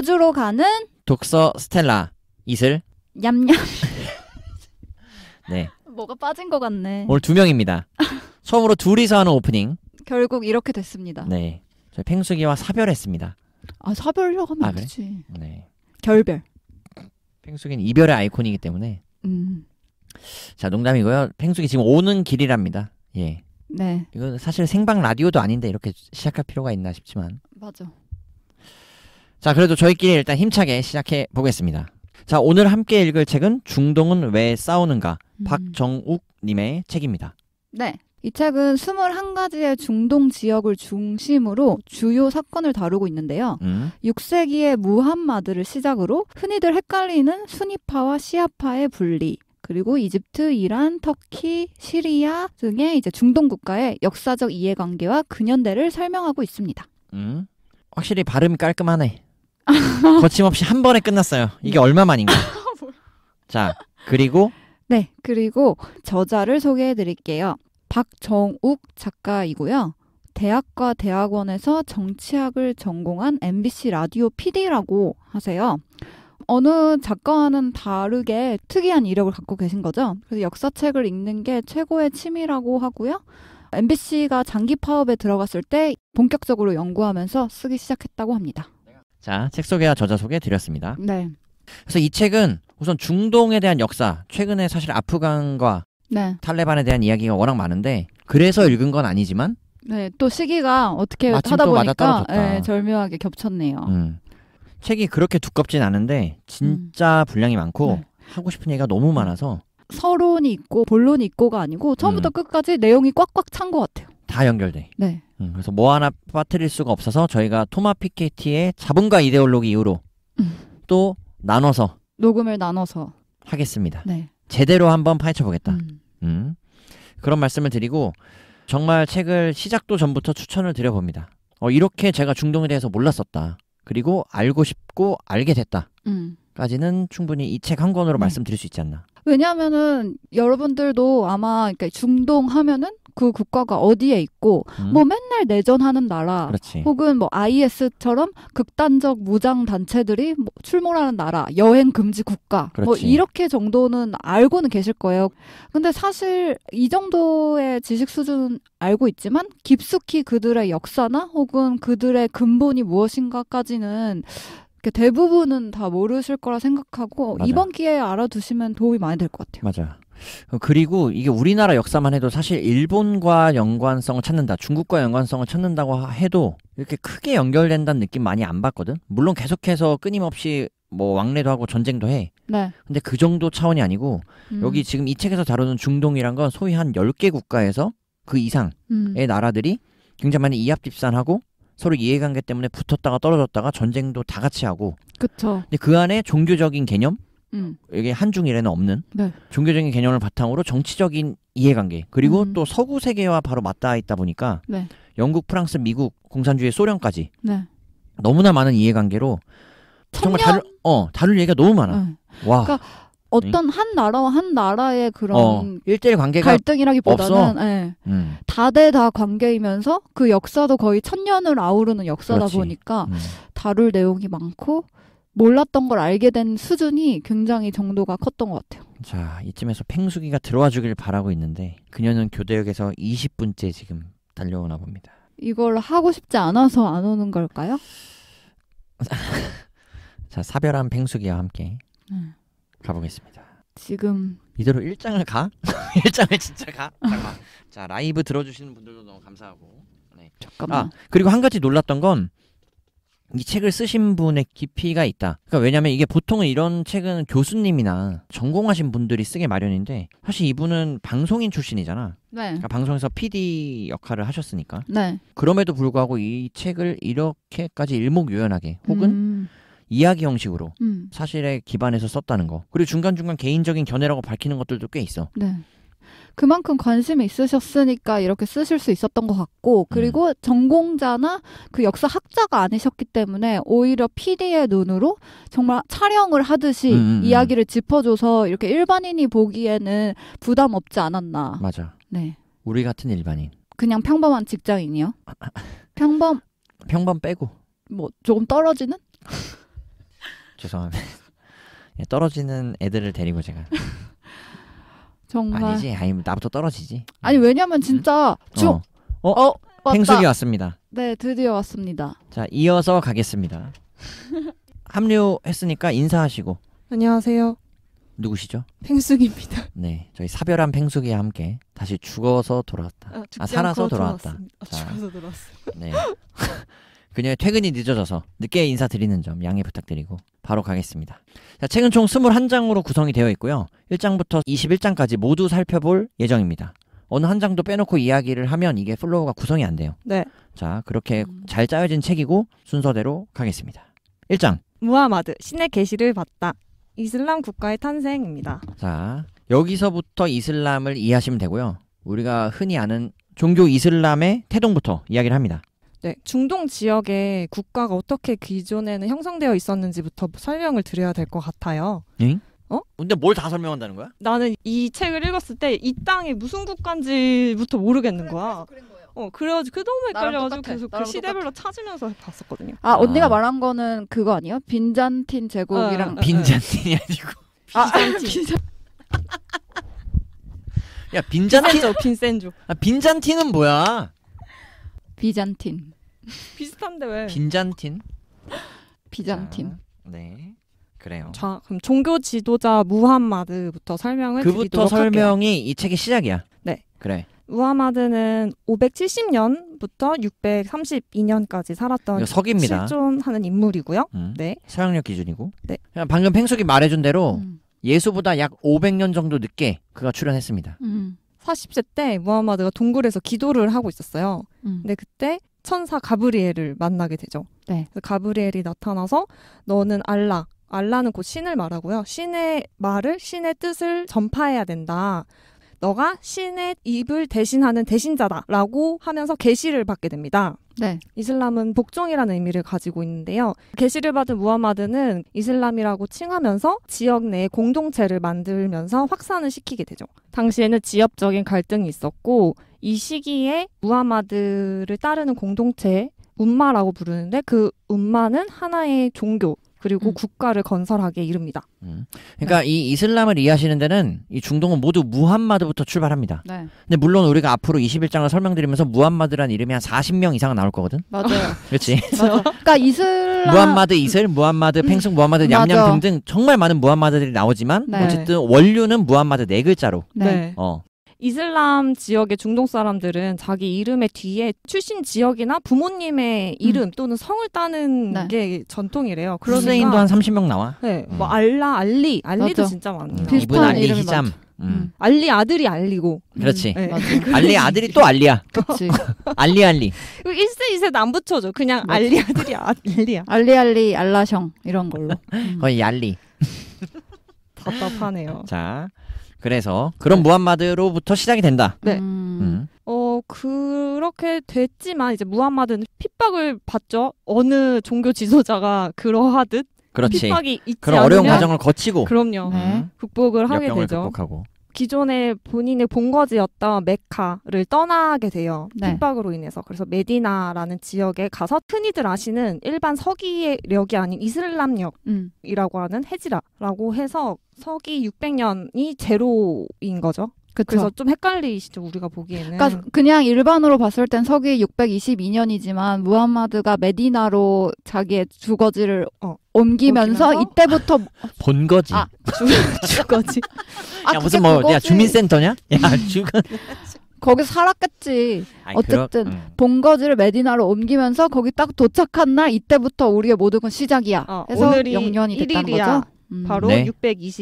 호주로 가는 독서 스텔라 이슬 얌얌. 네 뭐가 빠진 것 같네. 오늘 두 명입니다. 처음으로 둘이서 하는 오프닝. 결국 이렇게 됐습니다. 네 저희 팽수기와 사별했습니다. 아 사별이라고 하면 아, 그래? 되지. 네 결별. 팽수기는 이별의 아이콘이기 때문에. 음. 자 농담이고요. 팽수기 지금 오는 길이랍니다. 예. 네. 이건 사실 생방 라디오도 아닌데 이렇게 시작할 필요가 있나 싶지만. 맞아. 자, 그래도 저희끼리 일단 힘차게 시작해 보겠습니다. 자, 오늘 함께 읽을 책은 중동은 왜 싸우는가? 음. 박정욱 님의 책입니다. 네. 이 책은 21가지의 중동 지역을 중심으로 주요 사건을 다루고 있는데요. 음. 6세기의 무함마드를 시작으로 흔히들 헷갈리는 순위파와 시아파의 분리, 그리고 이집트, 이란, 터키, 시리아 등의 이제 중동 국가의 역사적 이해관계와 근현대를 설명하고 있습니다. 음. 확실히 발음이 깔끔하네. 거침없이 한 번에 끝났어요. 이게 네. 얼마만인가? 아, 자, 그리고 네, 그리고 저자를 소개해 드릴게요. 박정욱 작가이고요. 대학과 대학원에서 정치학을 전공한 MBC 라디오 PD라고 하세요. 어느 작가와는 다르게 특이한 이력을 갖고 계신 거죠. 그래서 역사책을 읽는 게 최고의 취미라고 하고요. MBC가 장기 파업에 들어갔을 때 본격적으로 연구하면서 쓰기 시작했다고 합니다. 자, 책 소개와 저자 소개 드렸습니다. 네. 그래서 이 책은 우선 중동에 대한 역사, 최근에 사실 아프간과 네. 탈레반에 대한 이야기가 워낙 많은데 그래서 읽은 건 아니지만 네, 또 시기가 어떻게 하다 보니까 네, 절묘하게 겹쳤네요. 음. 책이 그렇게 두껍진 않은데 진짜 음. 분량이 많고 네. 하고 싶은 얘기가 너무 많아서 서론이 있고 본론이 있고가 아니고 처음부터 음. 끝까지 내용이 꽉꽉 찬 것 같아요. 다 연결돼. 네. 음, 그래서 뭐 하나 빠뜨릴 수가 없어서 저희가 토마 피케티의 자본가 이데올로기 이후로 음. 또 나눠서 녹음을 나눠서 하겠습니다. 네. 제대로 한번 파헤쳐 보겠다. 음. 음. 그런 말씀을 드리고 정말 책을 시작도 전부터 추천을 드려봅니다. 어, 이렇게 제가 중동에 대해서 몰랐었다. 그리고 알고 싶고 알게 됐다. 까지는 음. 충분히 이 책 한 권으로 네. 말씀드릴 수 있지 않나. 왜냐하면은 여러분들도 아마 그러니까 중동 하면은 그 국가가 어디에 있고 음. 뭐 맨날 내전하는 나라 그렇지. 혹은 뭐 IS처럼 극단적 무장 단체들이 뭐 출몰하는 나라 여행 금지 국가 뭐 그렇지. 뭐 이렇게 정도는 알고는 계실 거예요. 근데 사실 이 정도의 지식 수준 알고 있지만 깊숙이 그들의 역사나 혹은 그들의 근본이 무엇인가까지는 대부분은 다 모르실 거라 생각하고 맞아. 이번 기회에 알아두시면 도움이 많이 될 것 같아요. 맞아. 어, 그리고 이게 우리나라 역사만 해도 사실 일본과 연관성을 찾는다, 중국과 연관성을 찾는다고 해도 이렇게 크게 연결된다는 느낌 많이 안 받거든. 물론 계속해서 끊임없이 뭐 왕래도 하고 전쟁도 해. 네. 근데 그 정도 차원이 아니고 음. 여기 지금 이 책에서 다루는 중동이란 건 소위 한 열 개 국가에서 그 이상의 음. 나라들이 굉장히 많이 이합집산하고 서로 이해관계 때문에 붙었다가 떨어졌다가 전쟁도 다 같이 하고. 그쵸. 근데 그 안에 종교적인 개념, 음. 이게 한중일에는 없는 네. 종교적인 개념을 바탕으로 정치적인 이해관계 그리고 음. 또 서구 세계와 바로 맞닿아 있다 보니까 네. 영국, 프랑스, 미국, 공산주의, 소련까지 네. 너무나 많은 이해관계로 청년? 정말 어, 다를어다를 얘기가 너무 많아. 네. 와. 그러니까 어떤 네. 한 나라와 한 나라의 그런 어, 일대일 관계가 갈등이라기보다는 예, 음. 다대다 관계이면서 그 역사도 거의 천년을 아우르는 역사다 그렇지. 보니까 음. 다룰 내용이 많고 몰랐던 걸 알게 된 수준이 굉장히 정도가 컸던 것 같아요. 자, 이쯤에서 펭수기가 들어와 주길 바라고 있는데 그녀는 교대역에서 20분째 지금 달려오나 봅니다. 이걸 하고 싶지 않아서 안 오는 걸까요? 자, 사별한 펭수기와 함께 음. 가보겠습니다. 지금 이대로 일장을 가? 일장을 진짜 가? 잠깐 자, 라이브 들어주시는 분들도 너무 감사하고. 네. 잠깐만. 아, 그리고 한 가지 놀랐던 건이 책을 쓰신 분의 깊이가 있다. 그러니까 왜냐면 이게 보통은 이런 책은 교수님이나 전공하신 분들이 쓰게 마련인데 사실 이분은 방송인 출신이잖아. 네. 그러니까 방송에서 PD 역할을 하셨으니까. 네. 그럼에도 불구하고 이 책을 이렇게까지 일목요연하게 혹은 음... 이야기 형식으로 음. 사실에 기반해서 썼다는 거. 그리고 중간중간 개인적인 견해라고 밝히는 것들도 꽤 있어. 네. 그만큼 관심이 있으셨으니까 이렇게 쓰실 수 있었던 것 같고 음. 그리고 음. 전공자나 그 역사학자가 아니셨기 때문에 오히려 PD의 눈으로 정말 촬영을 하듯이 음, 음, 음. 이야기를 짚어줘서 이렇게 일반인이 보기에는 부담 없지 않았나. 맞아. 네. 우리 같은 일반인. 그냥 평범한 직장인이요. 평범. 평범 빼고. 뭐 조금 떨어지는? 죄송합니다. 예, 떨어지는 애들을 데리고 제가 정말 아니지 아니면 나부터 떨어지지 아니 왜냐면 진짜 중 어, 어, 어 팽수기 왔습니다 네 드디어 왔습니다 자 이어서 가겠습니다 합류했으니까 인사하시고 안녕하세요 누구시죠? 팽숙입니다. 네, 저희 사별한 팽숙이와 함께 다시 죽어서 돌아왔다. 어, 아, 아 살아서 돌아왔다. 아, 죽어서 돌아왔어. 네. 그녀의 퇴근이 늦어져서 늦게 인사드리는 점 양해 부탁드리고 바로 가겠습니다. 자, 책은 총 21장으로 구성이 되어 있고요. 1장부터 21장까지 모두 살펴볼 예정입니다. 어느 한 장도 빼놓고 이야기를 하면 이게 플로우가 구성이 안 돼요. 네. 자, 그렇게 잘 짜여진 책이고 순서대로 가겠습니다. 1장. 무하마드 신의 계시를 봤다. 이슬람 국가의 탄생입니다. 자, 여기서부터 이슬람을 이해하시면 되고요. 우리가 흔히 아는 종교 이슬람의 태동부터 이야기를 합니다. 네, 중동 지역에 국가가 어떻게 기존에는 형성되어 있었는지부터 설명을 드려야 될 것 같아요. 응? 어? 근데 뭘 다 설명한다는 거야? 나는 이 책을 읽었을 때 이 땅이 무슨 국가인지부터 모르겠는 거야. 어, 그래가지고 그동 헷갈려가지고 계속 그 시대별로 똑같아. 찾으면서 봤었거든요. 아, 언니가 아. 말한 거는 그거 아니에 빈잔틴 제국이랑. 아, 빈잔틴이 아니고. 아, 아, 빈잔틴. 야, 빈잔틴. 빈센조, 빈센조. 아, 빈잔틴은 뭐야? 비잔틴. 비슷한데 왜? 빈잔틴? 비잔틴. 자, 네. 그래요. 자, 그럼 종교 지도자 무함마드부터 설명을 그부터 설명이 할게요. 이 책의 시작이야. 네. 그래. 무하마드는 570년부터 632년까지 살았던 석입니다. 실존하는 인물이고요. 음. 네. 서양력 기준이고. 네. 방금 팽숙이 말해준 대로 음. 예수보다 약 500년 정도 늦게 그가 출현했습니다. 음. 40세 때 무하마드가 동굴에서 기도를 하고 있었어요. 음. 근데 그때 천사 가브리엘을 만나게 되죠. 네. 가브리엘이 나타나서 너는 알라, 알라는 곧 신을 말하고요. 신의 말을 신의 뜻을 전파해야 된다. 너가 신의 입을 대신하는 대신자다라고 하면서 계시를 받게 됩니다. 네. 이슬람은 복종이라는 의미를 가지고 있는데요. 계시를 받은 무하마드는 이슬람이라고 칭하면서 지역 내 공동체를 만들면서 확산을 시키게 되죠. 당시에는 지역적인 갈등이 있었고 이 시기에 무하마드를 따르는 공동체 운마라고 부르는데 그 운마는 하나의 종교 그리고 음. 국가를 건설하게 이릅니다. 음. 그러니까 네. 이 이슬람을 이해하시는 데는 이 중동은 모두 무함마드부터 출발합니다. 네. 근데 물론 우리가 앞으로 21장을 설명드리면서 무함마드란 이름이 한 40명 이상은 나올 거거든. 맞아요. 그렇지. 맞아. 그러니까 이슬람 무함마드 이슬, 무함마드 팽승, 무함마드 얌얌 음. 맞아. 등등 정말 많은 무함마드들이 나오지만 네. 어쨌든 원류는 무함마드 네 글자로. 네. 어. 이슬람 지역의 중동 사람들은 자기 이름의 뒤에 출신 지역이나 부모님의 음. 이름 음. 또는 성을 따는 네. 게 전통이래요. 그러니까, 그러니까 후세인도 한 30명 나와. 네, 음. 뭐 알라, 알리, 알리도 맞아. 진짜 많아요. 음. 이분 알리 히잠. 음. 음. 알리 아들이 알리고. 그렇지. 음. 네. 알리 아들이 또 알리야. 그렇지. 알리 알리. 1세 2세도 붙여줘. 그냥 맞 알리 아들이 아, 알리야. 알리 알리 알라형 이런 걸로. 거의 알리. 답답하네요. 자, 그래서 그런 네. 무함마드로부터 시작이 된다. 네. 음. 음. 어 그렇게 됐지만 이제 무함마드는 핍박을 받죠. 어느 종교 지도자가 그러하듯 그렇지. 핍박이 있지 그런 어려운 과정을 거치고 그럼요. 네. 극복을 하게 되죠. 극복하고 기존에 본인의 본거지였던 메카를 떠나게 돼요. 네. 핍박으로 인해서. 그래서 메디나라는 지역에 가서 흔히들 아시는 일반 서기역이 아닌 이슬람역이라고 음. 하는 헤지라라고 해서 서기 600년이 제로인 거죠. 그쵸. 그래서 좀 헷갈리시죠 우리가 보기에는. 그러니까 그냥 일반으로 봤을 땐 서기 622년이지만 무함마드가 메디나로 자기의 주거지를 어, 옮기면서, 옮기면서? 이때부터 아, 뭐 본 거지. 아, 주, 주거지. 아, 야 무슨 뭐야 주민센터냐? 야 음. 주거. 거기 살았겠지. 아니, 어쨌든 그러... 음. 본거지를 메디나로 옮기면서 거기 딱 도착한 날 이때부터 우리의 모든 건 시작이야. 어, 해서 오늘이 0년이 됐다는 1일이야. 거죠. 음. 바로 네. 622년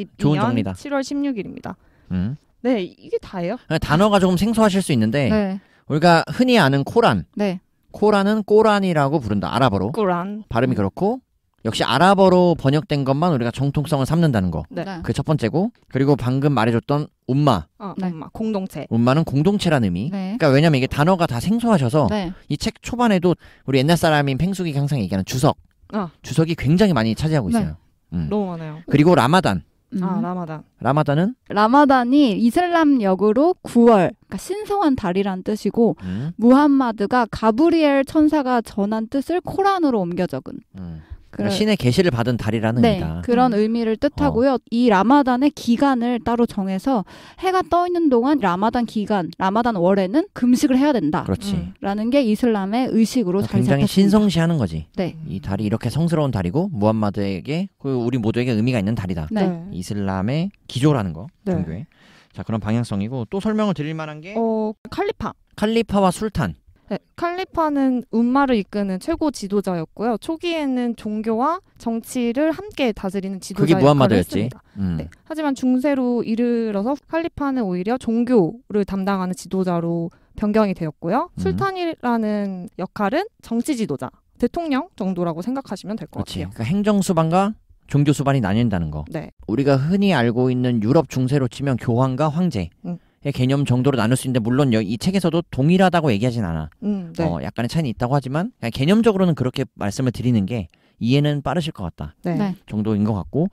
7월 16일입니다. 음. 네, 이게 다예요? 네, 단어가 조금 생소하실 수 있는데 네. 우리가 흔히 아는 코란. 네. 코란은 꼬란이라고 부른다. 아랍어로. 꼬란. 발음이 음. 그렇고 역시 아랍어로 번역된 것만 우리가 정통성을 삼는다는 거. 네. 그첫 번째고 그리고 방금 말해줬던 운마. 어, 네. 운마 공동체. 운마는 공동체라는 의미. 네. 그러니까 왜냐면 이게 단어가 다 생소하셔서 네. 이책 초반에도 우리 옛날 사람인 펭수기가 항상 얘기하는 주석. 어. 주석이 굉장히 많이 차지하고 네. 있어요. 음. 너무 많아요. 그리고 라마단. 음. 아 라마단. 라마단은? 라마단이 이슬람 역으로 9월, 그러니까 신성한 달이란 뜻이고 음? 무함마드가 가브리엘 천사가 전한 뜻을 코란으로 옮겨 적은. 음. 그 신의 계시를 받은 달이라는 네, 의미다. 그런 음. 의미를 뜻하고요. 어. 이 라마단의 기간을 따로 정해서 해가 떠 있는 동안 라마단 기간, 라마단 월에는 금식을 해야 된다. 그렇지.라는 음. 게 이슬람의 의식으로 잘 굉장히 신성시하는 거지. 네. 이 달이 이렇게 성스러운 달이고 무함마드에게 그 우리 모두에게 의미가 있는 달이다. 네. 네. 이슬람의 기조라는 거 네. 종교의. 자 그런 방향성이고 또 설명을 드릴 만한 게 어, 칼리파. 칼리파와 술탄. 네, 칼리파는 운마를 이끄는 최고 지도자였고요. 초기에는 종교와 정치를 함께 다스리는 지도자 그게 무함마드였지. 뭐 음. 네, 하지만 중세로 이르러서 칼리파는 오히려 종교를 담당하는 지도자로 변경이 되었고요. 음. 술탄이라는 역할은 정치 지도자, 대통령 정도라고 생각하시면 될 것 같아요. 그러니까 행정 수반과 종교 수반이 나뉜다는 거. 네. 우리가 흔히 알고 있는 유럽 중세로 치면 교황과 황제. 음. 개념 정도로 나눌 수 있는데 물론 이 책에서도 동일하다고 얘기하진 않아. 음, 네. 어, 약간의 차이는 있다고 하지만 개념적으로는 그렇게 말씀을 드리는 게 이해는 빠르실 것 같다 네. 네. 정도인 것 같고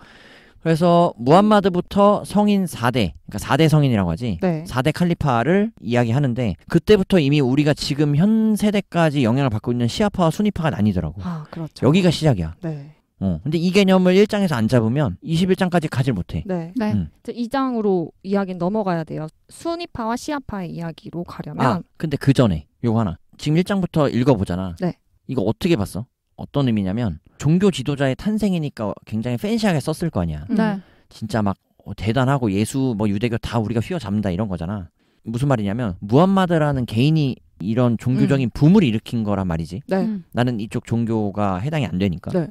그래서 무함마드부터 성인 4대, 그러니까 4대 성인이라고 하지. 네. 4대 칼리파를 이야기하는데 그때부터 이미 우리가 지금 현 세대까지 영향을 받고 있는 시아파와 순위파가 나뉘더라고. 아, 그렇죠. 여기가 시작이야. 네. 어. 근데 이 개념을 1장에서 안 잡으면 21장까지 가질 못해. 네. 네. 음. 이 2장으로 이야기는 넘어가야 돼요. 순위파와 시아파의 이야기로 가려면 아, 근데 그 전에 요거 하나. 지금 1장부터 읽어 보잖아. 네. 이거 어떻게 봤어? 어떤 의미냐면 종교 지도자의 탄생이니까 굉장히 팬시하게 썼을 거 아니야. 네. 음. 진짜 막 어, 대단하고 예수 뭐 유대교 다 우리가 휘어잡는다 이런 거잖아. 무슨 말이냐면 무함마드라는 개인이 이런 종교적인 음. 붐을 일으킨 거란 말이지. 네. 음. 나는 이쪽 종교가 해당이 안 되니까. 네.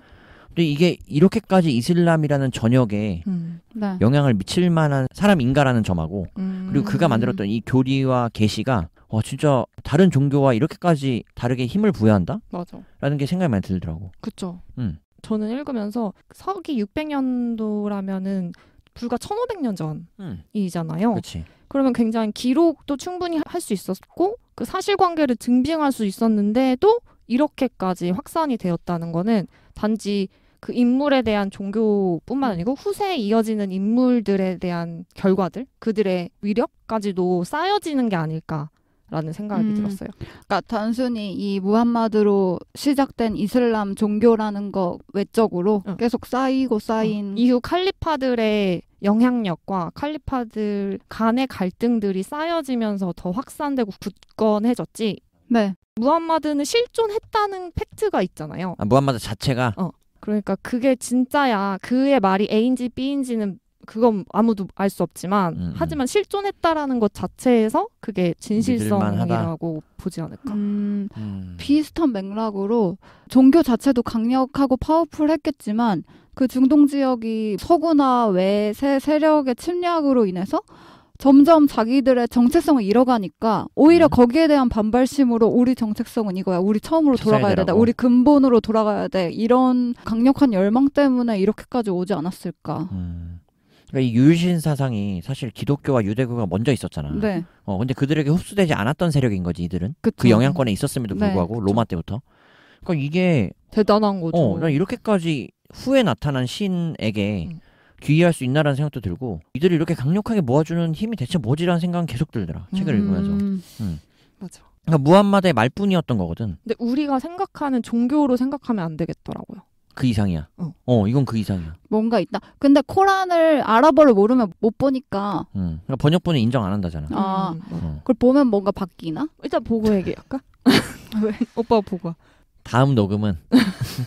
근데 이게 이렇게까지 이슬람이라는 전역에 음, 네. 영향을 미칠 만한 사람인가라는 점하고 음, 그리고 그가 만들었던 이 교리와 계시가 어 진짜 다른 종교와 이렇게까지 다르게 힘을 부여한다? 맞아. 라는 게 생각이 많이 들더라고. 그쵸. 음. 저는 읽으면서 서기 600년도라면은 불과 1500년 전이잖아요. 음. 그치. 그러면 굉장히 기록도 충분히 할 수 있었고 그 사실관계를 증빙할 수 있었는데도 이렇게까지 확산이 되었다는 거는 단지 그 인물에 대한 종교뿐만 음. 아니고 후세에 이어지는 인물들에 대한 결과들, 그들의 위력까지도 쌓여지는 게 아닐까. 라는 생각이 음. 들었어요. 그러니까 단순히 이 무함마드로 시작된 이슬람 종교라는 거 외적으로 응. 어. 계속 쌓이고 어. 쌓인 응. 이후 칼리파들의 영향력과 칼리파들 간의 갈등들이 쌓여지면서 더 확산되고 굳건해졌지. 네. 무함마드는 실존했다는 팩트가 있잖아요. 아, 무함마드 자체가 어. 그러니까 그게 진짜야 그의 말이 A인지 B인지는 그건 아무도 알 수 없지만 음, 음. 하지만 실존했다라는 것 자체에서 그게 진실성이라고 보지 않을까 음, 음. 비슷한 맥락으로 종교 자체도 강력하고 파워풀했겠지만 그 중동 지역이 서구나 외세 세력의 침략으로 인해서 점점 자기들의 정체성을 잃어가니까 오히려 음. 거기에 대한 반발심으로 우리 정체성은 이거야. 우리 처음으로 돌아가야 된다. 우리 근본으로 돌아가야 돼. 이런 강력한 열망 때문에 이렇게까지 오지 않았을까. 음. 그러니까 이 유신 사상이 사실 기독교와 유대교가 먼저 있었잖아. 네. 어, 근데 그들에게 흡수되지 않았던 세력인 거지 이들은. 그 그쵸. 그 영향권에 있었음에도 네, 불구하고 네, 로마 때부터. 그러니까 이게 대단한 거죠. 어, 이렇게까지 후에 나타난 신에게 음. 귀의할 수 있나라는 생각도 들고 이들이 이렇게 강력하게 모아주는 힘이 대체 뭐지라는 생각은 계속 들더라 책을 음... 읽으면서 음. 맞아 그러니까 무함마드의 말뿐이었던 거거든 근데 우리가 생각하는 종교로 생각하면 안 되겠더라고요 그 이상이야 어, 어 이건 그 이상이야 뭔가 있다 근데 코란을 아랍어를 모르면 못 보니까 음. 그러니까 번역본은 인정 안 한다잖아 음. 아 어. 그걸 보면 뭔가 바뀌나? 일단 보고 얘기할까? 왜? 오빠 보고 다음 녹음은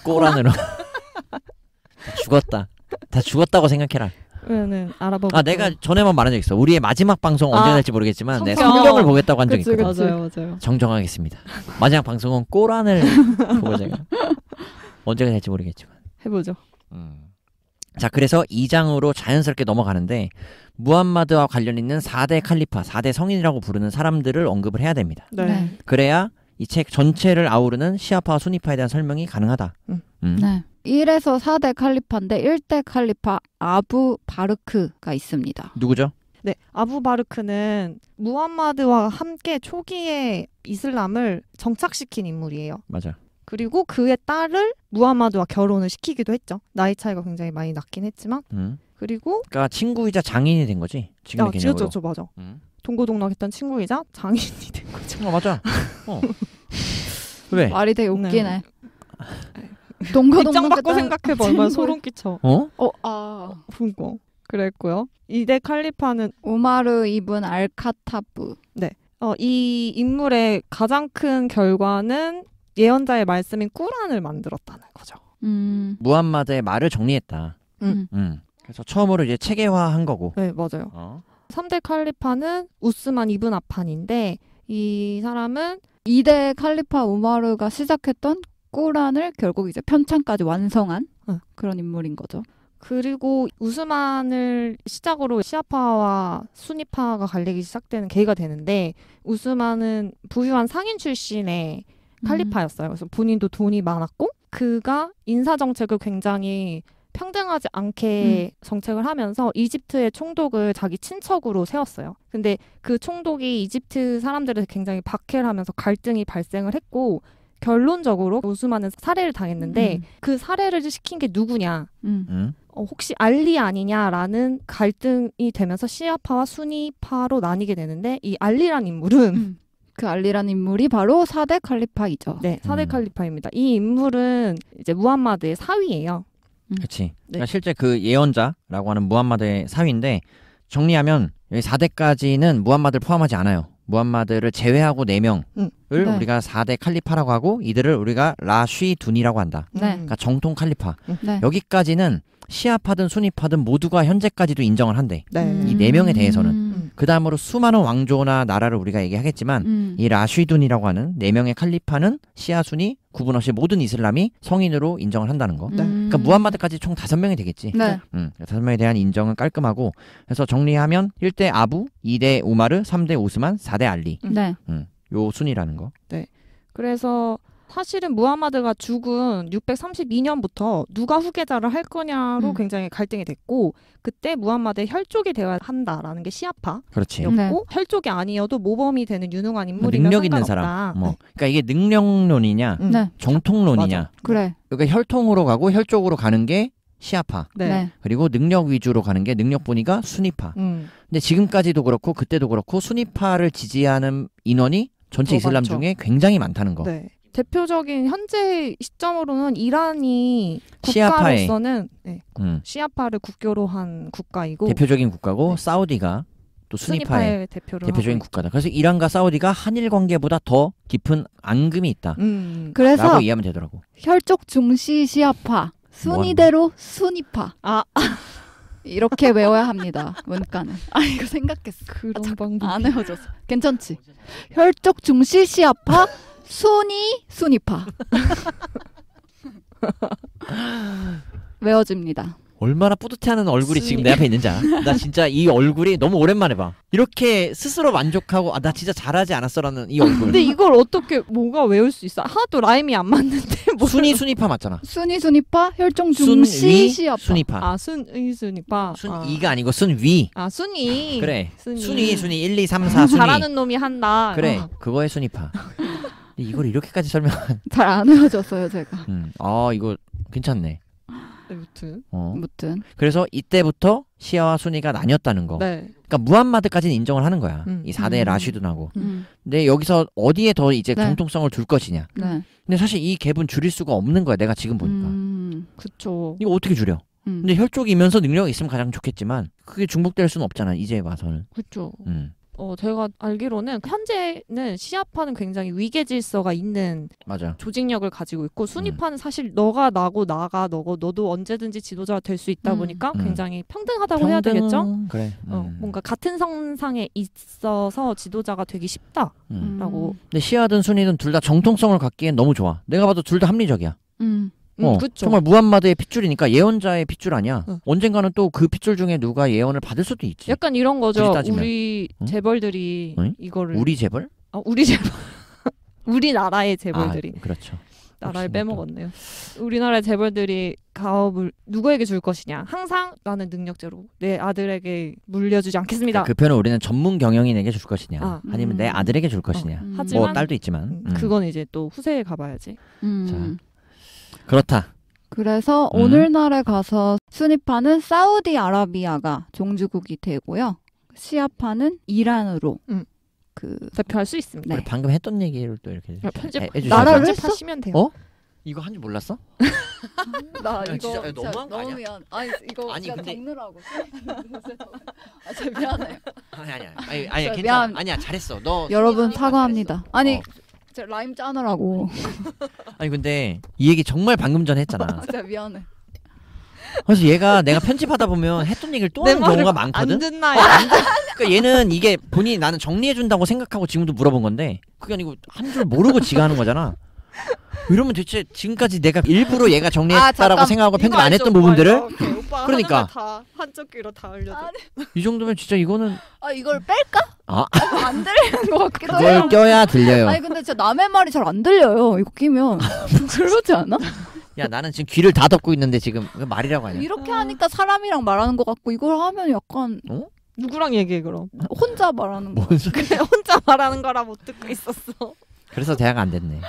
코란으로 죽었다 다 죽었다고 생각해라. 네네 알아봐. 아 내가 전에만 말한 적 있어. 우리의 마지막 방송 언제 아, 될지 모르겠지만 성경. 내 성경을 보겠다고 한 적이 있거 맞아요, 맞아요. 정정하겠습니다. 마지막 방송은 꼬란을 보고 제가 언제가 될지 모르겠지만 해보죠. 음. 자 그래서 2장으로 자연스럽게 넘어가는데 무함마드와 관련 있는 4대 칼리파, 4대 성인이라고 부르는 사람들을 언급을 해야 됩니다. 네. 네. 그래야 이 책 전체를 아우르는 시아파와 수니파에 대한 설명이 가능하다. 음. 음. 네. 1에서 4대 칼리파인데 1대 칼리파 아부 바르크가 있습니다. 누구죠? 네, 아부 바르크는 무함마드와 함께 초기에 이슬람을 정착시킨 인물이에요. 맞아. 그리고 그의 딸을 무함마드와 결혼을 시키기도 했죠. 나이 차이가 굉장히 많이 났긴 했지만. 음. 그리고 그러니까 친구이자 장인이 된 거지. 지금 아, 개념으로. 그렇죠, 그렇죠 맞아. 음. 동고동락했던 친구이자 장인이 된 거죠. 어, 맞아. 어. 왜? 말이 되게 네. 웃기네. 네. 농가 입장 바꿔 생각해봐 얼마나 소름 끼쳐. 어? 어, 아. 그니 그랬고요. 이대 칼리파는 오마르 이븐 알카타브. 네. 어, 이 인물의 가장 큰 결과는 예언자의 말씀인 꾸란을 만들었다는 거죠. 음. 무함마드의 말을 정리했다. 음. 음. 음. 그래서 처음으로 이제 체계화한 거고. 네, 맞아요. 어. 3대 칼리파는 우스만 이븐 아판인데 이 사람은 이대 칼리파 우마르가 시작했던 꾸란을 결국 이제 편찬까지 완성한 어. 그런 인물인 거죠. 그리고 우스만을 시작으로 시아파와 순위파가 갈리기 시작되는 계기가 되는데 우스만은 부유한 상인 출신의 음. 칼리파였어요. 그래서 본인도 돈이 많았고 그가 인사 정책을 굉장히 평등하지 않게 음. 정책을 하면서 이집트의 총독을 자기 친척으로 세웠어요. 근데 그 총독이 이집트 사람들을 굉장히 박해를 하면서 갈등이 발생을 했고 결론적으로 오스만은 살해를 당했는데 음. 그 살해를 시킨 게 누구냐? 음. 음. 어, 혹시 알리 아니냐라는 갈등이 되면서 시아파와 순이파로 나뉘게 되는데 이 알리란 인물은 음. 그 알리란 인물이 바로 사대 칼리파이죠. 네, 사대 음. 칼리파입니다. 이 인물은 이제 무함마드의 사위예요. 음. 그렇지. 네. 그러니까 실제 그 예언자라고 하는 무함마드의 사위인데 정리하면 여기 4대까지는 무함마드를 포함하지 않아요. 무함마드를 제외하고 네 명을 음. 네. 네. 우리가 4대 칼리파라고 하고 이들을 우리가 라쉬둔이라고 한다. 음. 네. 그러니까 정통 칼리파. 음. 네. 여기까지는 시아파든 순위파든 모두가 현재까지도 인정을 한대. 이네 네 명에 대해서는. 그 다음으로 수많은 왕조나 나라를 우리가 얘기하겠지만 음. 이 라쉬둔이라고 하는 네 명의 칼리파는 시아 순이 구분 없이 모든 이슬람이 성인으로 인정을 한다는 거. 네. 음. 그러니까 무함마드까지 총 다섯 명이 되겠지. 네. 음, 다섯 명에 대한 인정은 깔끔하고 그래서 정리하면 1대 아부, 2대 우마르, 3대 오스만, 4대 알리. 네. 음, 요 순이라는 거. 네. 그래서 사실은 무하마드가 죽은 632년부터 누가 후계자를 할 거냐로 음. 굉장히 갈등이 됐고 그때 무하마드 혈족이 되어야 한다라는 게 시아파였고 네. 혈족이 아니어도 모범이 되는 유능한 인물이면 능력 있는 사람. 뭐. 네. 그러니까 이게 능력론이냐, 음. 네. 정통론이냐. 맞아. 그래. 그러니까 혈통으로 가고 혈족으로 가는 게 시아파. 네. 네. 그리고 능력 위주로 가는 게 능력 보니가 순위파. 음. 근데 지금까지도 그렇고 그때도 그렇고 순위파를 지지하는 인원이 전체 이슬람 중에 굉장히 많다는 거. 네. 대표적인 현재 시점으로는 이란이 시아파 국가로서는 네, 음. 시아파를 국교로 한 국가이고 대표적인 국가고 네. 사우디가 또 순위파의 대표를 대표적인 국가다. 그래서 이란과 사우디가 한일 관계보다 더 깊은 앙금이 있다. 음, 그래서 이해하면 되더라고. 혈족 중시 시아파 뭐 순위대로 순위파. 아. 이렇게 외워야 합니다. 문과는. 아 이거 생각했어. 그런 아, 방법 안 외워져서. 괜찮지. 혈족 중시 시아파 순이 순이파 외워집니다. 얼마나 뿌듯해하는 얼굴이 지금 내 앞에 있는지 알아? 나 진짜 이 얼굴이 너무 오랜만에 봐. 이렇게 스스로 만족하고 아 나 진짜 잘하지 않았어라는 이 얼굴. 근데 이걸 어떻게 뭐가 외울 수 있어? 하도 라임이 안 맞는데 뭐 순이 순이파 맞잖아. 순이 순이파 혈종 중시 시합. 순이파. 아 순이 순이파. 순이가 아. 니고 순위. 아 순이. 그래. 순이 순이, 순이 1 2 순이. 잘하는 놈이 한다. 그래. 어. 그거의 순이파. 이걸 이렇게까지 설명 잘안 헤어졌어요 제가. 음, 아 이거 괜찮네. 네, 무튼. 어. 무튼. 그래서 이때부터 시아와 순이가 나뉘었다는 거. 네. 그러니까 무함마드까지는 인정을 하는 거야. 음. 이 4대 음. 라쉬드 나고. 음. 근데 여기서 어디에 더 이제 네. 공통성을 둘 것이냐. 네. 근데 사실 이 갭은 줄일 수가 없는 거야. 내가 지금 보니까. 음. 그쵸. 이거 어떻게 줄여? 음. 근데 혈족이면서 능력이 있으면 가장 좋겠지만 그게 중복될 수는 없잖아. 이제 와서는. 그렇죠. 음. 어, 제가 알기로는 현재는 시아파는 굉장히 위계 질서가 있는 맞아. 조직력을 가지고 있고 순위파는 음. 사실 너가 나고 나가 너고 너도 언제든지 지도자가 될 수 있다 음. 보니까 음. 굉장히 평등하다고 평등... 해야 되겠죠? 그래. 어, 음. 뭔가 같은 성상에 있어서 지도자가 되기 쉽다라고. 음. 근데 시아든 순위든 둘 다 정통성을 갖기엔 너무 좋아. 내가 봐도 둘 다 합리적이야. 음. 음, 어, 그쵸. 정말 무함마드의 핏줄이니까 예언자의 핏줄 아니야. 어. 언젠가는 또 그 핏줄 중에 누가 예언을 받을 수도 있지. 약간 이런 거죠. 우리 재벌들이 응? 이거를 우리 재벌? 아, 우리 재벌. 우리나라의 재벌들이. 아, 그렇죠. 나라를 빼먹었네요. 우리나라의 재벌들이 가업을 누구에게 줄 것이냐. 항상 나는 능력자로 내 아들에게 물려주지 않겠습니다. 그러니은 그 우리는 전문 경영인에게 줄 것이냐. 아, 음. 니면내 아들에게 줄 것이냐. 어, 음. 음. 뭐 딸도 있지만. 음. 그건 이제 또 후세에 가봐야지. 음. 자, 그렇다. 그래서 음. 오늘날에 가서 순위파는 사우디아라비아가 종주국이 되고요. 시아파는 이란으로 음. 그 대표할 수 있습니다. 네. 방금 했던 얘기를 또 이렇게 아, 편집 해, 나라를 편집하시면 돼요. 어? 이거 한 줄 몰랐어? 나 이거 진짜, 진짜 너무한 거 아니야? 미안. 아니 이거 아니, 근데... 적느라고 아, 진짜 미안해 아니 아니야 아니, 아니야 괜찮아 미안. 아니야 잘했어 너 여러분 사과합니다 아니 어. 제가 라임 짜느라고. 아니 근데 이 얘기 정말 방금 전에 했잖아. 진짜 미안해. 그래서 얘가 내가 편집하다 보면 했던 얘기를 또 하는 경우가 많거든. 듣나요? 어, 그러니까 얘는 이게 본인이 나는 정리해 준다고 생각하고 지금도 물어본 건데 그게 아니고 한 줄 모르고 지가 하는 거잖아. 이러면 대체 지금까지 내가 일부러 얘가 정리했다라고 아, 생각하고 편집 안 했던 부분들을 오케 그러니까 다 한쪽 귀로 다 흘려줘. 아, 이 정도면 진짜 이거는 아 이걸 뺄까? 아. 어, 안 들리는 것 같기도 해요. 이걸 껴야 들려요. 아니 근데 진짜 남의 말이 잘 안 들려요. 이거 끼면 그러지 않아? 야 나는 지금 귀를 다 덮고 있는데 지금 말이라고 하냐? 이렇게 하니까 사람이랑 말하는 것 같고 이걸 하면 약간 어? 누구랑 얘기해 그럼? 혼자 말하는 거. 혼자 말하는 거라 못 듣고 있었어. 그래서 대화가 안 됐네.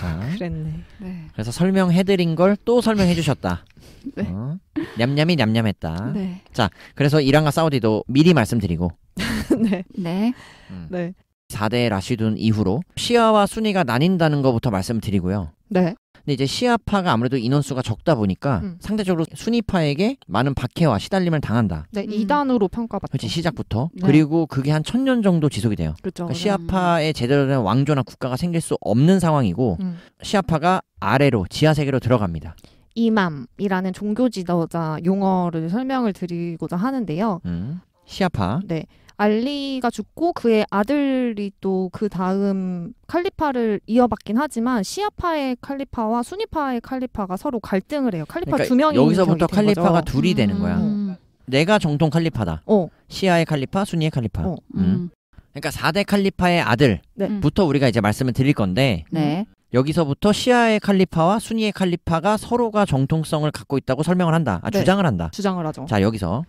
주 아, 그랬네. 네. 그래서 설명해드린 걸 또 설명해주셨다. 네. 어, 냠냠이 냠냠했다. 네. 자, 그래서 이란과 사우디도 미리 말씀드리고. 네. 네. 음. 네. 4대 라시둔 이후로 시아와 순위가 나뉜다는 것부터 말씀드리고요. 네. 근데 이제 시아파가 아무래도 인원수가 적다 보니까 음. 상대적으로 순위파에게 많은 박해와 시달림을 당한다. 네, 음. 2단으로 평가받죠. 그렇지 시작부터. 네. 그리고 그게 한 천 년 정도 지속이 돼요. 그렇죠. 그러니까 음. 시아파의 제대로 된 왕조나 국가가 생길 수 없는 상황이고 음. 시아파가 아래로 지하 세계로 들어갑니다. 이맘이라는 종교 지도자 용어를 설명을 드리고자 하는데요. 음. 시아파. 네. 알리가 죽고 그의 아들이 또 그 다음 칼리파를 이어받긴 하지만 시아파의 칼리파와 순위파의 칼리파가 서로 갈등을 해요. 칼리파 그러니까 두 명이 여기서부터 칼리파가 거죠. 둘이 되는 거야. 음. 내가 정통 칼리파다. 어. 시아의 칼리파, 순위의 칼리파. 어. 음. 그러니까 4대 칼리파의 아들부터 네. 음. 우리가 이제 말씀을 드릴 건데 네. 여기서부터 시아의 칼리파와 순위의 칼리파가 서로가 정통성을 갖고 있다고 설명을 한다. 아, 네. 주장을 한다. 주장을 하죠. 자 여기서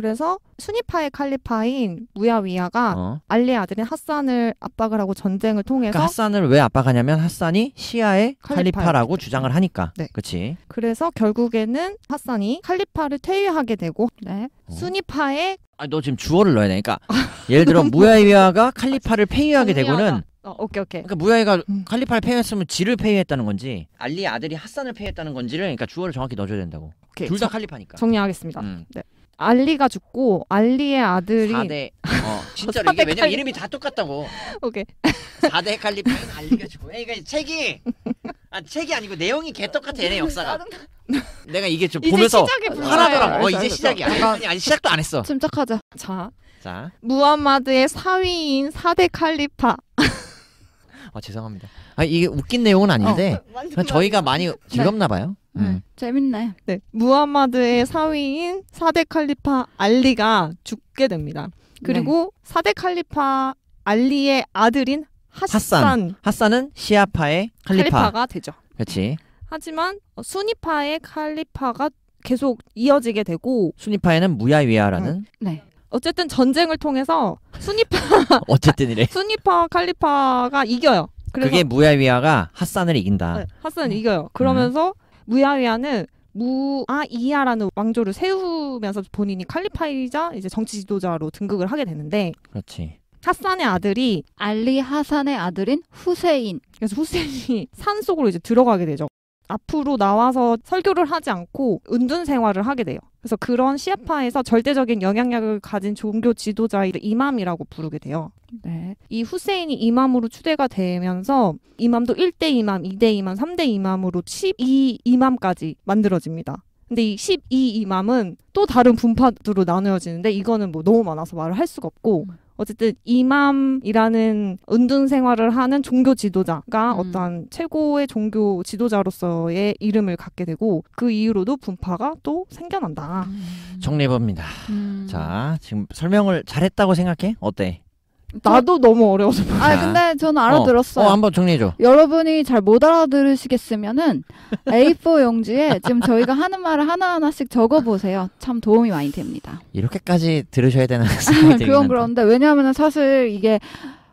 그래서 순위파의 칼리파인 무야위야가 어. 알리의 아들인 핫산을 압박을 하고 전쟁을 통해서 그러니까 핫산을 왜 압박하냐면 핫산이 시아의 칼리파라고 주장을 하니까. 네. 그렇지. 그래서 결국에는 핫산이 칼리파를 퇴위하게 되고 네. 어. 순위파의 아, 너 지금 주어를 넣어야 되니까 그러니까 예를 들어 뭐? 무야위야가 칼리파를 폐위하게 되고는 어, 오케이 오케이. 그러니까 무야위가 음. 칼리파를 폐위했으면 지를 폐위했다는 건지 알리의 아들이 핫산을 폐위했다는 건지를 그러니까 주어를 정확히 넣어줘야 된다고. 둘다 칼리파니까. 정리하겠습니다. 음. 네. 알리가 죽고 알리의 아들이 4대 어 진짜로 이게 왜냐면 칼리- 이름이 다 똑같다고 오케이 4대 칼리파 알리가 죽고 그러 책이 아 책이 아니고 내용이 개똑같아 얘네 역사가 내가 이게 좀 보면서 화나더라고 어, 이제 시작이야 아니 아니 시작도 안 했어 침착하자 자자 무함마드의 사위인 4대 칼리파 어, 죄송합니다 아 이게 웃긴 내용은 아닌데 완전 어. 저희가 많이 즐겁나 봐요 네, 음. 재밌네. 네. 무함마드의 사위인 사대 칼리파 알리가 죽게 됩니다. 그리고 네. 사대 칼리파 알리의 아들인 핫산. 핫산. 은 시아파의 칼리파. 가 되죠. 그렇지. 하지만 어, 순위파의 칼리파가 계속 이어지게 되고 순위파에는 무야위야라는 음, 네. 어쨌든 전쟁을 통해서 순위파 어쨌든이래. 아, 순위파 칼리파가 이겨요. 그게 무야위야가 핫산을 이긴다. 네, 핫산을 음. 이겨요. 그러면서 음. 무야위아는 무아이야라는 왕조를 세우면서 본인이 칼리파이자 이제 정치 지도자로 등극을 하게 되는데 그렇지. 하산의 아들이 알리 하산의 아들인 후세인. 그래서 후세인이 산속으로 이제 들어가게 되죠. 앞으로 나와서 설교를 하지 않고 은둔 생활을 하게 돼요. 그래서 그런 시아파에서 절대적인 영향력을 가진 종교 지도자를 이맘이라고 부르게 돼요. 네. 이 후세인이 이맘으로 추대가 되면서 이맘도 1대 이맘, 2대 이맘, 3대 이맘으로 12 이맘까지 만들어집니다. 근데 이 12 이맘은 또 다른 분파로 나누어지는데 이거는 뭐 너무 많아서 말을 할 수가 없고 음. 어쨌든 이맘이라는 은둔 생활을 하는 종교 지도자가 음. 어떠한 최고의 종교 지도자로서의 이름을 갖게 되고 그 이후로도 분파가 또 생겨난다. 음. 정리해봅니다. 음. 자, 지금 설명을 잘했다고 생각해? 어때? 나도 너무 어려워서. 아 근데 저는 어. 알아들었어요. 어, 어 한번 정리해줘. 여러분이 잘 못 알아들으시겠으면은 A4 용지에 지금 저희가 하는 말을 하나하나씩 적어보세요. 참 도움이 많이 됩니다. 이렇게까지 들으셔야 되나 그건 그런데 왜냐하면 사실 이게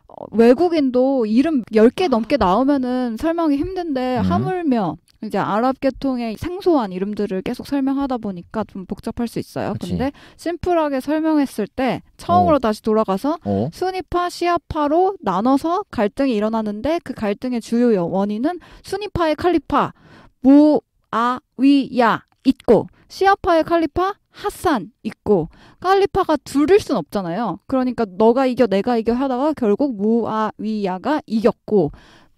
어, 외국인도 이름 10개 넘게 나오면은 설명이 힘든데 음. 하물며 이제 아랍 계통의 생소한 이름들을 계속 설명하다 보니까 좀 복잡할 수 있어요. 그치. 근데 심플하게 설명했을 때 처음으로 어. 다시 돌아가서 어. 순위파, 시아파로 나눠서 갈등이 일어나는데 그 갈등의 주요 원인은 순위파의 칼리파 무아위야 있고 시아파의 칼리파 하산 있고 칼리파가 둘일 순 없잖아요. 그러니까 너가 이겨 내가 이겨 하다가 결국 무아위야가 이겼고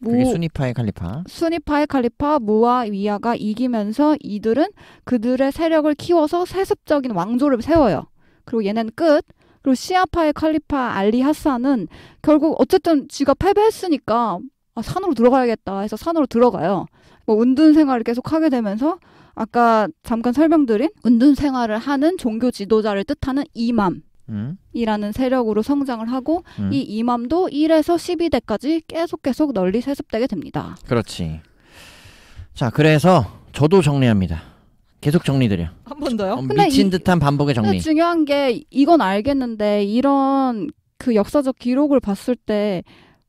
그게 무, 수니파의 칼리파. 수니파의 칼리파 무와 위아가 이기면서 이들은 그들의 세력을 키워서 세습적인 왕조를 세워요. 그리고 얘는 끝. 그리고 시아파의 칼리파 알리 하산은 결국 어쨌든 지가 패배했으니까 아, 산으로 들어가야겠다 해서 산으로 들어가요. 뭐 은둔 생활을 계속 하게 되면서 아까 잠깐 설명드린 은둔 생활을 하는 종교 지도자를 뜻하는 이맘. 이라는 세력으로 성장을 하고 음. 이 이맘도 1에서 12대까지 계속 계속 널리 세습되게 됩니다. 그렇지. 자, 그래서 저도 정리합니다. 계속 정리드려. 한 번 더요? 어, 미친 이, 듯한 반복의 정리. 중요한 게 이건 알겠는데 이런 그 역사적 기록을 봤을 때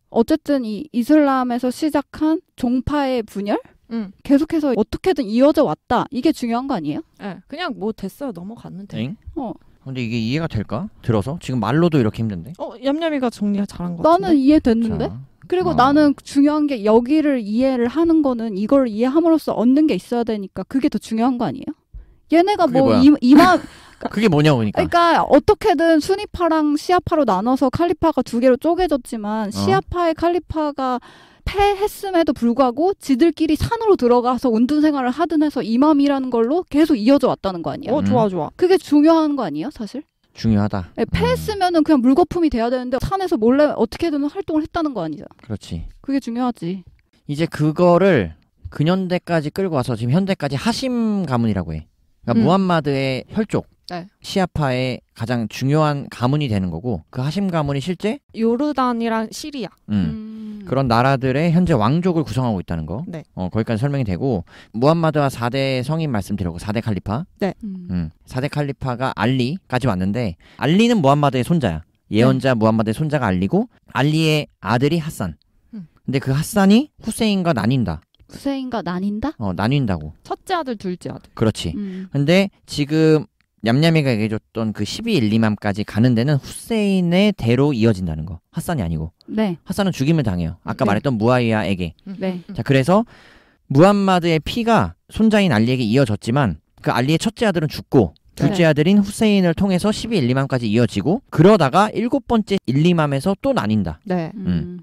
어쨌든 이 이슬람에서 시작한 종파의 분열 음. 계속해서 어떻게든 이어져 왔다. 이게 중요한 거 아니에요? 네. 그냥 뭐 됐어요. 넘어갔는데. 엥? 어. 근데 이게 이해가 될까? 들어서? 지금 말로도 이렇게 힘든데? 어, 얌얌이가 정리가 잘한 것같은 나는 이해됐는데? 자, 그리고 어. 나는 중요한 게 여기를 이해를 하는 거는 이걸 이해함으로써 얻는 게 있어야 되니까 그게 더 중요한 거 아니에요? 얘네가 뭐 이만 그게 뭐냐고 그러니까. 그러니까 어떻게든 순위파랑 시아파로 나눠서 칼리파가 두 개로 쪼개졌지만 어. 시아파의 칼리파가 패했음에도 불구하고 지들끼리 산으로 들어가서 운둔 생활을 하든 해서 이맘이라는 걸로 계속 이어져 왔다는 거 아니에요? 어, 음. 좋아, 좋아. 그게 중요한 거 아니에요, 사실? 중요하다. 네, 패했으면은 그냥 물거품이 돼야 되는데 산에서 몰래 어떻게든 활동을 했다는 거 아니죠? 그렇지. 그게 중요하지. 이제 그거를 근현대까지 끌고 와서 지금 현대까지 하심 가문이라고 해. 그러니까 음. 무함마드의 혈족. 네. 시아파의 가장 중요한 가문이 되는 거고 그 하심 가문이 실제 요르단이랑 시리아. 음. 음. 그런 나라들의 현재 왕족을 구성하고 있다는 거. 네. 어, 거기까지 설명이 되고 무함마드와 4대 성인 말씀드렸고 4대 칼리파. 네. 음. 음. 4대 칼리파가 알리까지 왔는데 알리는 무함마드의 손자야. 예언자 네. 무함마드의 손자가 알리고 알리의 아들이 핫산. 음. 근데 그 핫산이 후세인과 나뉜다. 후세인과 나뉜다? 어, 나뉜다고. 첫째 아들, 둘째 아들. 그렇지. 음. 근데 지금 냠냠이가 얘기해줬던 그1 2일리맘까지 가는 데는 후세인의 대로 이어진다는 거. 핫산이 아니고. 네. 핫산은 죽임을 당해요. 아까 네. 말했던 무아이야에게. 네. 자, 그래서 무함마드의 피가 손자인 알리에게 이어졌지만 그 알리의 첫째 아들은 죽고 둘째 네. 아들인 후세인을 통해서 1 2일리맘까지 이어지고 그러다가 일곱 번째 일리맘에서또 나뉜다. 네. 음. 음.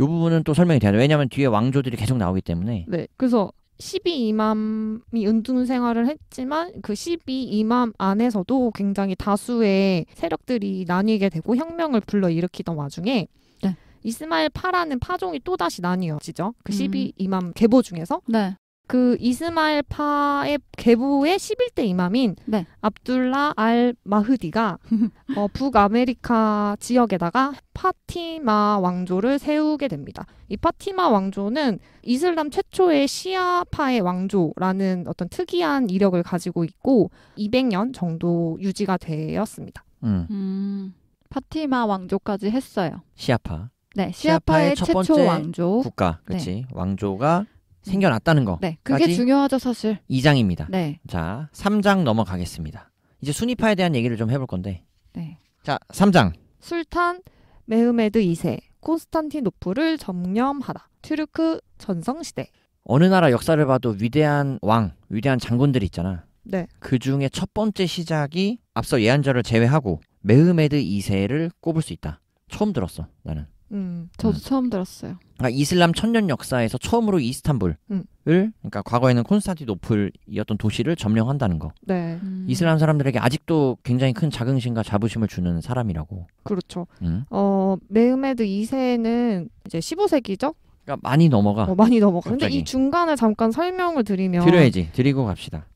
요 부분은 또 설명이 돼야 돼. 왜냐면 하 뒤에 왕조들이 계속 나오기 때문에. 네. 그래서 12 이맘이 은둔 생활을 했지만 그12 이맘 안에서도 굉장히 다수의 세력들이 나뉘게 되고 혁명을 불러일으키던 와중에 네. 이스마일 파라는 파종이 또다시 나뉘어지죠. 그12 음. 이맘 계보 중에서 네. 그 이스마엘 파의 계부의 11대 이맘인 네. 압둘라 알 마흐디가 어, 북아메리카 지역에다가 파티마 왕조를 세우게 됩니다. 이 파티마 왕조는 이슬람 최초의 시아파의 왕조라는 어떤 특이한 이력을 가지고 있고 200년 정도 유지가 되었습니다. 음. 음, 파티마 왕조까지 했어요. 시아파. 네, 시아파의, 시아파의 최초 왕조 국가, 그렇지? 네. 왕조가 생겨났다는 거. 네, 그게 중요하죠, 사실. 2장입니다. 네. 자, 3장 넘어가겠습니다. 이제 순위파에 대한 얘기를 좀 해볼 건데. 네. 자, 3장. 술탄 메흐메드 2세 콘스탄티노플을 점령하다. 튀르크 전성시대. 어느 나라 역사를 봐도 위대한 왕, 위대한 장군들이 있잖아. 네. 그 중에 첫 번째 시작이 앞서 예한자를 제외하고 메흐메드 2세를 꼽을 수 있다. 처음 들었어, 나는. 음, 저도 음. 처음 들었어요. 그러니까 이슬람 천년 역사에서 처음으로 이스탄불을 음. 그러니까 과거에는 콘스탄티노플이었던 도시를 점령한다는 거. 네. 음. 이슬람 사람들에게 아직도 굉장히 큰 자긍심과 자부심을 주는 사람이라고. 그렇죠. 음. 어, 메흐메드 2세는 이제 15세기죠? 그러니까 많이 넘어가. 어, 많이 넘어가. 갑자기. 근데 이 중간에 잠깐 설명을 드리면 드려야지. 드리고 갑시다.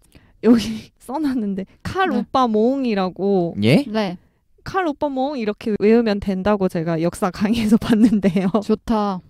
여기 써놨는데 칼 네. 오빠 모옹이라고. 예? 네. 칼 오빠몽 뭐 이렇게 외우면 된다고 제가 역사 강의에서 봤는데요. 좋다.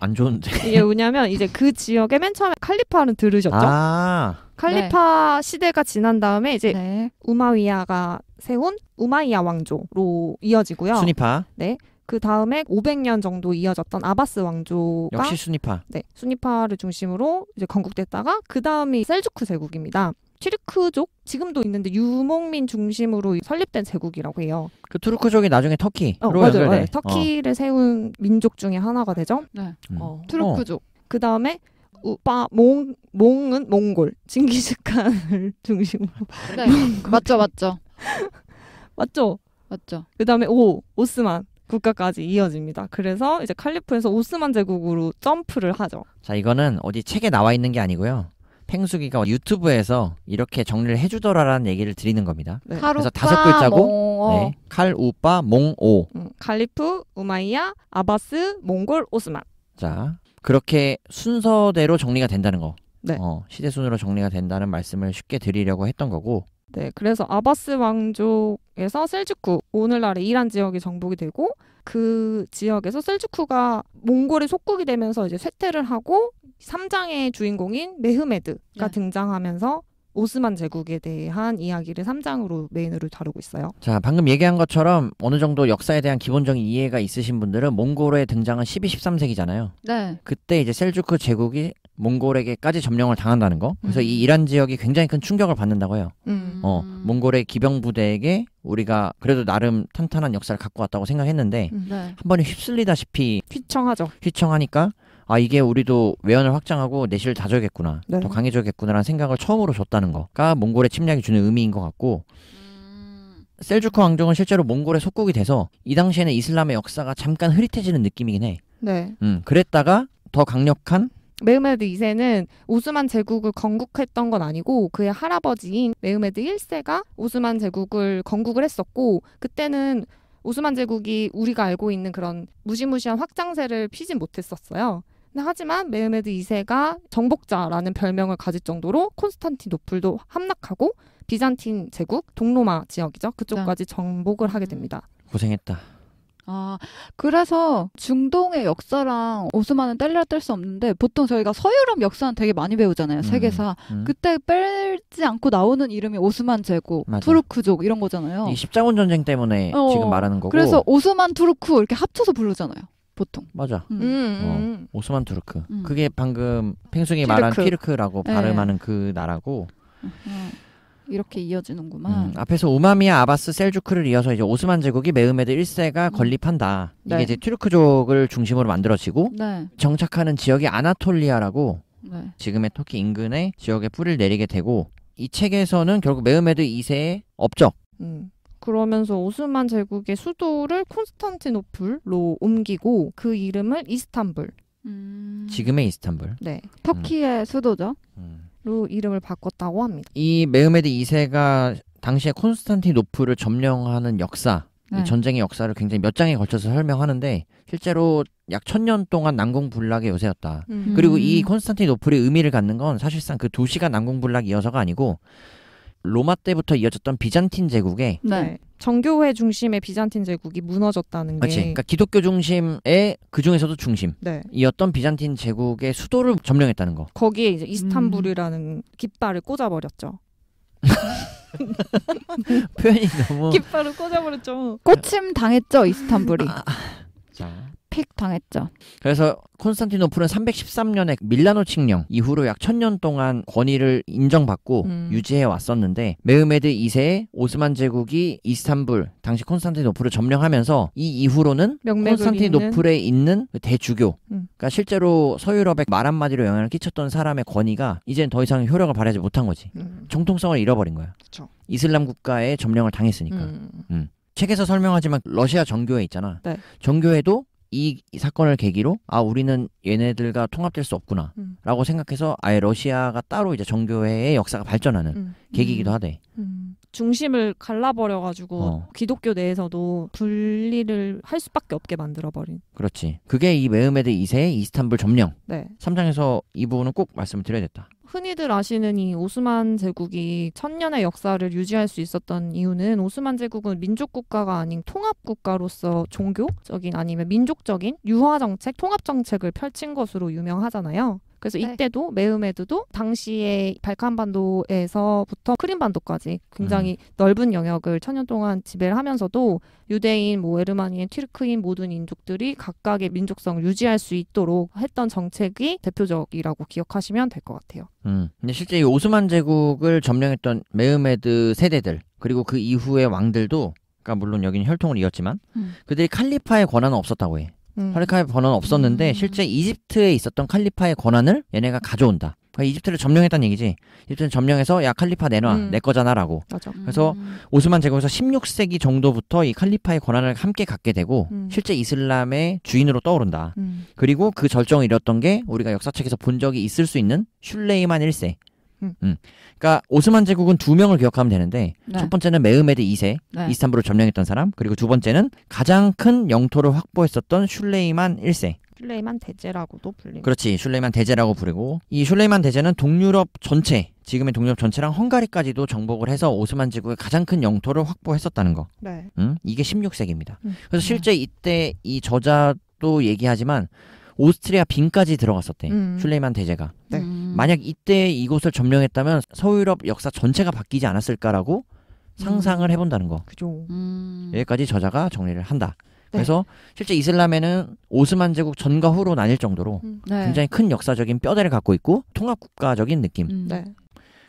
안 좋은데. 이게 왜냐면 이제 그 지역에 맨 처음에 칼리파는 들으셨죠? 아~ 칼리파 네. 시대가 지난 다음에 이제 네. 우마위야가 세운 우마이야 왕조로 이어지고요. 순위파. 네. 그 다음에 500년 정도 이어졌던 아바스 왕조가 역시 순위파. 네. 순위파를 중심으로 이제 건국됐다가 그 다음이 셀주크 제국입니다. 튀르크족 지금도 있는데 유목민 중심으로 설립된 제국이라고 해요. 그 투르크족이 나중에 터키로 어, 맞아요. 네, 터키를 어. 세운 민족 중에 하나가 되죠. 네. 음. 어. 투르크족. 어. 그 다음에 우파 몽 몽은 몽골 징기스칸을 중심으로. 네. 맞죠, 맞죠. 맞죠. 맞죠. 그 다음에 오 오스만. 국가까지 이어집니다. 그래서 이제 칼리프에서 오스만 제국으로 점프를 하죠. 자, 이거는 어디 책에 나와 있는 게 아니고요. 펭수기가 유튜브에서 이렇게 정리를 해주더라라는 얘기를 드리는 겁니다. 네. 그래서 다섯 글자고 어. 네. 칼 우빠 몽오 음, 칼리프 우마이야 아바스 몽골 오스만. 자 그렇게 순서대로 정리가 된다는 거. 네. 어, 시대 순으로 정리가 된다는 말씀을 쉽게 드리려고 했던 거고. 네, 그래서 아바스 왕족에서 셀주쿠 오늘날의 이란 지역이 정복이 되고 그 지역에서 셀주쿠가 몽골의 속국이 되면서 이제 쇠퇴를 하고 3장의 주인공인 메흐메드가 네. 등장하면서 오스만 제국에 대한 이야기를 3장으로 메인으로 다루고 있어요. 자, 방금 얘기한 것처럼 어느 정도 역사에 대한 기본적인 이해가 있으신 분들은 몽골에등장한 12, 13세기잖아요. 네. 그때 이제 셀주크 제국이 몽골에게까지 점령을 당한다는 거. 그래서 음. 이 이란 지역이 굉장히 큰 충격을 받는다고 해요. 음. 어, 몽골의 기병 부대에게 우리가 그래도 나름 탄탄한 역사를 갖고 왔다고 생각했는데 음. 네. 한 번에 휩쓸리다시피 휘청하죠. 휘청하니까 아 이게 우리도 외연을 확장하고 내실을 다져야겠구나 네. 더 강해져야겠구나라는 생각을 처음으로 줬다는 거가 몽골의 침략이 주는 의미인 것 같고 음. 셀주크 왕정은 실제로 몽골의 속국이 돼서 이 당시에는 이슬람의 역사가 잠깐 흐릿해지는 느낌이긴 해. 네. 음 그랬다가 더 강력한 메흐메드 2세는 오스만 제국을 건국했던 건 아니고 그의 할아버지인 메흐메드 1세가 오스만 제국을 건국을 했었고 그때는 오스만 제국이 우리가 알고 있는 그런 무시무시한 확장세를 피진 못했었어요. 하지만 메흐메드 2세가 정복자라는 별명을 가질 정도로 콘스탄티노플도 함락하고 비잔틴 제국 동로마 지역이죠. 그쪽까지 네. 정복을 하게 음. 됩니다. 고생했다. 아, 그래서 중동의 역사랑 오스만은 뗄려 뗄수 없는데 보통 저희가 서유럽 역사는 되게 많이 배우잖아요. 음, 세계사. 음. 그때 빼지 않고 나오는 이름이 오스만 제국, 맞아. 투르크족 이런 거잖아요. 이 십자군 전쟁 때문에 어, 지금 말하는 거고. 그래서 오스만 투르크 이렇게 합쳐서 부르잖아요. 보통. 맞아. 음. 음. 음 어, 음. 오스만 투르크. 음. 그게 방금 팽숭이 피르크. 말한 피르크라고 네. 발음하는 그 나라고. 어, 이렇게 이어지는구만. 음, 앞에서 우마미야 아바스 셀주크를 이어서 이제 오스만 제국이 메흐메드 1세가 건립한다. 이게 네. 이제 튀르크족을 중심으로 만들어지고 네. 정착하는 지역이 아나톨리아라고 네. 지금의 터키 인근의 지역에 뿌리를 내리게 되고 이 책에서는 결국 메흐메드 2세의 업적 그러면서 오스만 제국의 수도를 콘스탄티노플로 옮기고 그 이름을 이스탄불. 음... 지금의 이스탄불. 네. 음. 터키의 음. 수도죠. 로 이름을 바꿨다고 합니다. 이 메흐메드 2세가 당시에 콘스탄티노플을 점령하는 역사, 네. 전쟁의 역사를 굉장히 몇 장에 걸쳐서 설명하는데 실제로 약 천 년 동안 난공불락의 요새였다. 음. 그리고 이콘스탄티노플이 음. 의미를 갖는 건 사실상 그 도시가 난공불락이어서가 아니고 로마 때부터 이어졌던 비잔틴 제국의 네. 네. 정교회 중심의 비잔틴 제국이 무너졌다는 그렇 그러니까 기독교 중심의 그 중에서도 네. 중심이었던 네. 비잔틴 제국의 수도를 점령했다는 거. 거기에 이제 이스탄불이라는 음. 깃발을 꽂아버렸죠. 표현이 너무 깃발을 꽂아버렸죠. 꽂힘 당했죠 이스탄불이. 아, 아. 자. 픽 당했죠. 그래서 콘스탄티노플은 313년에 밀라노 칙령 이후로 약 1000년 동안 권위를 인정받고 음. 유지해 왔었는데 메흐메드 2세 오스만 제국이 이스탄불 당시 콘스탄티노플을 점령하면서 이 이후로는 콘스탄티노플에 있는, 있는 대주교 음. 그러니까 실제로 서유럽의말 한마디로 영향을 끼쳤던 사람의 권위가 이젠 더 이상 효력을 발휘하지 못한 거지. 음. 정통성을 잃어버린 거야. 그쵸. 이슬람 국가에 점령을 당했으니까. 음. 음. 책에서 설명하지만 러시아 정교회 있잖아. 네. 정교회도 이, 사건을 계기로 아 우리는 얘네들과 통합될 수 없구나라고 음. 생각해서 아예 러시아가 따로 이제 정교회의 역사가 발전하는 음. 계기이기도 음. 하대. 음. 중심을 갈라버려가지고 어. 기독교 내에서도 분리를 할 수밖에 없게 만들어버린. 그렇지. 그게 이 메흐메드 2세의 이스탄불 점령. 네. 3장에서 이 부분은 꼭 말씀을 드려야겠다. 흔히들 아시는 이 오스만 제국이 천년의 역사를 유지할 수 있었던 이유는 오스만 제국은 민족 국가가 아닌 통합 국가로서 종교적인 아니면 민족적인 유화 정책, 통합 정책을 펼친 것으로 유명하잖아요. 그래서 네. 이때도 메 매음에드도 당시에 발칸반도에서부터 크림반도까지 굉장히 음. 넓은 영역을 천 년 동안 지배를 하면서도 유대인, 뭐 에르마니인, 튀르크인 모든 인족들이 각각의 민족성을 유지할 수 있도록 했던 정책이 대표적이라고 기억하시면 될 것 같아요. 음. 근데 실제 이 오스만 제국을 점령했던 메흐메드 세대들 그리고 그 이후의 왕들도 그러니까 물론 여기는 혈통을 이었지만 음. 그들이 칼리파의 권한은 없었다고 해. 음. 칼리파의 권한은 없었는데 음. 실제 이집트에 있었던 칼리파의 권한을 얘네가 가져온다. 그러니까 이집트를 점령했다는 얘기지. 이집트는 점령해서 야 칼리파 내놔 음. 내 거잖아라고. 맞아. 그래서 음. 오스만 제국에서 16세기 정도부터 이 칼리파의 권한을 함께 갖게 되고 음. 실제 이슬람의 주인으로 떠오른다. 음. 그리고 그 절정을 이뤘던 게 우리가 역사책에서 본 적이 있을 수 있는 슐레이만 1세. 음. 음. 그러니까 오스만 제국은 두 명을 기억하면 되는데 네. 첫 번째는 메흐메드 2세 네. 이스탄불을 점령했던 사람 그리고 두 번째는 가장 큰 영토를 확보했었던 슐레이만 1세. 슐레이만 대제라고도 불리고. 그렇지. 슐레이만 대제라고 부르고 이 슐레이만 대제는 동유럽 전체 지금의 동유럽 전체랑 헝가리까지도 정복을 해서 오스만 제국의 가장 큰 영토를 확보했었다는 거. 네. 음? 이게 16세기입니다. 음. 그래서 네. 실제 이때 이 저자도 얘기하지만 오스트리아 빈까지 들어갔었대. 음. 슐레이만 대제가. 네. 음. 만약 이때 이곳을 점령했다면 서유럽 역사 전체가 바뀌지 않았을까라고 음. 상상을 해본다는 거. 그죠. 음. 여기까지 저자가 정리를 한다. 네. 그래서 실제 이슬람에는 오스만 제국 전과 후로 나뉠 정도로 네. 굉장히 큰 역사적인 뼈대를 갖고 있고 통합 국가적인 느낌. 네.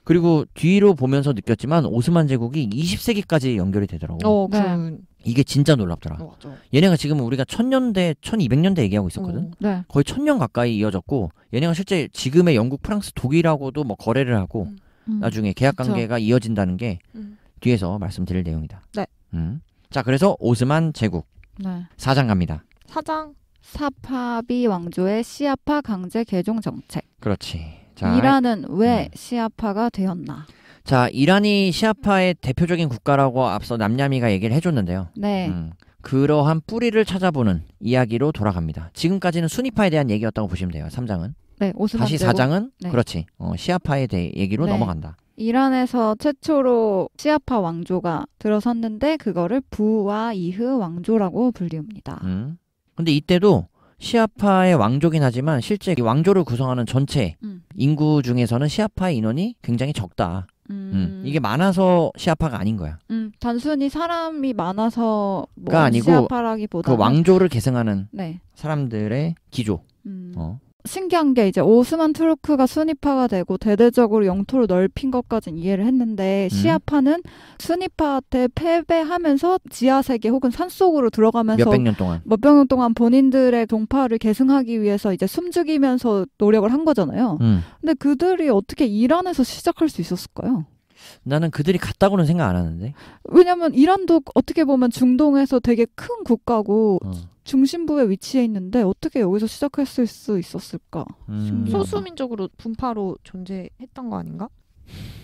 그리고 뒤로 보면서 느꼈지만 오스만 제국이 20세기까지 연결이 되더라고요. 어, 네. 그 이게 진짜 놀랍더라. 어, 얘네가 지금 우리가 천년대, 1 2 0 0 년대 얘기하고 있었거든. 어, 네. 거의 천년 가까이 이어졌고 얘네가 실제 지금의 영국, 프랑스, 독일하고도 뭐 거래를 하고 음, 음, 나중에 계약 관계가 그쵸. 이어진다는 게 음. 뒤에서 말씀드릴 내용이다. 네. 음. 자, 그래서 오스만 제국 네. 사장 갑니다. 사장 사파비 왕조의 시아파 강제 개종 정책. 그렇지. 자, 이라는 왜 음. 시아파가 되었나? 자, 이란이 시아파의 대표적인 국가라고 앞서 남냠이가 얘기를 해줬는데요. 네. 음, 그러한 뿌리를 찾아보는 이야기로 돌아갑니다. 지금까지는 순위파에 대한 얘기였다고 보시면 돼요. 3장은. 네, 오스만 다시 제국. 4장은 네. 그렇지. 어, 시아파에 대해 얘기로 네. 넘어간다. 이란에서 최초로 시아파 왕조가 들어섰는데 그거를 부와 이흐 왕조라고 불리웁니다. 음. 근데 이때도 시아파의 왕조긴 하지만 실제 왕조를 구성하는 전체 음. 인구 중에서는 시아파 인원이 굉장히 적다. 음. 음. 이게 많아서 시아파가 아닌 거야. 음, 단순히 사람이 많아서 뭐 아니고 시아파라기보다 그 왕조를 계승하는 네. 사람들의 기조. 음. 어, 신기한 게 이제 오스만 투르크가 순위파가 되고 대대적으로 영토를 넓힌 것까지는 이해를 했는데 음. 시아파는 순위파한테 패배하면서 지하 세계 혹은 산 속으로 들어가면서 몇백 년 동안 몇백 년 동안 본인들의 동파를 계승하기 위해서 이제 숨죽이면서 노력을 한 거잖아요. 음. 근데 그들이 어떻게 이란에서 시작할 수 있었을까요? 나는 그들이 같다고는 생각 안 하는데. 왜냐면 이란도 어떻게 보면 중동에서 되게 큰 국가고 어. 중심부에 위치해 있는데 어떻게 여기서 시작했을 수 있었을까? 음. 소수민족으로 분파로 존재했던 거 아닌가?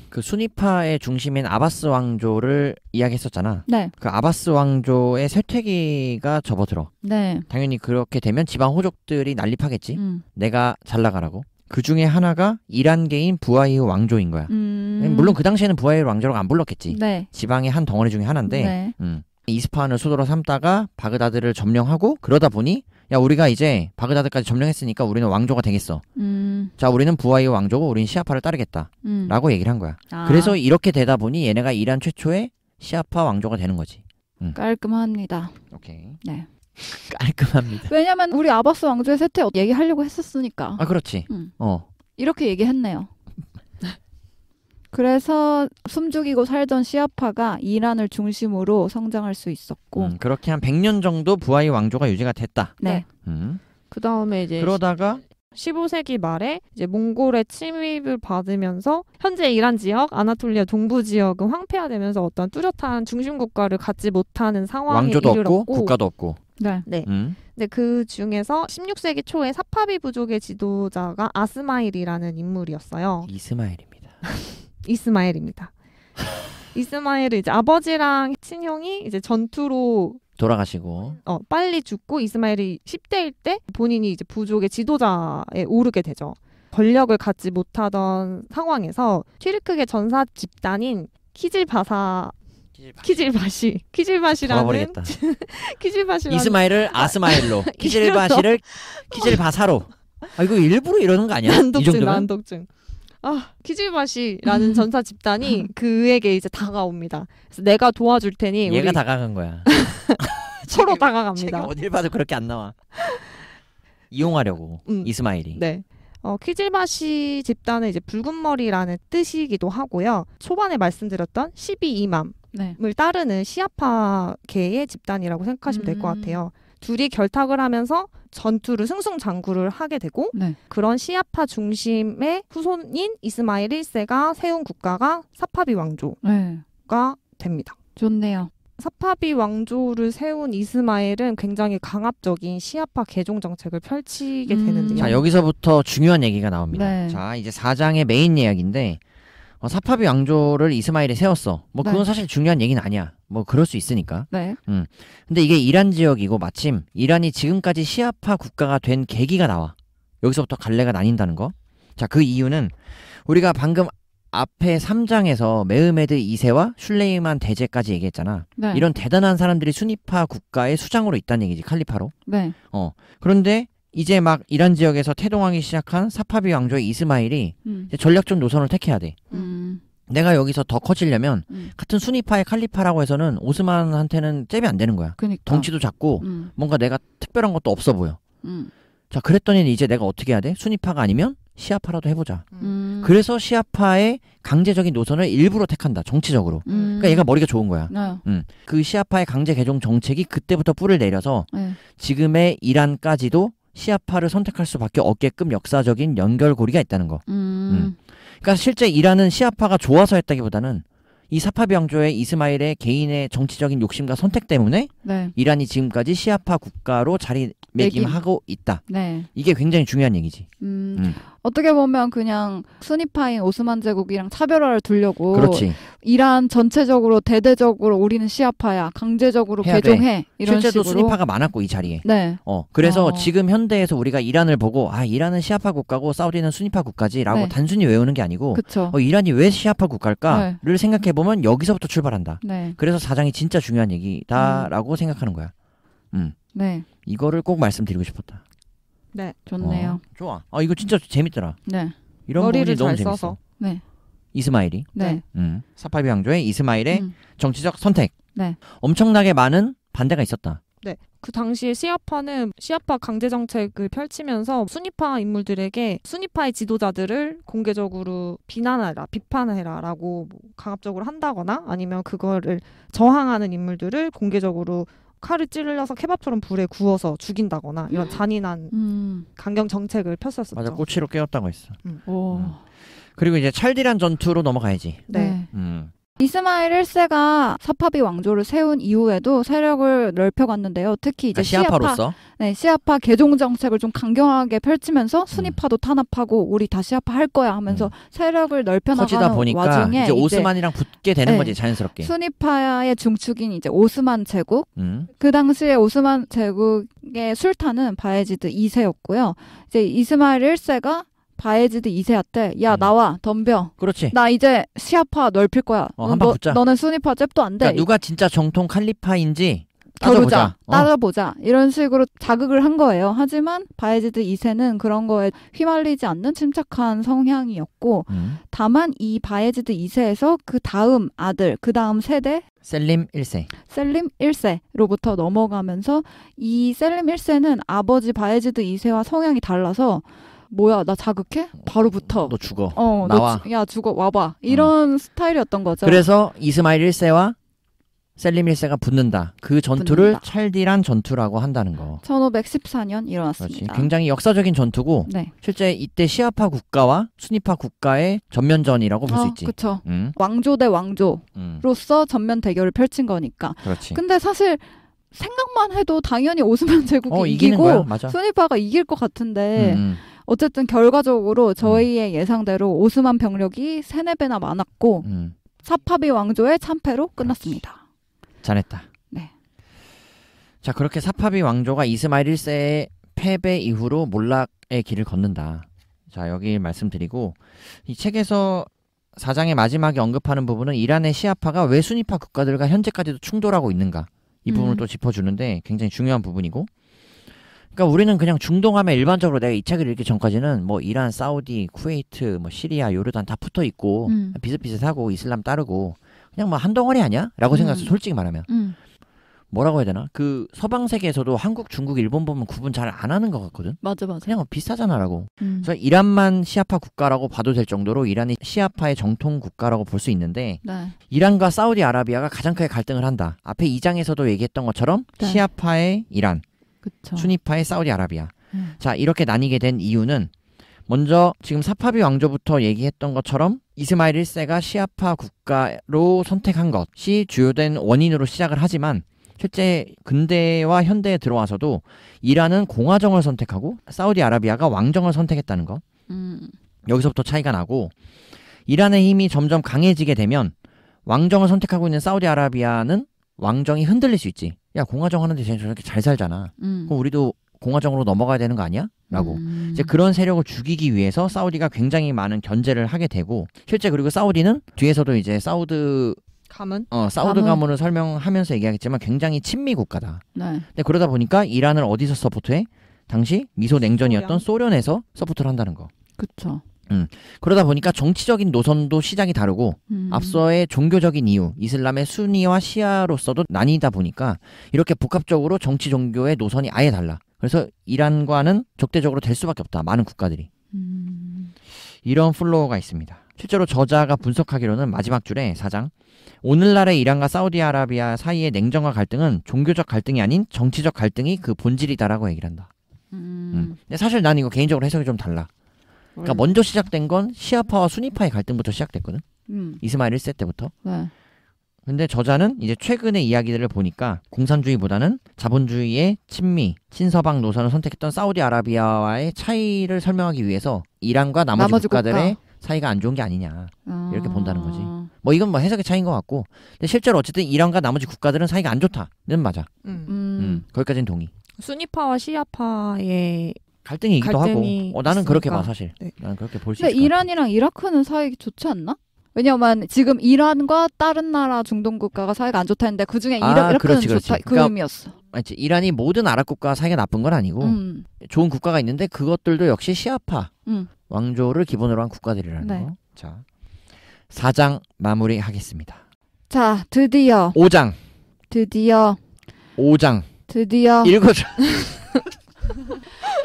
그 순위파의 중심인 아바스 왕조를 이야기했었잖아. 네. 그 아바스 왕조의 쇠퇴기가 접어들어. 네. 당연히 그렇게 되면 지방 호족들이 난립하겠지. 음. 내가 잘 나가라고. 그 중에 하나가 이란계인 부하이유 왕조인 거야. 음... 물론 그 당시에는 부하이유 왕조라고 안 불렀겠지. 네. 지방의 한 덩어리 중에 하나인데. 네. 음. 이스파한을 수도로 삼다가 바그다드를 점령하고 그러다 보니 야 우리가 이제 바그다드까지 점령했으니까 우리는 왕조가 되겠어. 음. 자 우리는 부하의 왕조고 우리는 시아파를 따르겠다. 음. 라고 얘기를 한 거야. 아. 그래서 이렇게 되다 보니 얘네가 이란 최초의 시아파 왕조가 되는 거지. 음. 깔끔합니다. 오케이. 네. 깔끔합니다. 왜냐면 우리 아바스 왕조의 세태 얘기하려고 했었으니까. 아 그렇지. 어. 이렇게 얘기했네요. 그래서 숨죽이고 살던 시아파가 이란을 중심으로 성장할 수 있었고 음, 그렇게 한 100년 정도 부하이 왕조가 유지가 됐다. 네. 음. 그 다음에 이제 그러다가 15세기 말에 이제 몽골의 침입을 받으면서 현재 이란 지역, 아나톨리아 동부 지역은 황폐화되면서 어떤 뚜렷한 중심 국가를 갖지 못하는 상황에 왕조도 이르렀고 없고 국가도 없고. 네. 네. 음. 근데 그 중에서 16세기 초에 사파비 부족의 지도자가 아스마일이라는 인물이었어요. 이스마일입니다. 이스마엘입니다. 이스마엘은 이제 아버지랑 친형이 이제 전투로 돌아가시고 어, 빨리 죽고 이스마엘이 10대일 때 본인이 이제 부족의 지도자에 오르게 되죠. 권력을 갖지 못하던 상황에서 튀르크의 전사 집단인 키질바사 키질바시 키질바시라는 키질바시 이스마일을 아스마일로 키질바시를 키질바사로 아 이거 일부러 이러는 거 아니야? 난독증 난독증 아 키즈마시라는 전사 집단이 그에게 이제 다가옵니다. 그래서 내가 도와줄 테니 얘가 우리... 다가간 거야. 서로 책에, 다가갑니다. 어딜 봐도 그렇게 안 나와. 이용하려고 음, 이스마일이. 네. 어, 키질마시 집단은 이제 붉은 머리라는 뜻이기도 하고요. 초반에 말씀드렸던 12이맘을 네. 따르는 시아파계의 집단이라고 생각하시면 음. 될것 같아요. 둘이 결탁을 하면서 전투를 승승장구를 하게 되고 네. 그런 시아파 중심의 후손인 이스마일 1세가 세운 국가가 사파비 왕조가 네. 됩니다. 좋네요. 사파비 왕조를 세운 이스마엘은 굉장히 강압적인 시아파 개종 정책을 펼치게 음. 되는데요. 자, 여기서부터 중요한 얘기가 나옵니다. 네. 자, 이제 4장의 메인 이야기인데 어, 사파비 왕조를 이스마엘이 세웠어. 뭐 네. 그건 네. 사실 중요한 얘기는 아니야. 뭐 그럴 수 있으니까. 네. 음. 근데 이게 이란 지역이고 마침 이란이 지금까지 시아파 국가가 된 계기가 나와. 여기서부터 갈래가 나뉜다는 거. 자, 그 이유는 우리가 방금 앞에 3장에서 메흐메드 2세와 슐레이만 대제까지 얘기했잖아. 네. 이런 대단한 사람들이 순위파 국가의 수장으로 있다는 얘기지, 칼리파로. 네. 어. 그런데 이제 막 이란 지역에서 태동하기 시작한 사파비 왕조의 이스마일이 음. 전략적 노선을 택해야 돼. 음. 내가 여기서 더 커지려면 음. 같은 순위파의 칼리파라고 해서는 오스만한테는 잽이 안 되는 거야. 그러니까. 덩치도 작고 음. 뭔가 내가 특별한 것도 없어 보여. 음. 자 그랬더니 이제 내가 어떻게 해야 돼? 순위파가 아니면 시아파라도 해보자. 음. 음. 그래서 시아파의 강제적인 노선을 일부러 택한다. 정치적으로. 음. 그러니까 얘가 머리가 좋은 거야. 아. 음. 그 시아파의 강제 개종 정책이 그때부터 뿔을 내려서 네. 지금의 이란까지도 시아파를 선택할 수밖에 없게끔 역사적인 연결고리가 있다는 거. 음. 그러니까 실제 이란은 시아파가 좋아서 했다기보다는 이 사파병조의 이스마일의 개인의 정치적인 욕심과 선택 때문에 네. 이란이 지금까지 시아파 국가로 자리매김하고 있다. 네. 이게 굉장히 중요한 얘기지. 음, 음. 어떻게 보면 그냥 순위파인 오스만 제국이랑 차별화를 두려고 그렇지. 이란 전체적으로 대대적으로 우리는 시아파야 강제적으로 개종해 이런 실제로 식으로. 순위파가 많았고 이 자리에. 네. 어 그래서 어. 지금 현대에서 우리가 이란을 보고 아 이란은 시아파 국가고 사우디는 순위파 국가지라고 네. 단순히 외우는 게 아니고 어, 이란이 왜 시아파 국가일까를 네. 생각해 보면 여기서부터 출발한다. 네. 그래서 사장이 진짜 중요한 얘기다라고 음. 생각하는 거야. 음. 네. 이거를 꼭 말씀드리고 싶었다. 네, 좋네요. 어, 좋아. 아 이거 진짜 재밌더라. 네. 이런 머리를 너무 재밌어. 써서. 네. 이스마일이. 네. 음. 사파비 왕조의 이스마일의 음. 정치적 선택. 네. 엄청나게 많은 반대가 있었다. 네. 그 당시에 시아파는 시아파 강제 정책을 펼치면서 순위파 인물들에게 순위파의 지도자들을 공개적으로 비난하라, 비판해라라고 뭐 강압적으로 한다거나 아니면 그거를 저항하는 인물들을 공개적으로 칼을 찔러서 케밥처럼 불에 구워서 죽인다거나 이런 음. 잔인한 음. 강경 정책을 폈었었죠. 맞아, 꼬치로 깨웠다고 했어. 음. 음. 그리고 이제 찰디란 전투로 넘어가야지. 네. 네. 음. 이스마일 1세가 사파비 왕조를 세운 이후에도 세력을 넓혀갔는데요. 특히 이제 아, 그러니까 시아파로서 시아파, 네, 시아파 개종 정책을 좀 강경하게 펼치면서 음. 순위파도 탄압하고 우리 다 시아파 할 거야 하면서 음. 세력을 넓혀나가는 니까 와중에 이제 오스만이랑 이제, 붙게 되는 네, 거지 자연스럽게. 순위파의 중축인 이제 오스만 제국. 음. 그 당시에 오스만 제국의 술탄은 바에지드 2세였고요. 이제 이스마일 1세가 바에지드 이세한테야 음. 나와 덤벼. 그렇지. 나 이제 시아파 넓힐 거야. 어, 음, 한 너, 붙자. 너는 순위파 잽도 안 돼. 그러니까 누가 진짜 정통 칼리파인지 겨루자, 따져보자 어. 이런 식으로 자극을 한 거예요. 하지만 바에지드 이세는 그런 거에 휘말리지 않는 침착한 성향이었고 음. 다만 이 바에지드 이세에서그 다음 아들, 그 다음 세대 셀림 1세 셀림 1세로부터 넘어가면서 이 셀림 1세는 아버지 바에지드 2세와 성향이 달라서 뭐야 나 자극해? 바로 붙어. 너 죽어. 어, 나와. 주, 야 죽어 와봐. 이런 어. 스타일이었던 거죠. 그래서 이스마일 1세와 셀림 1세가 붙는다. 그 전투를 붙는다. 찰디란 전투라고 한다는 거. 1514년 일어났습니다. 그렇지. 굉장히 역사적인 전투고 네. 실제 이때 시아파 국가와 순위파 국가의 전면전이라고 볼수 어, 아, 있지. 그렇죠. 음. 왕조 대 음. 왕조로서 음. 전면 대결을 펼친 거니까. 그렇지. 근데 사실 생각만 해도 당연히 오스만 제국이 어, 이기고 순위파가 이길 것 같은데 음. 음. 어쨌든 결과적으로 음. 저희의 예상대로 오스만 병력이 세네 배나 많았고 음. 사파비 왕조의 참패로 끝났습니다. 잘했다. 네. 자 그렇게 사파비 왕조가 이스마일 1세의 패배 이후로 몰락의 길을 걷는다. 자 여기 말씀드리고 이 책에서 사장의 마지막에 언급하는 부분은 이란의 시아파가 왜 순위파 국가들과 현재까지도 충돌하고 있는가 이 부분을 음. 또 짚어주는데 굉장히 중요한 부분이고 그러니까 우리는 그냥 중동하면 일반적으로 내가 이 책을 읽기 전까지는 뭐 이란, 사우디, 쿠웨이트, 뭐 시리아, 요르단 다 붙어 있고 음. 비슷비슷하고 이슬람 따르고 그냥 뭐한 덩어리 아니야?라고 생각해서 음. 솔직히 말하면 음. 뭐라고 해야 되나? 그 서방 세계에서도 한국, 중국, 일본 보면 구분 잘 안 하는 것 같거든. 맞아, 맞아. 그냥 뭐 비슷하잖아라고. 음. 그래서 이란만 시아파 국가라고 봐도 될 정도로 이란이 시아파의 정통 국가라고 볼 수 있는데 네. 이란과 사우디 아라비아가 가장 크게 갈등을 한다. 앞에 이장에서도 얘기했던 것처럼 네. 시아파의 이란, 그쵸. 수니파의 사우디아라비아. 음. 자 이렇게 나뉘게 된 이유는 먼저 지금 사파비 왕조부터 얘기했던 것처럼 이스마일 1세가 시아파 국가로 선택한 것이 주요된 원인으로 시작을 하지만 실제 근대와 현대에 들어와서도 이란은 공화정을 선택하고 사우디아라비아가 왕정을 선택했다는 것. 음. 여기서부터 차이가 나고 이란의 힘이 점점 강해지게 되면 왕정을 선택하고 있는 사우디아라비아는 왕정이 흔들릴 수 있지. 야 공화정 하는데 쟤는 저렇게 잘 살잖아. 음. 그럼 우리도 공화정으로 넘어가야 되는 거 아니야? 라고 음. 이제 그런 세력을 죽이기 위해서 사우디가 굉장히 많은 견제를 하게 되고 실제 그리고 사우디는 뒤에서도 이제 사우드 가문 어 사우드 가문. 을 설명하면서 얘기하겠지만 굉장히 친미 국가다. 네. 근데 그러다 보니까 이란을 어디서 서포트해? 당시 미소 냉전이었던 소련. 에서 서포트를 한다는 거. 그렇죠. 음. 그러다 보니까 정치적인 노선도 시장이 다르고 음. 앞서의 종교적인 이유, 이슬람의 순위와 시야로서도 나뉘다 보니까 이렇게 복합적으로 정치 종교의 노선이 아예 달라. 그래서 이란과는 적대적으로 될 수밖에 없다. 많은 국가들이. 음. 이런 플로어가 있습니다. 실제로 저자가 분석하기로는 마지막 줄에 사장 오늘날의 이란과 사우디아라비아 사이의 냉정과 갈등은 종교적 갈등이 아닌 정치적 갈등이 그 본질이다라고 얘기를 한다. 음. 음. 근데 사실 난 이거 개인적으로 해석이 좀 달라. 그러니까 음. 먼저 시작된 건 시아파와 순이파의 갈등부터 시작됐거든. 음. 이스마일 1세 때부터. 네. 근데 저자는 이제 최근의 이야기들을 보니까 공산주의보다는 자본주의의 친미, 친서방 노선을 선택했던 사우디아라비아와의 차이를 설명하기 위해서 이란과 나머지, 나머지 국가들의 국가. 사이가 안 좋은 게 아니냐 아... 이렇게 본다는 거지. 아. 뭐 이건 뭐 해석의 차이인 것 같고, 근데 실제로 어쨌든 이란과 나머지 국가들은 사이가 안 좋다는 맞아. 음. 음. 음. 거기까지는 동의. 순위파와 시아파의 갈등이기도 갈등이 하고 어, 나는 그렇게 봐 사실 네. 나는 그렇게 볼 수 있어. 이란이랑 이라크는 사이 좋지 않나? 왜냐면 지금 이란과 다른 나라 중동 국가가 사이가 안 좋다는데 그 중에 아, 이라크는 그렇지, 그렇지. 좋다 그 그러니까, 의미였어. 맞지 이란이 모든 아랍 국가 사이가 나쁜 건 아니고 음. 좋은 국가가 있는데 그것들도 역시 시아파 음. 왕조를 기본으로 한 국가들이라는 네. 거. 자 4장 마무리하겠습니다. 자 드디어 5장 드디어 5장 드디어 읽어줘.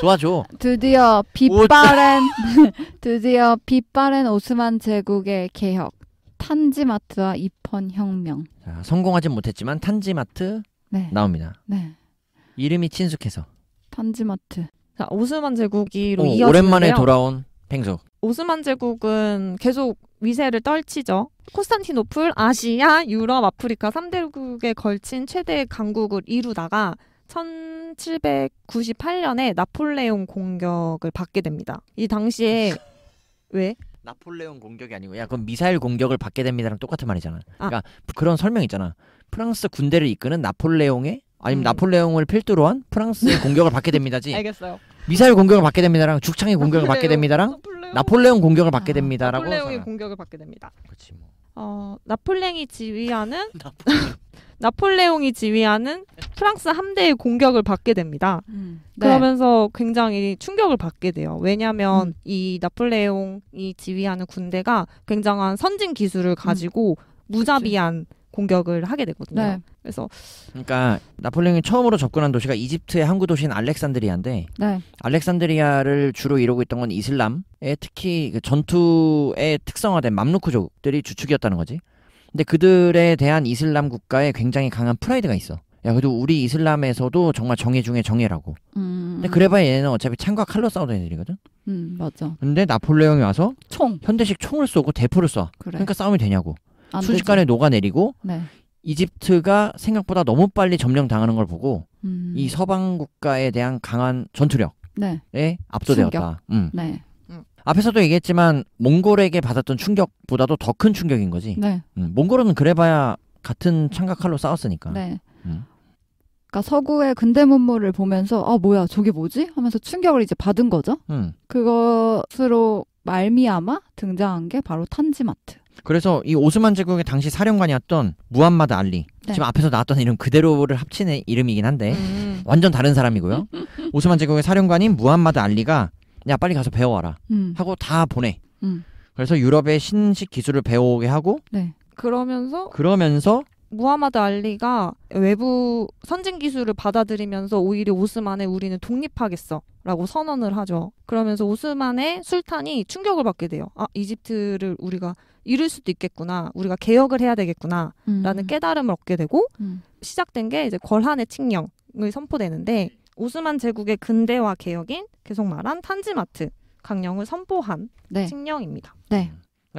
도와줘. 드디어 빛바랜 드디어 빛바랜 오스만 제국의 개혁. 탄지마트와 입헌 혁명. 자, 성공하진 못했지만 탄지마트 네. 나옵니다. 네. 이름이 친숙해서. 탄지마트. 자, 오스만 제국이로 이어 오랜만에 돌아온 팽석. 오스만 제국은 계속 위세를 떨치죠. 콘스탄티노플, 아시아, 유럽, 아프리카 3대국에 걸친 최대 강국을 이루다가 1798년에 나폴레옹 공격을 받게 됩니다. 이 당시에 왜? 나폴레옹 공격이 아니고 야 그건 미사일 공격을 받게 됩니다랑 똑같은 말이잖아. 아. 그러니까 그런 설명 있잖아. 프랑스 군대를 이끄는 나폴레옹의 아니면 음. 나폴레옹을 필두로 한 프랑스의 공격을 받게 됩니다지. 알겠어요. 미사일 공격을 받게 됩니다랑 죽창의 공격을 나폴레옹, 받게 됩니다랑 나폴레옹, 나폴레옹 공격을 받게 아, 됩니다라고. 나폴레옹의 공격을 받게 됩니다. 그렇지 뭐. 어, 나폴랭이 지휘하는 나폴레옹이 지휘하는 프랑스 함대의 공격을 받게 됩니다. 음, 네. 그러면서 굉장히 충격을 받게 돼요. 왜냐하면 음. 이 나폴레옹이 지휘하는 군대가 굉장한 선진 기술을 가지고 음. 무자비한 그치. 공격을 하게 되거든요. 네. 그래서 그러니까 나폴레옹이 처음으로 접근한 도시가 이집트의 항구 도시인 알렉산드리아인데 네. 알렉산드리아를 주로 이루고 있던 건 이슬람의 특히 그 전투에 특성화된 맘루크족들이 주축이었다는 거지. 근데 그들에 대한 이슬람 국가에 굉장히 강한 프라이드가 있어. 야 그래도 우리 이슬람에서도 정말 정예 중에 정예라고. 음... 근데 그래봐야 얘는 어차피 창과 칼로 싸우던 애들이거든. 음 맞아. 근데 나폴레옹이 와서 총 현대식 총을 쏘고 대포를 쏴. 그래. 그러니까 싸움이 되냐고. 순식간에 되죠. 녹아내리고 네. 이집트가 생각보다 너무 빨리 점령당하는 걸 보고 음. 이 서방 국가에 대한 강한 전투력에 네. 압도되었다. 음. 네. 음. 앞에서도 얘기했지만 몽골에게 받았던 충격보다도 더 큰 충격인 거지. 네. 음. 몽골은 그래봐야 같은 창각칼로 싸웠으니까. 네. 음. 그러니까 서구의 근대 문물을 보면서 아 뭐야 저게 뭐지 하면서 충격을 이제 받은 거죠. 음. 그것으로 말미암아 등장한 게 바로 탄지마트. 그래서 이 오스만 제국의 당시 사령관이었던 무함마드 알리 네. 지금 앞에서 나왔던 이름 그대로를 합친 이름이긴 한데 음. 완전 다른 사람이고요. 오스만 제국의 사령관인 무함마드 알리가 야 빨리 가서 배워와라 음. 하고 다 보내. 음. 그래서 유럽의 신식 기술을 배우게 하고 네. 그러면서 그러면서 무하마드 알리가 외부 선진 기술을 받아들이면서 오히려 오스만에 우리는 독립하겠어. 라고 선언을 하죠. 그러면서 오스만의 술탄이 충격을 받게 돼요. 아, 이집트를 우리가 이럴 수도 있겠구나. 우리가 개혁을 해야 되겠구나. 라는 음. 깨달음을 얻게 되고 음. 시작된 게 이제 걸한의 칙령을 선포되는데 음. 오스만 제국의 근대화 개혁인 계속 말한 탄지마트 강령을 선포한 네. 칙령입니다. 네.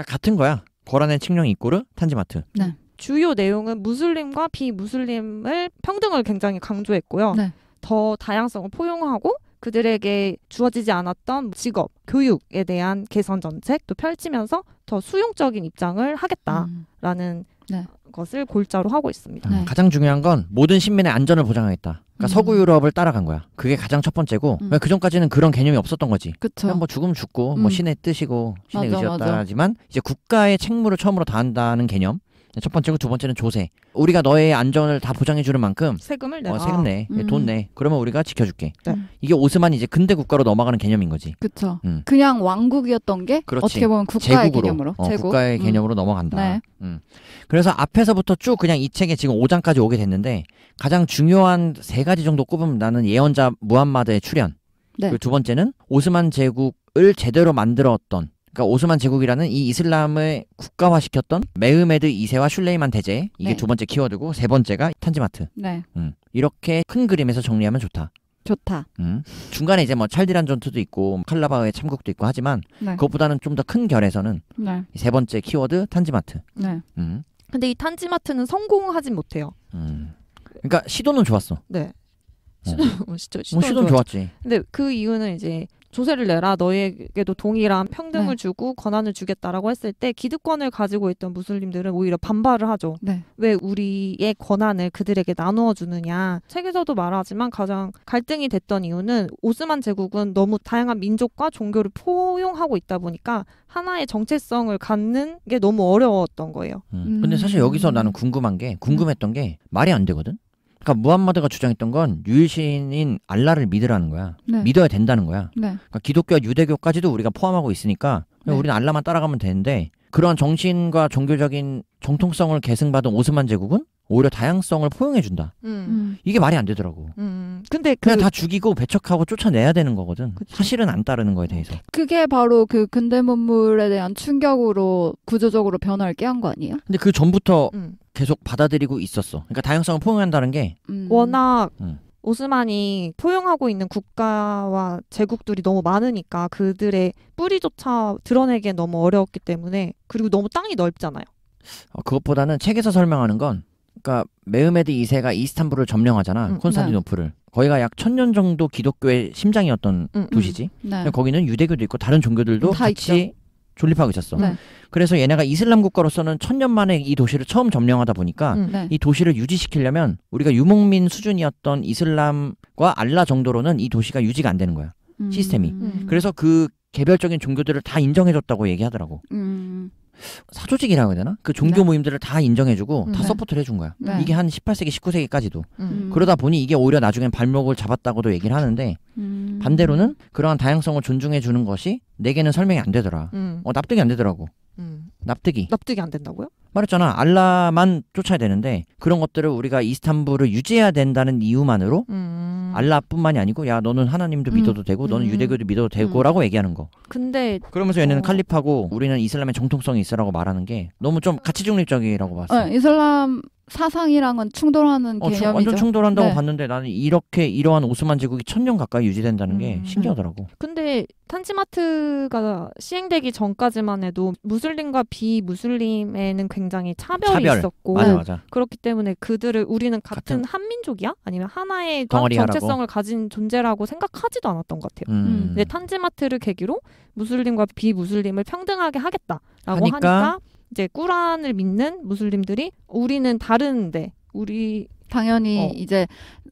같은 거야. 거란의 칙령 이꼬르 탄지마트. 네. 주요 내용은 무슬림과 비무슬림을 평등을 굉장히 강조했고요. 네. 더 다양성을 포용하고 그들에게 주어지지 않았던 직업, 교육에 대한 개선 정책도 펼치면서 더 수용적인 입장을 하겠다라는 음. 네. 것을 골자로 하고 있습니다. 네. 가장 중요한 건 모든 시민의 안전을 보장하겠다. 그러니까 음. 서구 유럽을 따라간 거야. 그게 가장 첫 번째고 음. 그 전까지는 그런 개념이 없었던 거지. 그쵸. 그냥 뭐 죽음 죽고 뭐 음. 뭐 신의 뜻이고 신의 맞아, 의지였다지만 이제 국가의 책무를 처음으로 다한다는 개념 네, 첫 번째고 두 번째는 조세. 우리가 너의 안전을 다 보장해 주는 만큼 세금을 내. 어, 세금 내. 아. 돈 내. 그러면 우리가 지켜줄게. 네. 이게 오스만 이제 근대 국가로 넘어가는 개념인 거지. 그렇죠. 음. 그냥 왕국이었던 게 그렇지. 어떻게 보면 국가의 제국으로, 개념으로 어, 제국? 국가의 음. 개념으로 넘어간다. 네. 음. 그래서 앞에서부터 쭉 그냥 이 책에 지금 5장까지 오게 됐는데 가장 중요한 세 가지 정도 꼽으면 나는 예언자 무함마드의 출현. 네. 그리고 두 번째는 오스만 제국을 제대로 만들었던 그러니까 오스만 제국이라는 이 이슬람을 국가화시켰던 메흐메드 2세와 슐레이만 대제 이게 네. 두 번째 키워드고 세 번째가 탄지마트. 네. 음. 이렇게 큰 그림에서 정리하면 좋다. 좋다. 음. 중간에 이제 뭐 찰디란 전투도 있고 뭐 칼라바흐의 참극도 있고 하지만 네. 그것보다는 좀 더 큰 결에서는 네. 세 번째 키워드 탄지마트. 네. 음. 근데 이 탄지마트는 성공하지 못해요. 음. 그러니까 시도는 좋았어. 네. 어. 시도, 어. 시도, 시도는, 뭐 시도는 좋았지. 근데 그 이유는 이제 조세를 내라 너희에게도 동일한 평등을 네. 주고 권한을 주겠다라고 했을 때 기득권을 가지고 있던 무슬림들은 오히려 반발을 하죠. 네. 왜 우리의 권한을 그들에게 나누어 주느냐. 책에서도 말하지만 가장 갈등이 됐던 이유는 오스만 제국은 너무 다양한 민족과 종교를 포용하고 있다 보니까 하나의 정체성을 갖는 게 너무 어려웠던 거예요. 음. 근데 사실 여기서 나는 음. 궁금한 게 궁금했던 게 말이 안 되거든. 그러니까 무함마드가 주장했던 건 유일신인 알라를 믿으라는 거야. 네. 믿어야 된다는 거야. 네. 그러니까 기독교와 유대교까지도 우리가 포함하고 있으니까 네. 우리는 알라만 따라가면 되는데 그러한 정신과 종교적인 정통성을 계승받은 오스만 제국은 오히려 다양성을 포용해준다. 음. 이게 말이 안 되더라고. 음. 음. 근데 그, 냥다 죽이고 배척하고 쫓아내야 되는 거거든. 그치. 사실은 안 따르는 거에 대해서. 그게 바로 그 근대 문물에 대한 충격으로 구조적으로 변화를 깨한 거 아니에요? 근데 그 전부터 음. 계속 받아들이고 있었어. 그러니까 다양성을 포용한다는 게 음. 워낙 음. 오스만이 포용하고 있는 국가와 제국들이 너무 많으니까 그들의 뿌리조차 드러내기엔 너무 어려웠기 때문에 그리고 너무 땅이 넓잖아요. 어, 그것보다는 책에서 설명하는 건 그러니까 메흐메드 2세가 이스탄불을 점령하잖아. 음, 콘스탄티노플을. 네. 거기가 약 천 년 정도 기독교의 심장이었던 음, 음. 도시지. 네. 거기는 유대교도 있고 다른 종교들도 다 같이 있죠. 존립하고 있었어. 네. 그래서 얘네가 이슬람 국가로서는 천 년 만에 이 도시를 처음 점령하다 보니까 음, 네. 이 도시를 유지시키려면 우리가 유목민 수준이었던 이슬람과 알라 정도로는 이 도시가 유지가 안 되는 거야. 음, 시스템이. 음, 그래서 그 개별적인 종교들을 다 인정해줬다고 얘기하더라고. 음. 사조직이라고 해야 되나? 그 종교 네. 모임들을 다 인정해주고 음. 다 네. 서포트를 해준 거야. 네. 이게 한 18세기, 19세기까지도. 음. 음. 그러다 보니 이게 오히려 나중엔 발목을 잡았다고도 얘기를 하는데 음. 반대로는 그러한 다양성을 존중해주는 것이 내게는 설명이 안 되더라. 음. 어, 납득이 안 되더라고. 음. 납득이. 납득이 안 된다고요? 말했잖아. 알라만 쫓아야 되는데 그런 것들을 우리가 이스탄불을 유지해야 된다는 이유만으로 음. 알라뿐만이 아니고 야 너는 하나님도 음. 믿어도 되고 너는 음. 유대교도 믿어도 음. 되고라고 얘기하는 거. 근데 그러면서 얘네는 어. 칼립하고 우리는 이슬람의 정통성이 있으라고 말하는 게 너무 좀 가치 중립적이라고 봤어. 어, 이슬람 사상이랑은 충돌하는 어, 개념이죠. 완전 충돌한다고 네. 봤는데 나는 이렇게 이러한 오스만 제국이 천년 가까이 유지된다는 게 음, 신기하더라고. 근데 탄지마트가 시행되기 전까지만 해도 무슬림과 비무슬림에는 굉장히 차별이 차별. 있었고 맞아, 맞아. 그렇기 때문에 그들을 우리는 같은, 같은... 한민족이야 아니면 하나의 정체성을 가진 존재라고 생각하지도 않았던 것 같아요. 음. 근데 탄지마트를 계기로 무슬림과 비무슬림을 평등하게 하겠다라고 하니까, 하니까 이제 꾸란을 믿는 무슬림들이 우리는 다른데 우리 당연히 어. 이제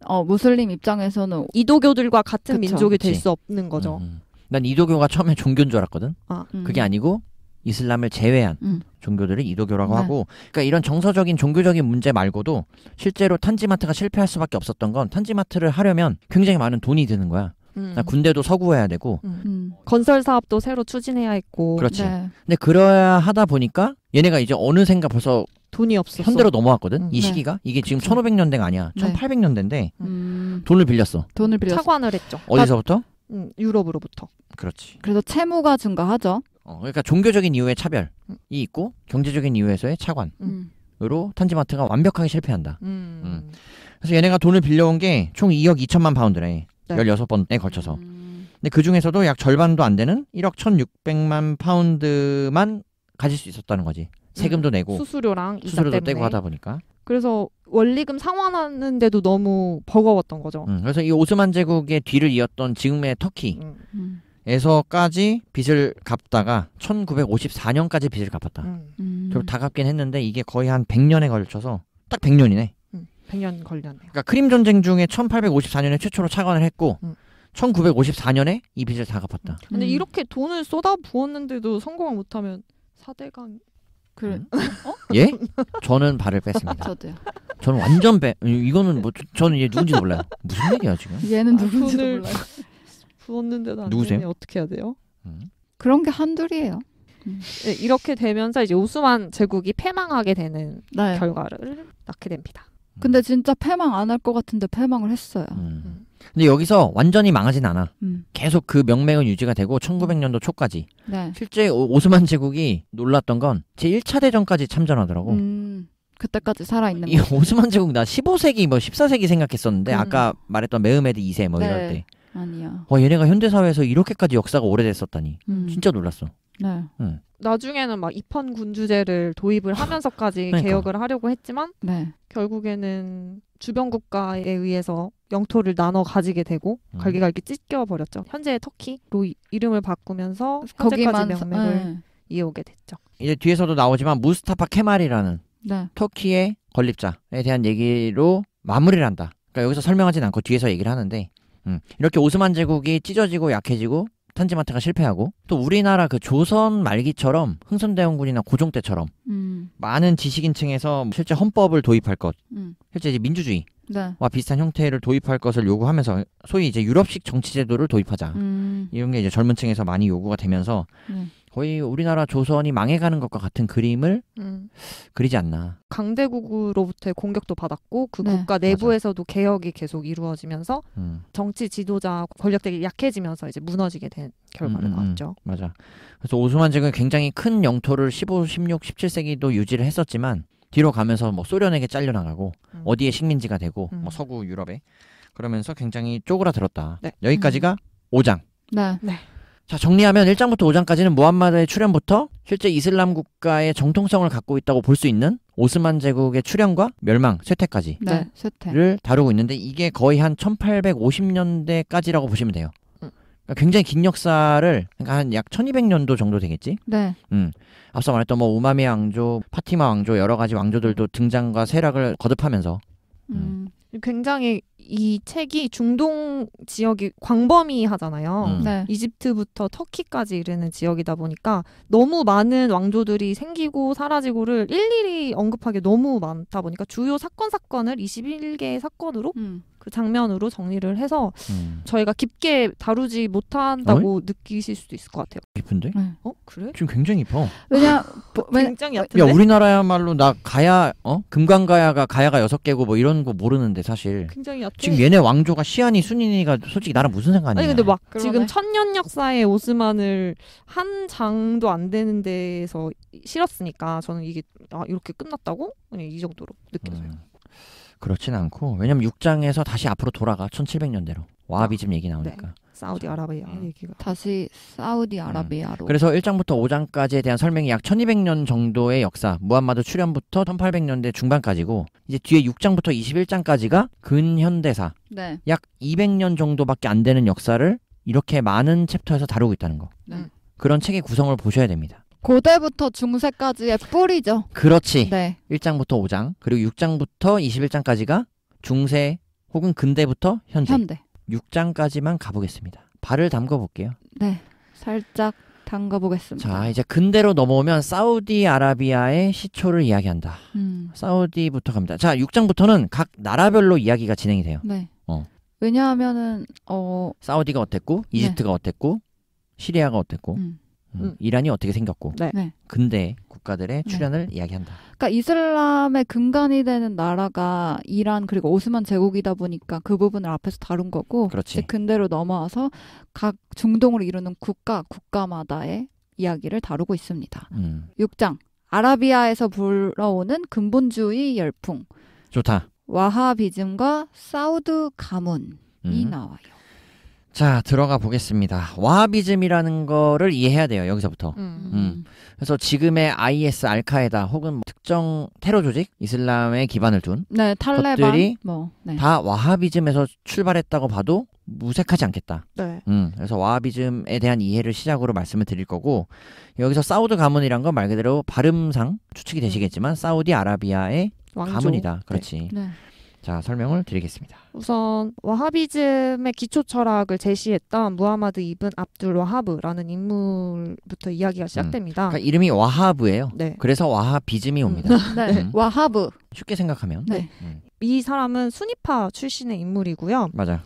어, 무슬림 입장에서는 이도교들과 같은 그쵸, 민족이 될 수 없는 거죠. 음. 난 이도교가 처음에 종교인 줄 알았거든. 아, 음. 그게 아니고 이슬람을 제외한 음. 종교들을 이도교라고 네. 하고 그러니까 이런 정서적인 종교적인 문제 말고도 실제로 탄지마트가 실패할 수밖에 없었던 건 탄지마트를 하려면 굉장히 많은 돈이 드는 거야. 음. 군대도 서구해야 되고 음. 음. 음. 건설 사업도 새로 추진해야 했고 그렇지. 네. 근데 그러야 하다 보니까 얘네가 이제 어느샌가 벌써 돈이 없어 현대로 넘어왔거든. 음. 이 네. 시기가 네. 이게 지금 그쵸. 그렇죠. 1500년대가 아니야. 네. 1800년대인데 음. 돈을 빌렸어. 돈을 빌렸어. 차관을 했죠. 어디서부터? 음, 유럽으로부터. 그렇지. 그래서 채무가 증가하죠. 어, 그러니까 종교적인 이유의 차별이 음. 있고 경제적인 이유에서의 차관. 음. 으로 탄지마트가 완벽하게 실패한다. 음. 그래서 얘네가 돈을 빌려온 게 총 2억 2천만 파운드래. 네. 16번에 걸쳐서. 음. 근데 그 중에서도 약 절반도 안 되는 1억 1,600만 파운드만 가질 수 있었다는 거지. 세금도 음. 내고 수수료랑 수수료도 떼고 하다 보니까. 그래서 원리금 상환하는데도 너무 버거웠던 거죠. 음, 그래서 이 오스만 제국의 뒤를 이었던 지금의 음. 터키에서까지 빚을 갚다가 1954년까지 빚을 갚았다. 음. 음. 결국 다 갚긴 했는데 이게 거의 한 100년에 걸쳐서 딱 100년이네. 100년 음, 걸렸네 그러니까 크림 전쟁 중에 1854년에 최초로 차관을 했고 1954년에 이 빚을 다 갚았다. 근데 이렇게 돈을 쏟아 부었는데도 성공을 못하면 4대강 그 음? 어? 예? 저는 발을 뺐습니다. 저도요. 저는 완전 빼. 이거는 뭐 저, 는얘 누군지 몰라요. 무슨 얘기야 지금? 얘는 아, 누군지 몰라요. 부었는데도 안누 어떻게 해야 돼요? 음. 그런 게 한둘이에요. 음. 네, 이렇게 되면서 이제 오스만 제국이 패망하게 되는 네. 결과를 낳게 됩니다. 음. 근데 진짜 패망 안 할 것 같은데 패망을 했어요. 음. 음. 근데 여기서 완전히 망하진 않아. 음. 계속 그 명맥은 유지가 되고 1900년도 음. 초까지 네. 실제 오, 스만 제국이 놀랐던 건제 1차 대전까지 참전하더라고. 음. 그때까지 살아있는 이 오스만 제국 나 15세기 뭐 14세기 생각했었는데 음. 아까 말했던 메흐메드 2세 뭐 네. 이럴 때 아니야. 와 얘네가 현대 사회에서 이렇게까지 역사가 오래됐었다니 음. 진짜 놀랐어. 네. 네. 나중에는 막 입헌 군주제를 도입을 하면서까지 그러니까. 개혁을 하려고 했지만 네. 결국에는 주변 국가에 의해서 영토를 나눠 가지게 되고 음. 갈기갈기 찢겨 버렸죠. 현재 터키로 이, 이름을 바꾸면서 거기까지 명맥을 네. 이어오게 됐죠. 이제 뒤에서도 나오지만 무스타파 케말이라는 네. 터키의 건립자에 대한 얘기로 마무리를 한다. 그러니까 여기서 설명하진 않고 뒤에서 얘기를 하는데 음. 이렇게 오스만 제국이 찢어지고 약해지고 탄지마트가 실패하고 또 우리나라 그 조선 말기처럼 흥선대원군이나 고종 때처럼 음. 많은 지식인층에서 실제 헌법을 도입할 것, 음. 실제 이제 민주주의 네. 와 비슷한 형태를 도입할 것을 요구하면서 소위 이제 유럽식 정치 제도를 도입하자 음. 이런 게 이제 젊은층에서 많이 요구가 되면서 네. 거의 우리나라 조선이 망해가는 것과 같은 그림을 음. 그리지 않나. 강대국으로부터의 공격도 받았고 그 네. 국가 내부에서도 맞아. 개혁이 계속 이루어지면서 음. 정치 지도자 권력들이 약해지면서 이제 무너지게 된 결과를 음, 나왔죠. 음, 음. 맞아. 그래서 오스만 제국은 굉장히 큰 영토를 15, 16, 17세기도 유지를 했었지만 뒤로 가면서 뭐 소련에게 잘려나가고 음. 어디에 식민지가 되고 뭐 음. 뭐 서구 유럽에 그러면서 굉장히 쪼그라들었다. 네. 여기까지가 음. 오 5장. 네. 네. 자 정리하면 1장부터 5장까지는 무함마드의 출현부터 실제 이슬람 국가의 정통성을 갖고 있다고 볼 수 있는 오스만 제국의 출현과 멸망, 쇠퇴까지를 네, 쇠퇴. 다루고 있는데 이게 거의 한 1850년대까지라고 보시면 돼요. 그러니까 굉장히 긴 역사를 그러니까 한약 1200년도 정도 되겠지? 네. 음. 앞서 말했던 뭐 우마미 왕조, 파티마 왕조 여러 가지 왕조들도 등장과 세락을 거듭하면서 음. 음. 굉장히 이 책이 중동 지역이 광범위하잖아요. 음. 네. 이집트부터 터키까지 이르는 지역이다 보니까 너무 많은 왕조들이 생기고 사라지고를 일일이 언급하기 너무 많다 보니까 주요 사건 사건을 21개의 사건으로 음. 그 장면으로 정리를 해서 음. 저희가 깊게 다루지 못한다고 어이? 느끼실 수도 있을 것 같아요. 깊은데? 네. 어 그래? 지금 굉장히 깊어. 왜냐 뭐, 굉장히 얕은데. 야 우리나라야말로 나 가야 어 금강가야가 가야가 여섯 개고 뭐 이런 거 모르는데 사실. 굉장히 얕. 지금 얘네 왕조가 시안이 순인이가 솔직히 나랑 무슨 상관이야? 아니 근데 막 그러네. 지금 천년 역사의 오스만을 한 장도 안 되는 데서 실었으니까 저는 이게 아 이렇게 끝났다고 그냥 네, 이 정도로 느껴져요. 음. 그렇진 않고 왜냐면 6장에서 다시 앞으로 돌아가 1700년대로 와비즘 아, 얘기 나오니까 네. 사우디아라비아 음. 얘기가 다시 사우디아라비아로 음. 그래서 1장부터 5장까지에 대한 설명이 약 1200년 정도의 역사 무함마드 출현부터 1800년대 중반까지고 이제 뒤에 6장부터 21장까지가 근현대사 네. 약 200년 정도밖에 안 되는 역사를 이렇게 많은 챕터에서 다루고 있다는 거 네. 그런 책의 구성을 보셔야 됩니다 고대부터 중세까지의 뿌리죠. 그렇지. 네. 1장부터 5장, 그리고 6장부터 21장까지가 중세 혹은 근대부터 현대. 현대. 6장까지만 가보겠습니다. 발을 담궈 볼게요. 네. 살짝 담궈 보겠습니다. 자, 이제 근대로 넘어오면 사우디아라비아의 시초를 이야기한다. 음. 사우디부터 갑니다. 자, 6장부터는 각 나라별로 이야기가 진행이 돼요. 네. 어. 왜냐하면은 어 사우디가 어땠고 이집트가 네. 어땠고 시리아가 어땠고 음. 음. 음. 이란이 어떻게 생겼고 네. 네. 근대 국가들의 네. 출현을 네. 이야기한다. 그러니까 이슬람의 근간이 되는 나라가 이란 그리고 오스만 제국이다 보니까 그 부분을 앞에서 다룬 거고 그렇지. 근대로 넘어와서 각 중동을 이루는 국가 국가마다의 이야기를 다루고 있습니다. 음. 6장 아라비아에서 불러오는 근본주의 열풍. 좋다. 와하비즘과 사우드 가문이 음. 나와요. 자 들어가 보겠습니다. 와비즘이라는 거를 이해해야 돼요 여기서부터. 음. 음. 그래서 지금의 IS, 알카에다 혹은 특정 테러 조직 이슬람에 기반을 둔 네, 탈레반, 것들이 뭐, 네. 다 와하비즘에서 출발했다고 봐도 무색하지 않겠다. 네. 음, 그래서 와하비즘에 대한 이해를 시작으로 말씀을 드릴 거고 여기서 사우드 가문이란 건 말 그대로 발음상 추측이 되시겠지만 사우디 아라비아의 가문이다. 네. 그렇지. 네. 자, 설명을 드리겠습니다. 우선 와하비즘의 기초 철학을 제시했던 무하마드 이븐 압둘 와하브라는 인물부터 이야기가 시작됩니다. 음. 그러니까 이름이 와하브예요. 네. 그래서 와하비즘이 음. 옵니다. 음. 네. 음. 와하브. 쉽게 생각하면. 네. 음. 이 사람은 순위파 출신의 인물이고요. 맞아.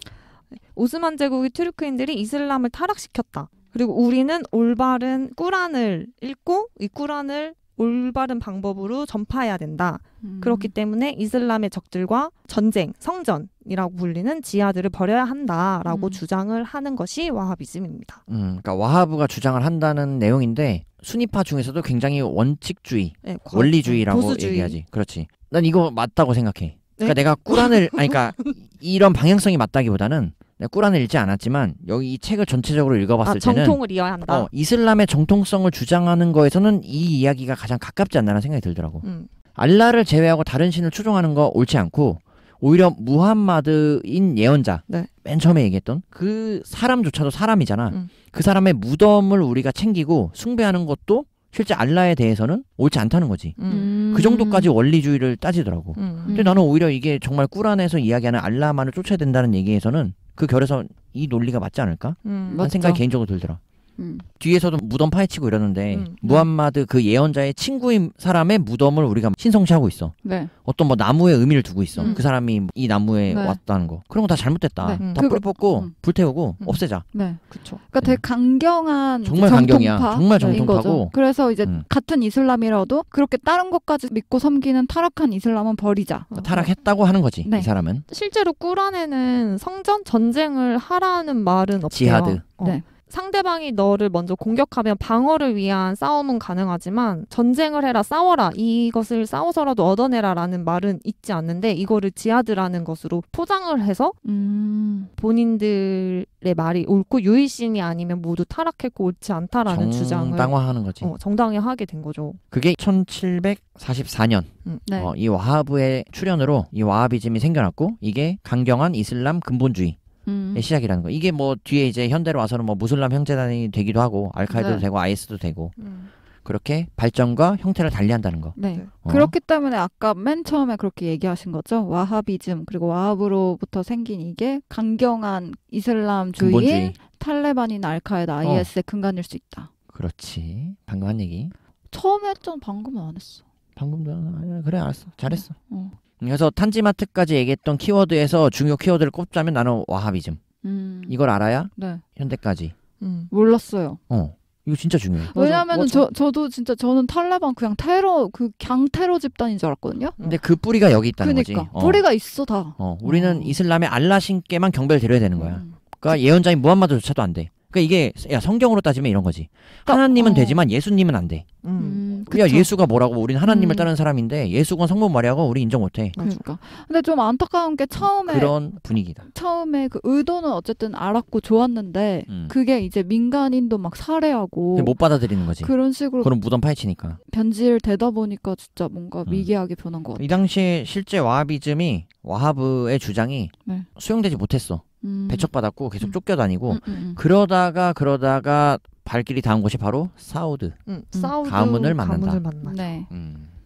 오스만 제국의 투르크인들이 이슬람을 타락시켰다. 그리고 우리는 올바른 꾸란을 읽고 이 꾸란을 올바른 방법으로 전파해야 된다. 음. 그렇기 때문에 이슬람의 적들과 전쟁, 성전이라고 불리는 지하들을 버려야 한다라고 음. 주장을 하는 것이 와하비즘입니다. 음, 그러니까 와하부가 주장을 한다는 내용인데 순위파 중에서도 굉장히 원칙주의, 네, 원리주의라고 보수주의. 얘기하지. 그렇지. 난 이거 맞다고 생각해. 그러니까 네? 내가 꾸란을 아니 그러니까 이런 방향성이 맞다기보다는 꾸란을 네, 읽지 않았지만 여기 이 책을 전체적으로 읽어봤을 아, 때는 정통을 이어야 한다. 어, 이슬람의 정통성을 주장하는 거에서는 이 이야기가 가장 가깝지 않나라는 생각이 들더라고. 음. 알라를 제외하고 다른 신을 추종하는 거 옳지 않고 오히려 무함마드인 예언자 네. 맨 처음에 얘기했던 그 사람조차도 사람이잖아. 음. 그 사람의 무덤을 우리가 챙기고 숭배하는 것도 실제 알라에 대해서는 옳지 않다는 거지. 음. 그 정도까지 원리주의를 따지더라고. 음. 근데 음. 나는 오히려 이게 정말 꾸란에서 이야기하는 알라만을 쫓아야 된다는 얘기에서는 그 결에서 이 논리가 맞지 않을까? 음, 하는 맞죠. 생각이 개인적으로 들더라. 음. 뒤에서도 무덤 파헤치고 이러는데 음, 음. 무함마드 그 예언자의 친구인 사람의 무덤을 우리가 신성시하고 있어. 네. 어떤 뭐나무의 의미를 두고 있어. 음. 그 사람이 이 나무에 네. 왔다는 거. 그런 거 다 잘못됐다. 네. 다 그거, 뿌리 뽑고 음. 불태우고 없애자. 네, 그렇죠. 그러니까 되게 강경한 정말 강경이야. 정말 네, 정통파고. 그래서 이제 같은 이슬람이라도 그렇게 다른 것까지 믿고 섬기는 타락한 이슬람은 버리자. 어. 그러니까 타락했다고 하는 거지. 이 네. 사람은. 실제로 꾸란에는 성전 전쟁을 하라는 말은 없대요. 지하드. 어. 네. 상대방이 너를 먼저 공격하면 방어를 위한 싸움은 가능하지만 전쟁을 해라 싸워라 이것을 싸워서라도 얻어내라라는 말은 있지 않는데 이거를 지하드라는 것으로 포장을 해서 음. 본인들의 말이 옳고 유의신이 아니면 모두 타락했고 옳지 않다라는 주장을 당화하는 거지. 어, 정당화하게 된 거죠. 그게 1744년 음. 네. 어, 이 와하브의 출현으로 이 와하비즘이 생겨났고 이게 강경한 이슬람 근본주의 음. 예, 시작이라는 거. 이게 뭐 뒤에 이제 현대로 와서는 뭐 무슬람 형제단이 되기도 하고 알카에도 네. 되고 아이스도 되고 음. 그렇게 발전과 형태를 달리한다는 거. 네. 어. 그렇기 때문에 아까 맨 처음에 그렇게 얘기하신 거죠. 와하비즘 그리고 와합으로부터 생긴 이게 강경한 이슬람주의 탈레반이나 알카에다 IS의 어. 근간일 수 있다. 그렇지. 방금 한 얘기. 처음에 했잖 방금은 안 했어. 방금도 안 했어. 그래 알았어. 잘했어. 네. 어. 그래서 탄지마트까지 얘기했던 키워드에서 중요 키워드를 꼽자면 나는 와하비즘. 음. 이걸 알아야 네. 현대까지. 음. 몰랐어요. 어. 이거 진짜 중요해요. 왜냐하면 저 저도 진짜 저는 탈레반 그냥 테러 그 강테러 집단인 줄 알았거든요. 음. 근데 그 뿌리가 여기 있다는 그러니까. 거지. 어. 뿌리가 있어 다. 어, 우리는 어. 이슬람의 알라 신께만 경배를 드려야 되는 거야. 음. 그러니까 예언자인 무함마드조차도 안 돼. 그러니까 이게 야 성경으로 따지면 이런 거지. 그러니까, 하나님은 어. 되지만 예수님은 안 돼. 음, 음. 음 야 그쵸. 예수가 뭐라고 우리는 하나님을 음. 따르는 사람인데 예수건 성모 마리아가 우리 인정 못해. 그러니까. 근데 좀 안타까운 게 처음에 그런 분위기다. 처음에 그 의도는 어쨌든 알았고 좋았는데 음. 그게 이제 민간인도 막 살해하고 못 받아들이는 거지. 그런 식으로 그런 무덤 파헤치니까 변질되다 보니까 진짜 뭔가 미개하게 음. 변한 것 같아. 이 당시에 실제 와하비즘이 와하브의 주장이 네. 수용되지 못했어. 음. 배척받았고 계속 음. 쫓겨다니고 음, 그러다가 그러다가 발길이 닿은 곳이 바로 사우드, 사우드 가문을 만난다. 가문을 만나. 네.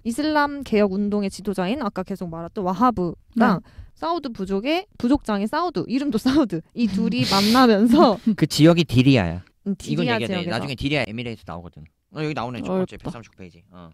이슬람 개혁 운동의 지도자인 아까 계속 말했던 와하브랑 네. 사우드 부족의 부족장인 사우드 이름도 사우드 이 둘이 만나면서 그 지역이 디리아야. 응, 디리아 이건 얘기해. 나중에 디리아 에미레이트 나오거든. 어, 여기 나오네 첫 번째 139페이지. 어.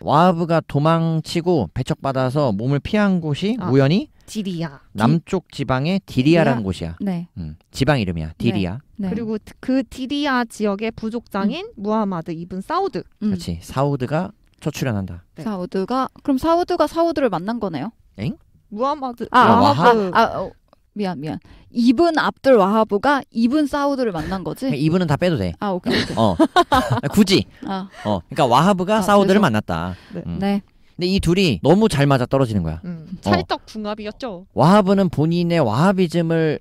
와하브가 도망치고 배척받아서 몸을 피한 곳이 아, 우연히 디리아 남쪽 지방의 디리아라는 디리아? 곳이야. 네. 음, 지방 이름이야. 네. 디리아. 네. 네. 그리고 그 디리아 지역의 부족장인 음. 무하마드 이븐 사우드. 음. 그렇지. 사우드가 첫 출연한다. 네. 사우드가 그럼 사우드가 사우드를 만난 거네요? 엥? 무하마드 아, 아, 아 와하? 아, 아 어, 미안 미안. 이분 압둘 와하부가 이분 사우드를 만난 거지? 이분은 다 빼도 돼. 아 오케이. 오케이. 어 아, 굳이. 아. 어 그러니까 와하부가 아, 사우드를 그래 만났다. 네. 음. 네. 근데 이 둘이 너무 잘 맞아 떨어지는 거야. 음. 어. 찰떡 궁합이었죠. 와하부는 본인의 와하비즘을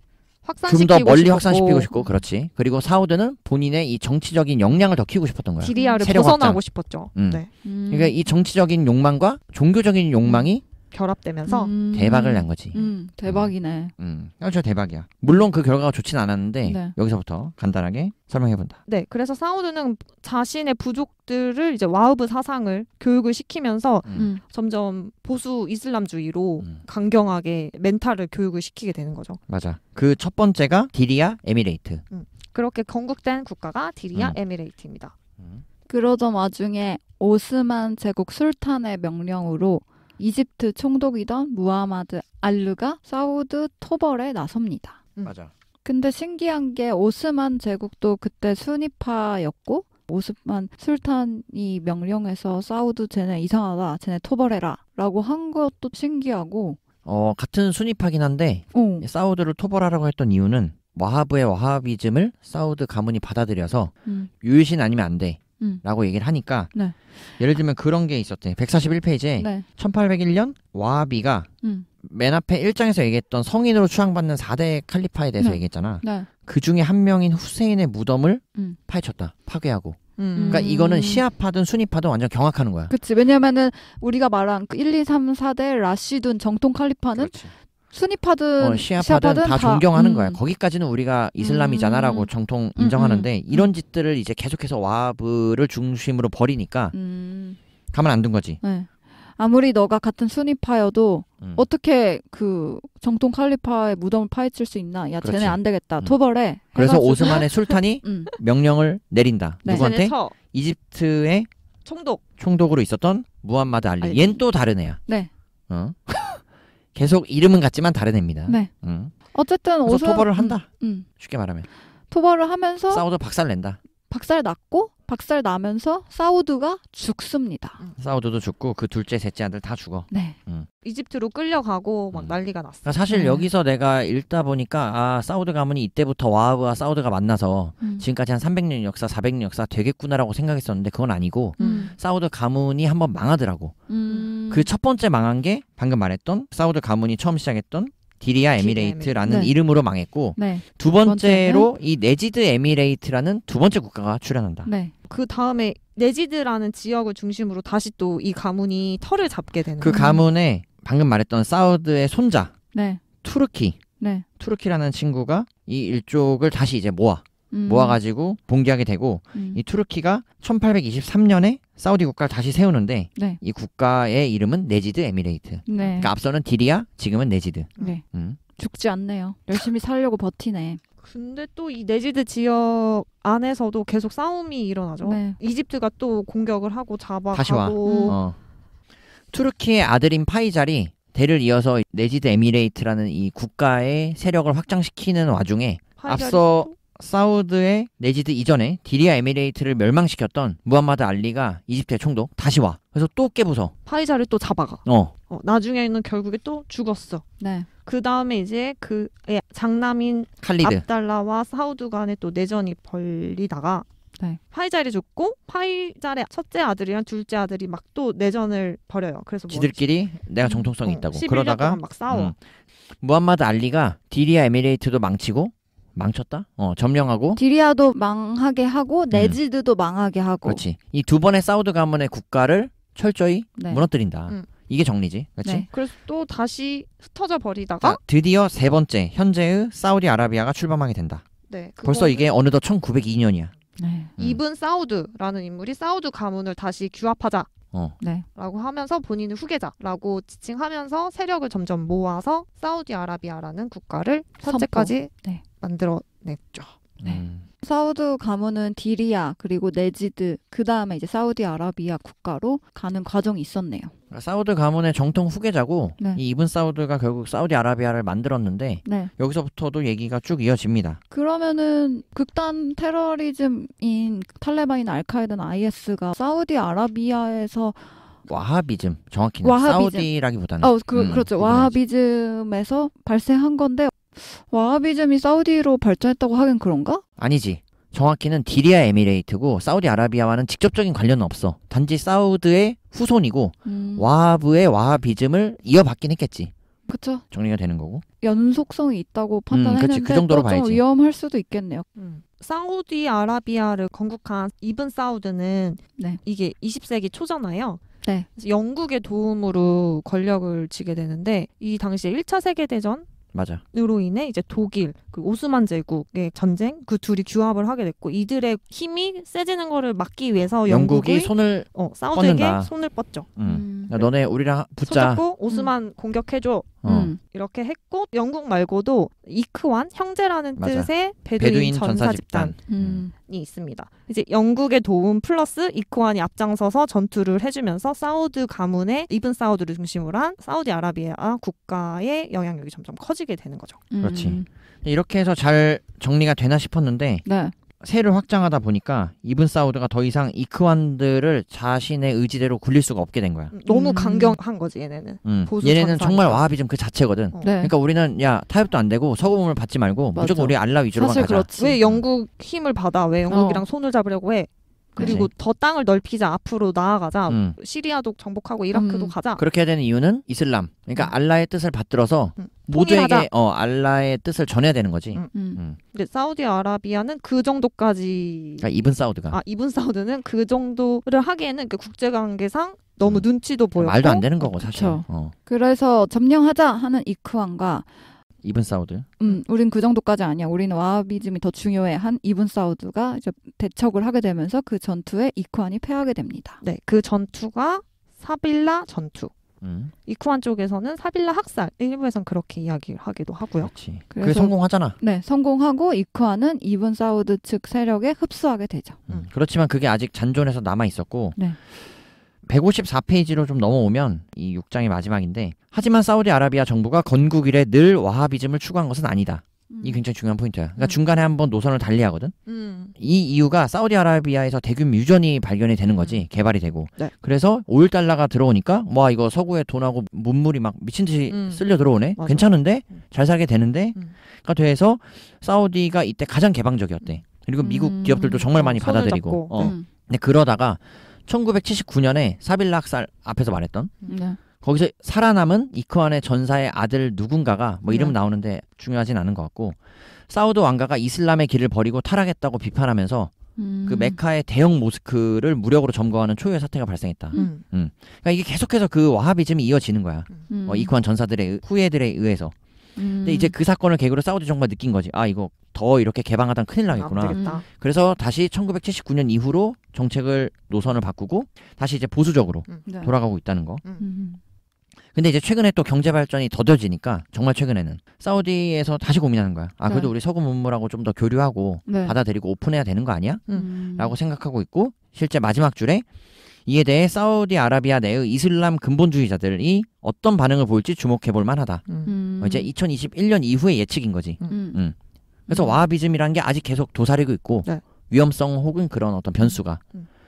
좀더 멀리 싶었고. 확산시키고 싶고 그렇지. 그리고 사우드는 본인의 이 정치적인 역량을 더 키우고 싶었던 거야. 디리아를 벗어나고 확장. 싶었죠. 음. 네. 음. 그러니까 이 정치적인 욕망과 종교적인 욕망이 결합되면서 음. 대박을 난 거지. 음, 대박이네. 음, 그렇죠 대박이야. 물론 그 결과가 좋진 않았는데 네. 여기서부터 간단하게 설명해 본다. 네, 그래서 사우드는 자신의 부족들을 이제 와우브 사상을 교육을 시키면서 음. 음. 점점 보수 이슬람주의로 음. 강경하게 멘탈을 교육을 시키게 되는 거죠. 맞아. 그 첫 번째가 디리아 에미레이트. 음. 그렇게 건국된 국가가 디리아 에미레이트입니다. 그러던 와중에 오스만 제국 술탄의 명령으로 이집트 총독이던 무하마드 알루가 사우드 토벌에 나섭니다. 음. 맞아. 근데 신기한 게 오스만 제국도 그때 순위파였고 오스만 술탄이 명령해서 사우드 쟤네 이상하다 쟤네 토벌해라 라고 한 것도 신기하고 어 같은 순위파긴 한데 어. 사우드를 토벌하라고 했던 이유는 와하브의 와하비즘을 사우드 가문이 받아들여서 음. 유일신 아니면 안돼 음. 라고 얘기를 하니까 네. 예를 들면 그런 게 있었대. 141페이지에 네. 1801년 와비가 음. 맨 앞에 1장에서 얘기했던 성인으로 추앙받는 4대 칼리파에 대해서 네. 얘기했잖아. 네. 그 중에 한 명인 후세인의 무덤을 음. 파헤쳤다. 파괴하고. 음. 그러니까 음. 이거는 시아파든 순위파든 완전 경악하는 거야. 그치. 왜냐면은 우리가 말한 그 1, 2, 3, 4대 라시둔 정통 칼리파는 그렇지. 순위파든 어, 시아파든, 다, 다, 존경하는 음. 거야. 거기까지는 우리가 이슬람이잖아라고 음. 정통 인정하는데 음, 음. 이런 짓들을 이제 계속해서 와브를 중심으로 버리니까 음. 가만 안둔 거지. 네. 아무리 너가 같은 순위파여도 음. 어떻게 그 정통 칼리파의 무덤을 파헤칠 수 있나? 야, 그렇지. 쟤네 안 되겠다. 토벌해. 그래서 오스만의 술탄이 명령을 내린다. 네. 누구한테? 이집트의 총독. 총독으로 있었던 무함마드 알리. 알리. 얜또 다른 애야. 네. 어? 계속 이름은 같지만 다른 애입니다. 네. 음. 어쨌든 오은 토벌을 한다. 음, 음. 쉽게 말하면 토벌을 하면서 사우드 박살 낸다. 박살 났고 박살 나면서 사우드가 죽습니다. 음. 사우드도 죽고 그 둘째 셋째 아들 다 죽어. 네. 음. 이집트로 끌려가고 막 음. 난리가 났어. 그러니까 사실 음. 여기서 내가 읽다 보니까 아 사우드 가문이 이때부터 와우와 사우드가 만나서 음. 지금까지 한 300년 역사, 400년 역사 되겠구나라고 생각했었는데 그건 아니고 음. 사우드 가문이 한번 망하더라고. 그첫 번째 망한 게 방금 말했던 사우드 가문이 처음 시작했던 디리아 에미레이트라는 네. 이름으로 망했고 네. 두 번째로 이 네지드 에미레이트라는 두 번째 국가가 출현한다. 네. 그 다음에 네지드라는 지역을 중심으로 다시 또 이 가문이 털을 잡게 되는 그가문에 방금 말했던 사우드의 손자 네. 투르키 네. 투르키라는 친구가 이 일족을 다시 이제 모아 음. 모아가지고 봉기하게 되고 음. 이 투르키가 1823년에 사우디 국가를 다시 세우는데 네. 이 국가의 이름은 네지드 에미레이트. 네. 그러니까 앞서는 디리아, 지금은 네지드. 네. 음. 죽지 않네요. 열심히 살려고 버티네. 근데 또 이 네지드 지역 안에서도 계속 싸움이 일어나죠. 네. 이집트가 또 공격을 하고 잡아가고 음. 어. 투르키의 아들인 파이잘이 대를 이어서 네지드 에미레이트라는 이 국가의 세력을 확장시키는 와중에 앞서 또? 사우드의 내지드 이전에 디리아 에미레이트를 멸망시켰던 무함마드 알리가 이집트의 총독 다시 와. 그래서 또 깨부숴. 파이자를 또 잡아가. 어. 어 나중에는 결국에 또 죽었어. 네. 그 다음에 이제 그 예, 장남인 칼리드. 달라와 사우드 간에 또 내전이 벌리다가 네. 파이자이 죽고 파이자의 첫째 아들이랑 둘째 아들이 막 또 내전을 벌여요. 그래서 지들끼리 뭐 내가 음, 정통성이 음, 있다고. 그러다가 막 싸워. 음. 무함마드 알리가 디리아 에미레이트도 망치고 망쳤다? 어, 점령하고 디리아도 망하게 하고 음. 네지드도 망하게 하고 그렇지. 이 두 번의 사우드 가문의 국가를 철저히 네. 무너뜨린다. 음. 이게 정리지. 그렇지? 네. 그래서 또 다시 흩어져 버리다가 자, 드디어 세 번째 현재의 사우디아라비아가 출범하게 된다. 네, 그거는 이게 어느덧 1902년이야. 네. 음. 이븐 사우드라는 인물이 사우드 가문을 다시 규합하자라고 어. 네. 하면서 본인은 후계자라고 지칭하면서 세력을 점점 모아서 사우디아라비아라는 국가를 현재까지 네. 만들어냈죠. 네. 음. 사우드 가문은 디리아 그리고 네지드 그 다음에 이제 사우디아라비아 국가로 가는 과정이 있었네요. 그러니까 사우드 가문의 정통 후계자고 네. 이 이븐 사우드가 결국 사우디아라비아를 만들었는데 네. 여기서부터도 얘기가 쭉 이어집니다. 그러면은 극단 테러리즘인 탈레반이나 알카에드나 IS가 사우디아라비아에서 와하비즘 정확히는 와하비즘. 사우디라기보다는 어, 그, 음, 그렇죠 그 와하비즘에서 발생한 건데 와하비즘이 사우디로 발전했다고 하긴 그런가? 아니지. 정확히는 디리아 에미레이트고 사우디아라비아와는 직접적인 관련은 없어. 단지 사우드의 후손이고 음. 와하브의 와하비즘을 이어받긴 했겠지. 그쵸. 정리가 되는 거고. 연속성이 있다고 음, 판단했는데 음, 그 정도로 좀 위험할 수도 있겠네요. 음. 사우디 아라비아를 건국한 이븐 사우드는 네. 이게 20세기 초잖아요. 네. 영국의 도움으로 권력을 쥐게 되는데 이 당시에 1차 세계 대전 맞아. 으로 인해 이제 독일 그 오스만 제국의 전쟁 그 둘이 규합을 하게 됐고 이들의 힘이 세지는 거를 막기 위해서 영국이, 영국이 손을 어, 사우드에게 뻗는다. 손을 뻗죠. 음. 야, 그러니까 음. 그러니까 너네 우리랑 붙자. 손잡고 음. 오스만 음. 공격해줘. 어. 음. 이렇게 했고 영국 말고도 이크완 형제라는 맞아. 뜻의 베두인, 베두인 전사 집단. 음. 이코안이 있습니다. 이제 영국의 도움 플러스 이코안이 앞장서서 전투를 해주면서 사우드 가문의 이븐 사우드를 중심으로 한 사우디아라비아 국가의 영향력이 점점 커지게 되는 거죠. 음. 그렇지. 이렇게 해서 잘 정리가 되나 싶었는데 네. 세를 확장하다 보니까 이븐 사우드가 더 이상 이크완들을 자신의 의지대로 굴릴 수가 없게 된 거야. 너무 음. 강경한 거지 얘네는. 음. 보수 얘네는 정상 정말 와하비즘 그 자체거든. 어. 네. 그러니까 우리는 야 타협도 안 되고 서구음을 받지 말고 맞아. 무조건 우리 알라 위주로만 사실 가자. 그렇지. 왜 영국 힘을 받아? 왜 영국이랑 어. 손을 잡으려고 해? 그리고 네. 더 땅을 넓히자 앞으로 나아가자 음. 시리아도 정복하고 이라크도 음. 가자 그렇게 해야 되는 이유는 이슬람 그러니까 음. 알라의 뜻을 받들어서 음. 모두에게 어, 알라의 뜻을 전해야 되는 거지 음. 음. 근데 사우디아라비아는 그 정도까지 그 그러니까 이븐 사우드가 아 이븐 사우드는 그 정도를 하기에는 그 국제관계상 너무 눈치도 보였고 말도 안 되는 거고 사실 어. 그래서 점령하자 하는 이크왕과 이븐 사우드. 음, 우린 그 정도까지 아니야. 우리는 와비즘이더 중요해. 한 이분 사우드가 이제 대척을 하게 되면서 그 전투에 이쿠안이 패하게 됩니다. 네, 그 전투가 사빌라 전투. 음. 이쿠안 쪽에서는 사빌라 학살 일부에선 그렇게 이야기를 하기도 하고요. 그렇지. 그게 성공하잖아. 네, 성공하고 이쿠안은 이분 사우드 측 세력에 흡수하게 되죠. 음, 그렇지만 그게 아직 잔존해서 남아 있었고 네. 154페이지로 좀 넘어오면 이 6장의 마지막인데 하지만 사우디아라비아 정부가 건국 이래 늘 와하비즘을 추구한 것은 아니다. 음. 이 굉장히 중요한 포인트야. 그러니까 음. 중간에 한번 노선을 달리하거든. 음. 이 이유가 사우디아라비아에서 대규모 유전이 발견이 되는 거지 음. 개발이 되고. 네. 그래서 오일 달러가 들어오니까 와 이거 서구에 돈하고 문물이 막 미친 듯이 음. 쓸려 들어오네. 맞아. 괜찮은데 음. 잘 살게 되는데. 그러니까 돼서 사우디가 이때 가장 개방적이었대. 그리고 미국 기업들도 정말 많이 받아들이고. 잡고. 근데 그러다가 1979년에 사빌락살 앞에서 말했던 음. 네. 거기서 살아남은 이크완의 전사의 아들 누군가가 뭐 이름 네. 나오는데 중요하진 않은 것 같고 사우드 왕가가 이슬람의 길을 버리고 타락했다고 비판하면서 그 음. 그 메카의 대형 모스크를 무력으로 점거하는 초유의 사태가 발생했다. 음. 음. 그러니까 이게 계속해서 그 와하비즘이 이어지는 거야. 음. 어, 이크완 전사들의 후예들에 의해서. 음. 근데 이제 그 사건을 계기로 사우디 정부가 느낀 거지. 아 이거 더 이렇게 개방하다면 큰일 나겠구나. 아, 음. 그래서 다시 1979년 이후로 정책을 노선을 바꾸고 다시 이제 보수적으로 음. 네. 돌아가고 있다는 거. 음. 음. 근데 이제 최근에 또 경제 발전이 더뎌지니까 정말 최근에는 사우디에서 다시 고민하는 거야. 아 그래도 네. 우리 서구 문물하고 좀 더 교류하고 네. 받아들이고 오픈해야 되는 거 아니야?라고 음. 생각하고 있고 실제 마지막 줄에 이에 대해 사우디아라비아 내의 이슬람 근본주의자들이 어떤 반응을 보일지 주목해 볼 만하다. 음. 어, 이제 2021년 이후의 예측인 거지. 음. 음. 음. 그래서 음. 와하비즘이란 게 아직 계속 도사리고 있고 네. 위험성 혹은 그런 어떤 변수가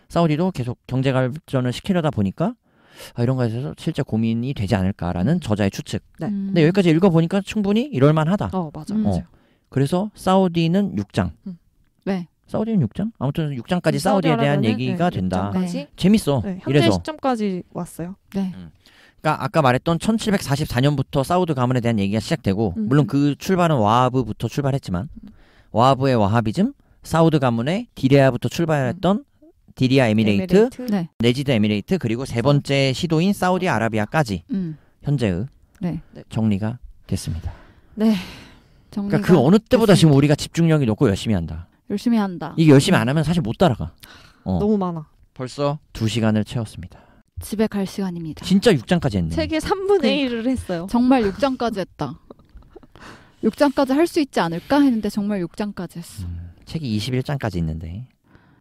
사우디도 계속 경제 발전을 시키려다 보니까 아, 이런 것에서 대해 실제 고민이 되지 않을까라는 저자의 추측. 네. 근데 여기까지 읽어보니까 충분히 이럴만하다. 어 맞아. 어. 그래서 사우디는 6장. 네. 사우디는 6장? 아무튼 6장까지 사우디에 대한 얘기가 네, 된다. 네. 재밌어. 네, 현재 이래서. 시점까지 왔어요. 네. 음. 그러니까 아까 말했던 1744년부터 사우드 가문에 대한 얘기가 시작되고 음. 물론 그 출발은 와하브부터 출발했지만 와하브의 와하비즘, 사우드 가문의 디리아부터 출발했던 음. 디리아 에미레이트, 에미레이트. 네. 네지드 에미레이트 그리고 세 번째 시도인 사우디 아라비아까지 음. 현재의 네. 네. 정리가 됐습니다. 네. 그러니까 정리가 그러니까 그 어느 때보다 됐습니다. 지금 우리가 집중력이 높고 열심히 한다. 열심히 한다. 이게 열심히 안 하면 사실 못 따라가. 어. 너무 많아. 벌써 두 시간을 채웠습니다. 집에 갈 시간입니다. 진짜 6장까지 했네. 책의 3분의 그, 그러니까 1을 했어요. 정말 6장까지 했다. 6장까지 할 수 있지 않을까 했는데 정말 6장까지 했어. 음, 책이 21장까지 있는데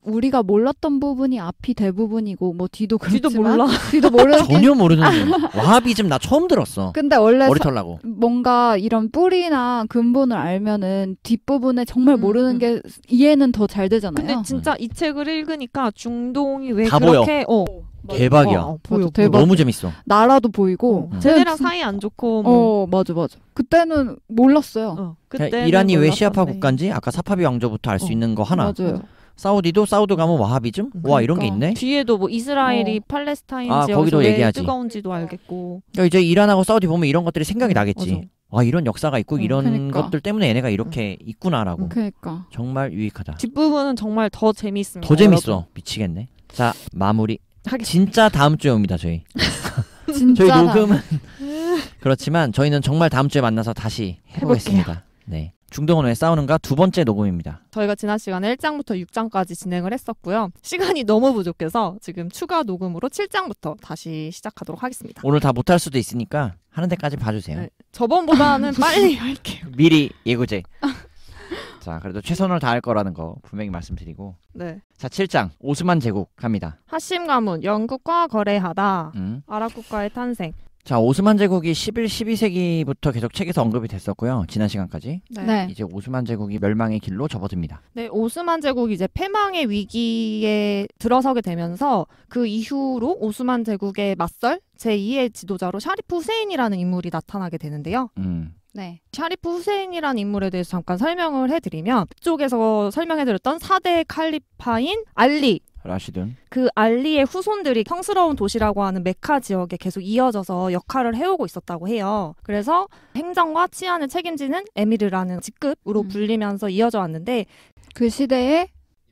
우리가 몰랐던 부분이 앞이 대부분이고 뭐 뒤도 그렇지만 뒤도 몰라 뒤도 모르 전혀 모르는 와비즘나 처음 들었어. 근데 원래 머리 털라고 뭔가 이런 뿌리나 근본을 알면은 뒷부분에 정말 음, 모르는 음, 게 이해는 더 잘 되잖아요. 근데 진짜 음. 이 책을 읽으니까 중동이 왜 그렇게 보여. 어 대박이야. 어, 어 보여, 대박. 너무 재밌어. 나라도 보이고. 어. 네랑 사이 안 좋고. 뭐. 어, 맞아, 맞아. 그때는 몰랐어요. 어, 그때 이란이 몰랐었네. 왜 시아파 국가인지 네. 아까 사파비 왕조부터 알수 어. 있는 거 하나. 맞아요. 사우디도 사우디 가면 와하비즘? 그러니까. 와 이런 게 있네. 뒤에도 뭐 이스라엘이 어. 팔레스타인 아, 지역에서 왜 뜨거운지도 알겠고. 그러니까 이제 이란하고 사우디 보면 이런 것들이 생각이 음, 나겠지. 맞아. 아 이런 역사가 있고 응, 음, 이런 그러니까. 것들 때문에 얘네가 이렇게 응. 음. 있구나라고. 그러니까. 정말 유익하다. 뒷부분은 정말 더재밌있습니다더 재밌어. 여러분. 미치겠네. 자 마무리. 하겠습니다. 진짜 다음 주에 옵니다 저희. 저희 녹음은 그렇지만 저희는 정말 다음 주에 만나서 다시 해보겠습니다. 해볼게요. 네. 중동은 왜 싸우는가 두 번째 녹음입니다. 저희가 지난 시간에 1장부터 6장까지 진행을 했었고요. 시간이 너무 부족해서 지금 추가 녹음으로 7장부터 다시 시작하도록 하겠습니다. 오늘 다 못할 수도 있으니까 하는 데까지 봐주세요. 네, 저번보다는 빨리 할게요. 미리 예고제. 자, 그래도 최선을 다할 거라는 거 분명히 말씀드리고. 네. 자, 7장 오스만 제국 갑니다. 하심 가문 영국과 거래하다. 음. 아랍 국가의 탄생. 자, 오스만 제국이 11, 12세기부터 계속 책에서 언급이 됐었고요. 지난 시간까지. 네. 네. 이제 오스만 제국이 멸망의 길로 접어듭니다. 네, 오스만 제국이 이제 패망의 위기에 들어서게 되면서 그 이후로 오스만 제국의 맞설 제2의 지도자로 샤리프 후세인이라는 인물이 나타나게 되는데요. 음. 네. 샤리프 후세인이라는 인물에 대해서 잠깐 설명을 해드리면 이쪽에서 설명해드렸던 4대 칼리파인 알리 라시든. 그 알리의 후손들이 성스러운 도시라고 하는 메카 지역에 계속 이어져서 역할을 해오고 있었다고 해요. 그래서 행정과 치안을 책임지는 에미르라는 직급으로 음. 불리면서 이어져 왔는데 그 시대에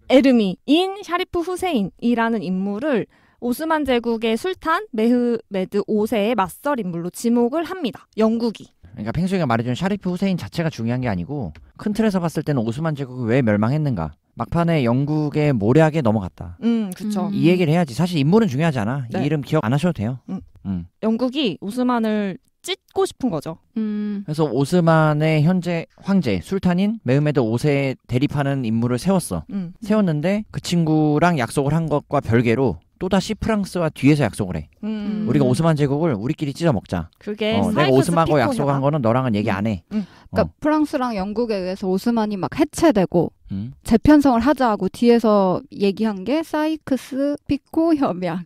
에르미인 샤리프 후세인이라는 인물을 오스만 제국의 술탄 메흐메드 5세의 맞설 인물로 지목을 합니다. 영국이. 그러니까 팽수이가 말해준 샤리프 후세인 자체가 중요한 게 아니고 큰 틀에서 봤을 때는 오스만 제국이 왜 멸망했는가 막판에 영국의 모략에 넘어갔다. 음, 그쵸. 음. 이 얘기를 해야지. 사실 인물은 중요하지 않아. 네. 이 이름 기억 안 하셔도 돼요. 음. 음. 영국이 오스만을 찢고 싶은 거죠. 음. 그래서 오스만의 현재 황제 술탄인 메흐메드 5세에 대립하는 인물을 세웠어. 음. 음. 세웠는데 그 친구랑 약속을 한 것과 별개로 또다시 프랑스와 뒤에서 약속을 해. 음. 음. 우리가 오스만 제국을 우리끼리 찢어 먹자. 그게 어, 내가 오스만과 약속한 거는 너랑은 얘기 음. 안 해. 어. 그러니까 어. 프랑스랑 영국에 의해서 오스만이 막 해체되고 음? 재편성을 하자고 뒤에서 얘기한 게 사이크스 피코 협약.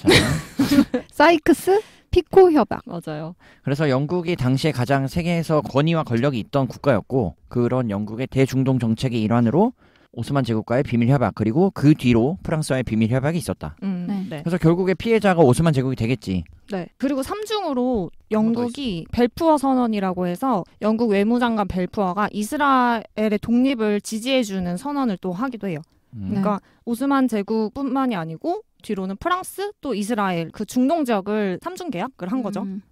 사이크스 피코 협약. 맞아요. 그래서 영국이 당시에 가장 세계에서 권위와 권력이 있던 국가였고 그런 영국의 대중동 정책의 일환으로 오스만 제국과의 비밀 협약 그리고 그 뒤로 프랑스와의 비밀 협약이 있었다. 음, 네. 네. 그래서 결국에 피해자가 오스만 제국이 되겠지. 네. 그리고 삼중으로 영국이 뭐 벨푸어 선언이라고 해서 영국 외무장관 벨푸어가 이스라엘의 독립을 지지해주는 선언을 또 하기도 해요. 음. 그러니까 네. 오스만 제국뿐만이 아니고 뒤로는 프랑스 또 이스라엘 그 중동 지역을 삼중 계약을 한 거죠. 음.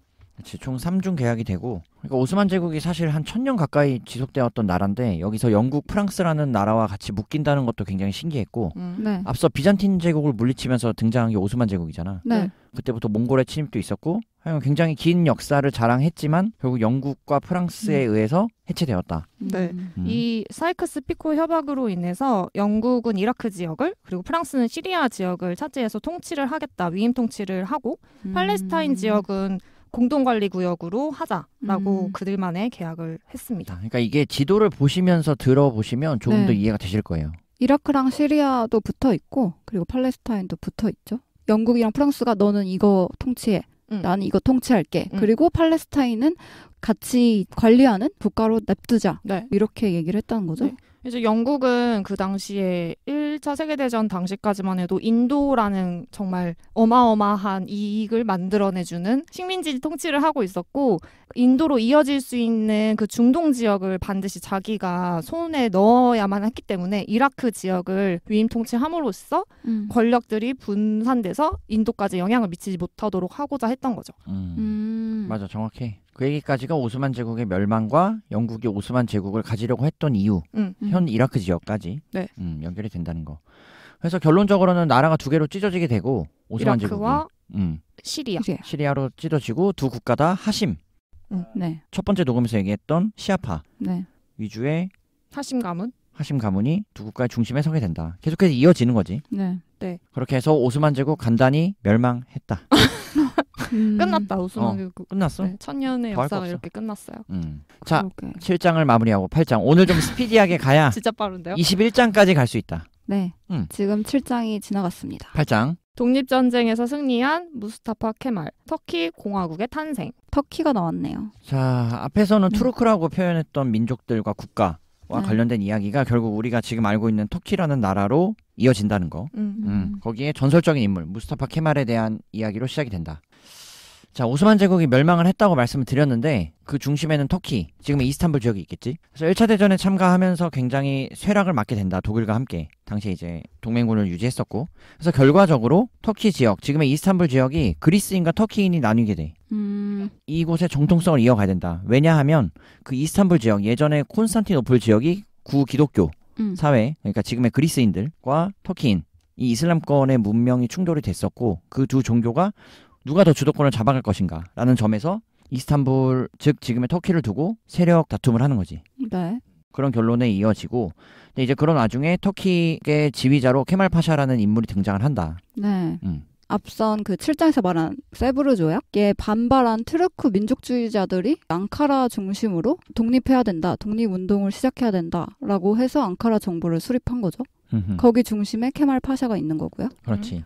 총 3중 계약이 되고 그러니까 오스만 제국이 사실 한 천 년 가까이 지속되었던 나라인데 여기서 영국, 프랑스라는 나라와 같이 묶인다는 것도 굉장히 신기했고 음. 네. 앞서 비잔틴 제국을 물리치면서 등장한 게 오스만 제국이잖아. 네. 그때부터 몽골의 침입도 있었고 굉장히 긴 역사를 자랑했지만 결국 영국과 프랑스에 음. 의해서 해체되었다. 네. 음. 음. 이 사이크스 피코 협약으로 인해서 영국은 이라크 지역을 그리고 프랑스는 시리아 지역을 차지해서 통치를 하겠다 위임 통치를 하고 음. 팔레스타인 지역은 공동관리구역으로 하자라고 음. 그들만의 계약을 했습니다. 그러니까 이게 지도를 보시면서 들어보시면 조금 네. 더 이해가 되실 거예요. 이라크랑 시리아도 붙어 있고 그리고 팔레스타인도 붙어 있죠. 영국이랑 프랑스가 너는 이거 통치해. 음. 나는 이거 통치할게. 음. 그리고 팔레스타인은 같이 관리하는 국가로 냅두자. 네. 이렇게 얘기를 했다는 거죠. 네. 이제 영국은 그 당시에 1차 세계대전 당시까지만 해도 인도라는 정말 어마어마한 이익을 만들어내주는 식민지 통치를 하고 있었고, 인도로 이어질 수 있는 그 중동 지역을 반드시 자기가 손에 넣어야만 했기 때문에 이라크 지역을 위임 통치함으로써 음. 권력들이 분산돼서 인도까지 영향을 미치지 못하도록 하고자 했던 거죠. 음. 음. 맞아, 정확해. 그 얘기까지가 오스만 제국의 멸망과 영국이 오스만 제국을 가지려고 했던 이유, 음, 음. 현 이라크 지역까지 네. 음, 연결이 된다는 거. 그래서 결론적으로는 나라가 두 개로 찢어지게 되고 오스만 제국이 음, 시리아. 네. 시리아로 찢어지고 두 국가 다 하심. 음. 네. 첫 번째 녹음에서 얘기했던 시아파 네. 위주의 하심 가문. 하심 가문이 두 국가의 중심에 서게 된다. 계속해서 이어지는 거지. 네. 네. 그렇게 해서 오스만 제국 간단히 멸망했다. 음. 끝났다 우승하게 어, 끝났어? 네, 천년의 역사가 이렇게 끝났어요. 음. 자, 7장을 마무리하고 8장. 오늘 좀 스피디하게 가야 진짜 빠른데요? 21장까지 갈 수 있다. 네. 음. 지금 7장이 지나갔습니다. 8장. 독립전쟁에서 승리한 무스타파 케말, 터키 공화국의 탄생. 터키가 나왔네요. 자, 앞에서는 음. 투르크라고 표현했던 민족들과 국가, 와 네. 관련된 이야기가 결국 우리가 지금 알고 있는 터키라는 나라로 이어진다는 거. 음. 음. 음 거기에 전설적인 인물 무스타파 케말에 대한 이야기로 시작이 된다. 자, 오스만 제국이 멸망을 했다고 말씀을 드렸는데 그 중심에는 터키, 지금의 이스탄불 지역이 있겠지. 그래서 1차 대전에 참가하면서 굉장히 쇠락을 맞게 된다. 독일과 함께 당시에 이제 동맹군을 유지했었고. 그래서 결과적으로 터키 지역, 지금의 이스탄불 지역이 그리스인과 터키인이 나뉘게 돼. 음... 이곳의 정통성을 이어가야 된다. 왜냐하면 그 이스탄불 지역, 예전에 콘스탄티노플 지역이 구기독교 음. 사회, 그러니까 지금의 그리스인들과 터키인 이 이슬람권의 문명이 충돌이 됐었고 그 두 종교가 누가 더 주도권을 잡아갈 것인가라는 점에서 이스탄불 즉 지금의 터키를 두고 세력 다툼을 하는 거지. 네. 그런 결론에 이어지고 근데 이제 그런 와중에 터키의 지휘자로 케말 파샤라는 인물이 등장을 한다. 네. 음. 앞선 그 7장에서 말한 세브르 조약에 반발한 트르크 민족주의자들이 앙카라 중심으로 독립해야 된다, 독립운동을 시작해야 된다라고 해서 앙카라 정부를 수립한 거죠. 거기 중심에 케말 파샤가 있는 거고요. 그렇지. 음.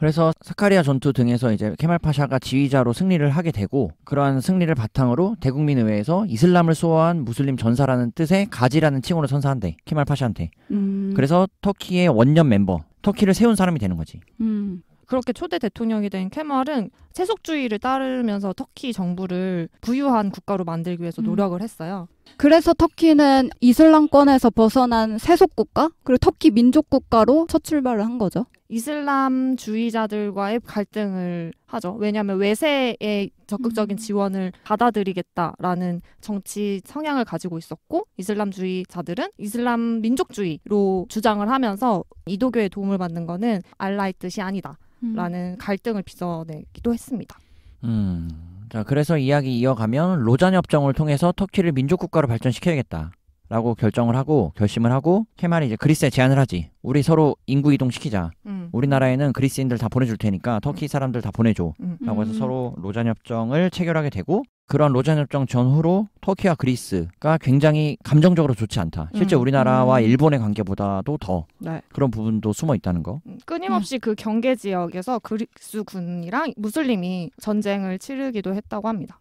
그래서 사카리아 전투 등에서 이제 케말파샤가 지휘자로 승리를 하게 되고 그러한 승리를 바탕으로 대국민 의회에서 이슬람을 소화한 무슬림 전사라는 뜻의 가지라는 칭호를 선사한대 케말파샤한테 음. 그래서 터키의 원년 멤버 터키를 세운 사람이 되는 거지 음. 그렇게 초대 대통령이 된 케말은 세속주의를 따르면서 터키 정부를 부유한 국가로 만들기 위해서 음. 노력을 했어요. 그래서 터키는 이슬람권에서 벗어난 세속국가 그리고 터키 민족국가로 첫 출발을 한 거죠. 이슬람주의자들과의 갈등을 하죠. 왜냐하면 외세에 적극적인 음. 지원을 받아들이겠다라는 정치 성향을 가지고 있었고 이슬람주의자들은 이슬람 민족주의로 주장을 하면서 이도교의 도움을 받는 거는 알라의 뜻이 아니다라는 음. 갈등을 빚어내기도 했습니다. 음. 자, 그래서 이야기 이어가면 로잔 협정을 통해서 터키를 민족 국가로 발전시켜야겠다. 라고 결정을 하고 결심을 하고 케말이 이제 그리스에 제안을 하지. 우리 서로 인구 이동 시키자. 음. 우리나라에는 그리스인들 다 보내줄 테니까 터키 음. 사람들 다 보내줘라고 음. 해서 음. 서로 로잔 협정을 체결하게 되고 그런 로잔 협정 전후로 터키와 그리스가 굉장히 감정적으로 좋지 않다. 실제 음. 우리나라와 일본의 관계보다도 더 네. 그런 부분도 숨어 있다는 거. 끊임없이 그 경계 지역에서 그리스군이랑 무슬림이 전쟁을 치르기도 했다고 합니다.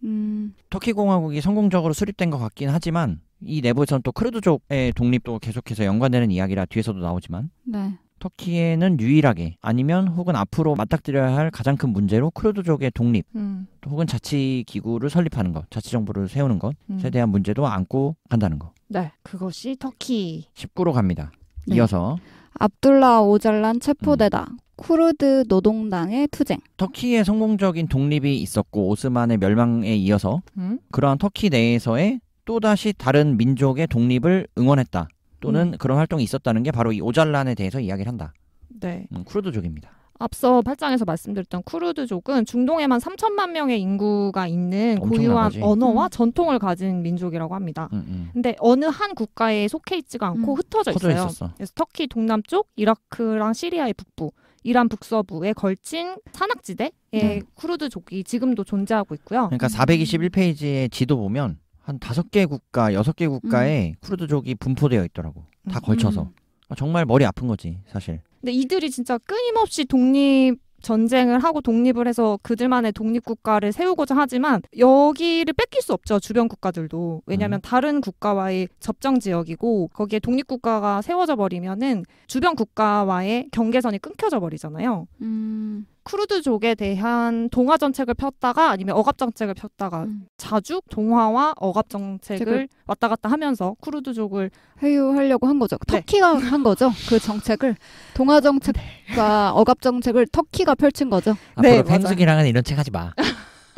터키 공화국이 성공적으로 수립된 것 같긴 하지만 이 내부에서는 또 크루드족의 독립도 계속해서 연관되는 이야기라 뒤에서도 나오지만 네. 터키에는 유일하게 아니면 혹은 앞으로 맞닥뜨려야 할 가장 큰 문제로 크루드족의 독립 음. 혹은 자치 기구를 설립하는 것, 자치 정부를 세우는 것에 음. 대한 문제도 안고 간다는 것 네, 그것이 터키. 19로 갑니다. 네. 이어서 압둘라 오잘란 체포되다. 음. 쿠르드 노동당의 투쟁. 터키의 성공적인 독립이 있었고 오스만의 멸망에 이어서 음? 그러한 터키 내에서의 또다시 다른 민족의 독립을 응원했다. 또는 음. 그런 활동이 있었다는 게 바로 이 오잘란에 대해서 이야기를 한다. 네. 음, 쿠르드족입니다. 앞서 8장에서 말씀드렸던 쿠르드족은 중동에만 3천만 명의 인구가 있는 고유한 거지. 언어와 음. 전통을 가진 민족이라고 합니다. 음, 음. 근데 어느 한 국가에 속해 있지가 않고 음. 흩어져 있어요. 있었어. 그래서 터키 동남쪽, 이라크랑 시리아의 북부, 이란 북서부에 걸친 산악지대의 음. 쿠르드족이 지금도 존재하고 있고요. 그러니까 421페이지의 지도 보면 한 다섯 개 국가, 여섯 개 국가에 쿠르드족이 음. 분포되어 있더라고. 다 음. 걸쳐서. 아, 정말 머리 아픈 거지, 사실. 근데 이들이 진짜 끊임없이 독립 전쟁을 하고 독립을 해서 그들만의 독립 국가를 세우고자 하지만 여기를 뺏길 수 없죠 주변 국가들도 왜냐하면 음. 다른 국가와의 접정 지역이고 거기에 독립 국가가 세워져 버리면은 주변 국가와의 경계선이 끊겨져 버리잖아요. 음. 크루드족에 대한 동화 정책을 폈다가 아니면 억압 정책을 폈다가 음. 자주 동화와 억압 정책을 왔다 갔다 하면서 크루드족을 회유하려고 한 거죠. 네. 터키가 한 거죠. 그 정책을 동화 정책과 네. 억압 정책을 터키가 펼친 거죠. 앞으로 네, 숙이랑은 이런 책 하지 마.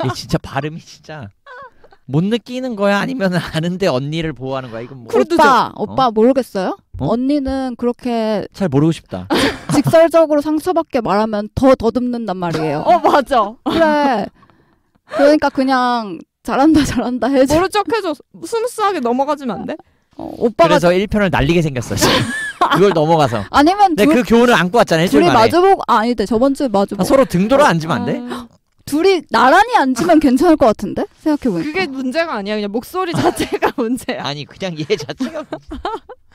이 진짜 발음이 진짜 못 느끼는 거야 아니면 아는데 언니를 보호하는 거야 이건 뭐. 오빠 어? 오빠 모르겠어요? 어? 언니는 그렇게 잘 모르고 싶다. 직설적으로 상처받게 말하면 더 더듬는단 말이에요. 어 맞아. 그래. 그러니까 그냥 잘한다 잘한다 해줘. 모른 척 해줘. 순수하게 넘어가지면 안 돼? 어, 오빠가 그래서 1편을 날리게 생겼어. 지금. 그걸 넘어가서. 아니면 둘, 그 교훈을 안고 왔잖아. 일 둘이 마주보고 아, 아니다 저번 주에 마주보고 아, 서로 등도로 앉으면 안 돼? 아. 둘이 나란히 앉으면 괜찮을 것 같은데 생각해보니까. 그게 문제가 아니야. 그냥 목소리 자체가 문제야. 아니 그냥 얘 자체가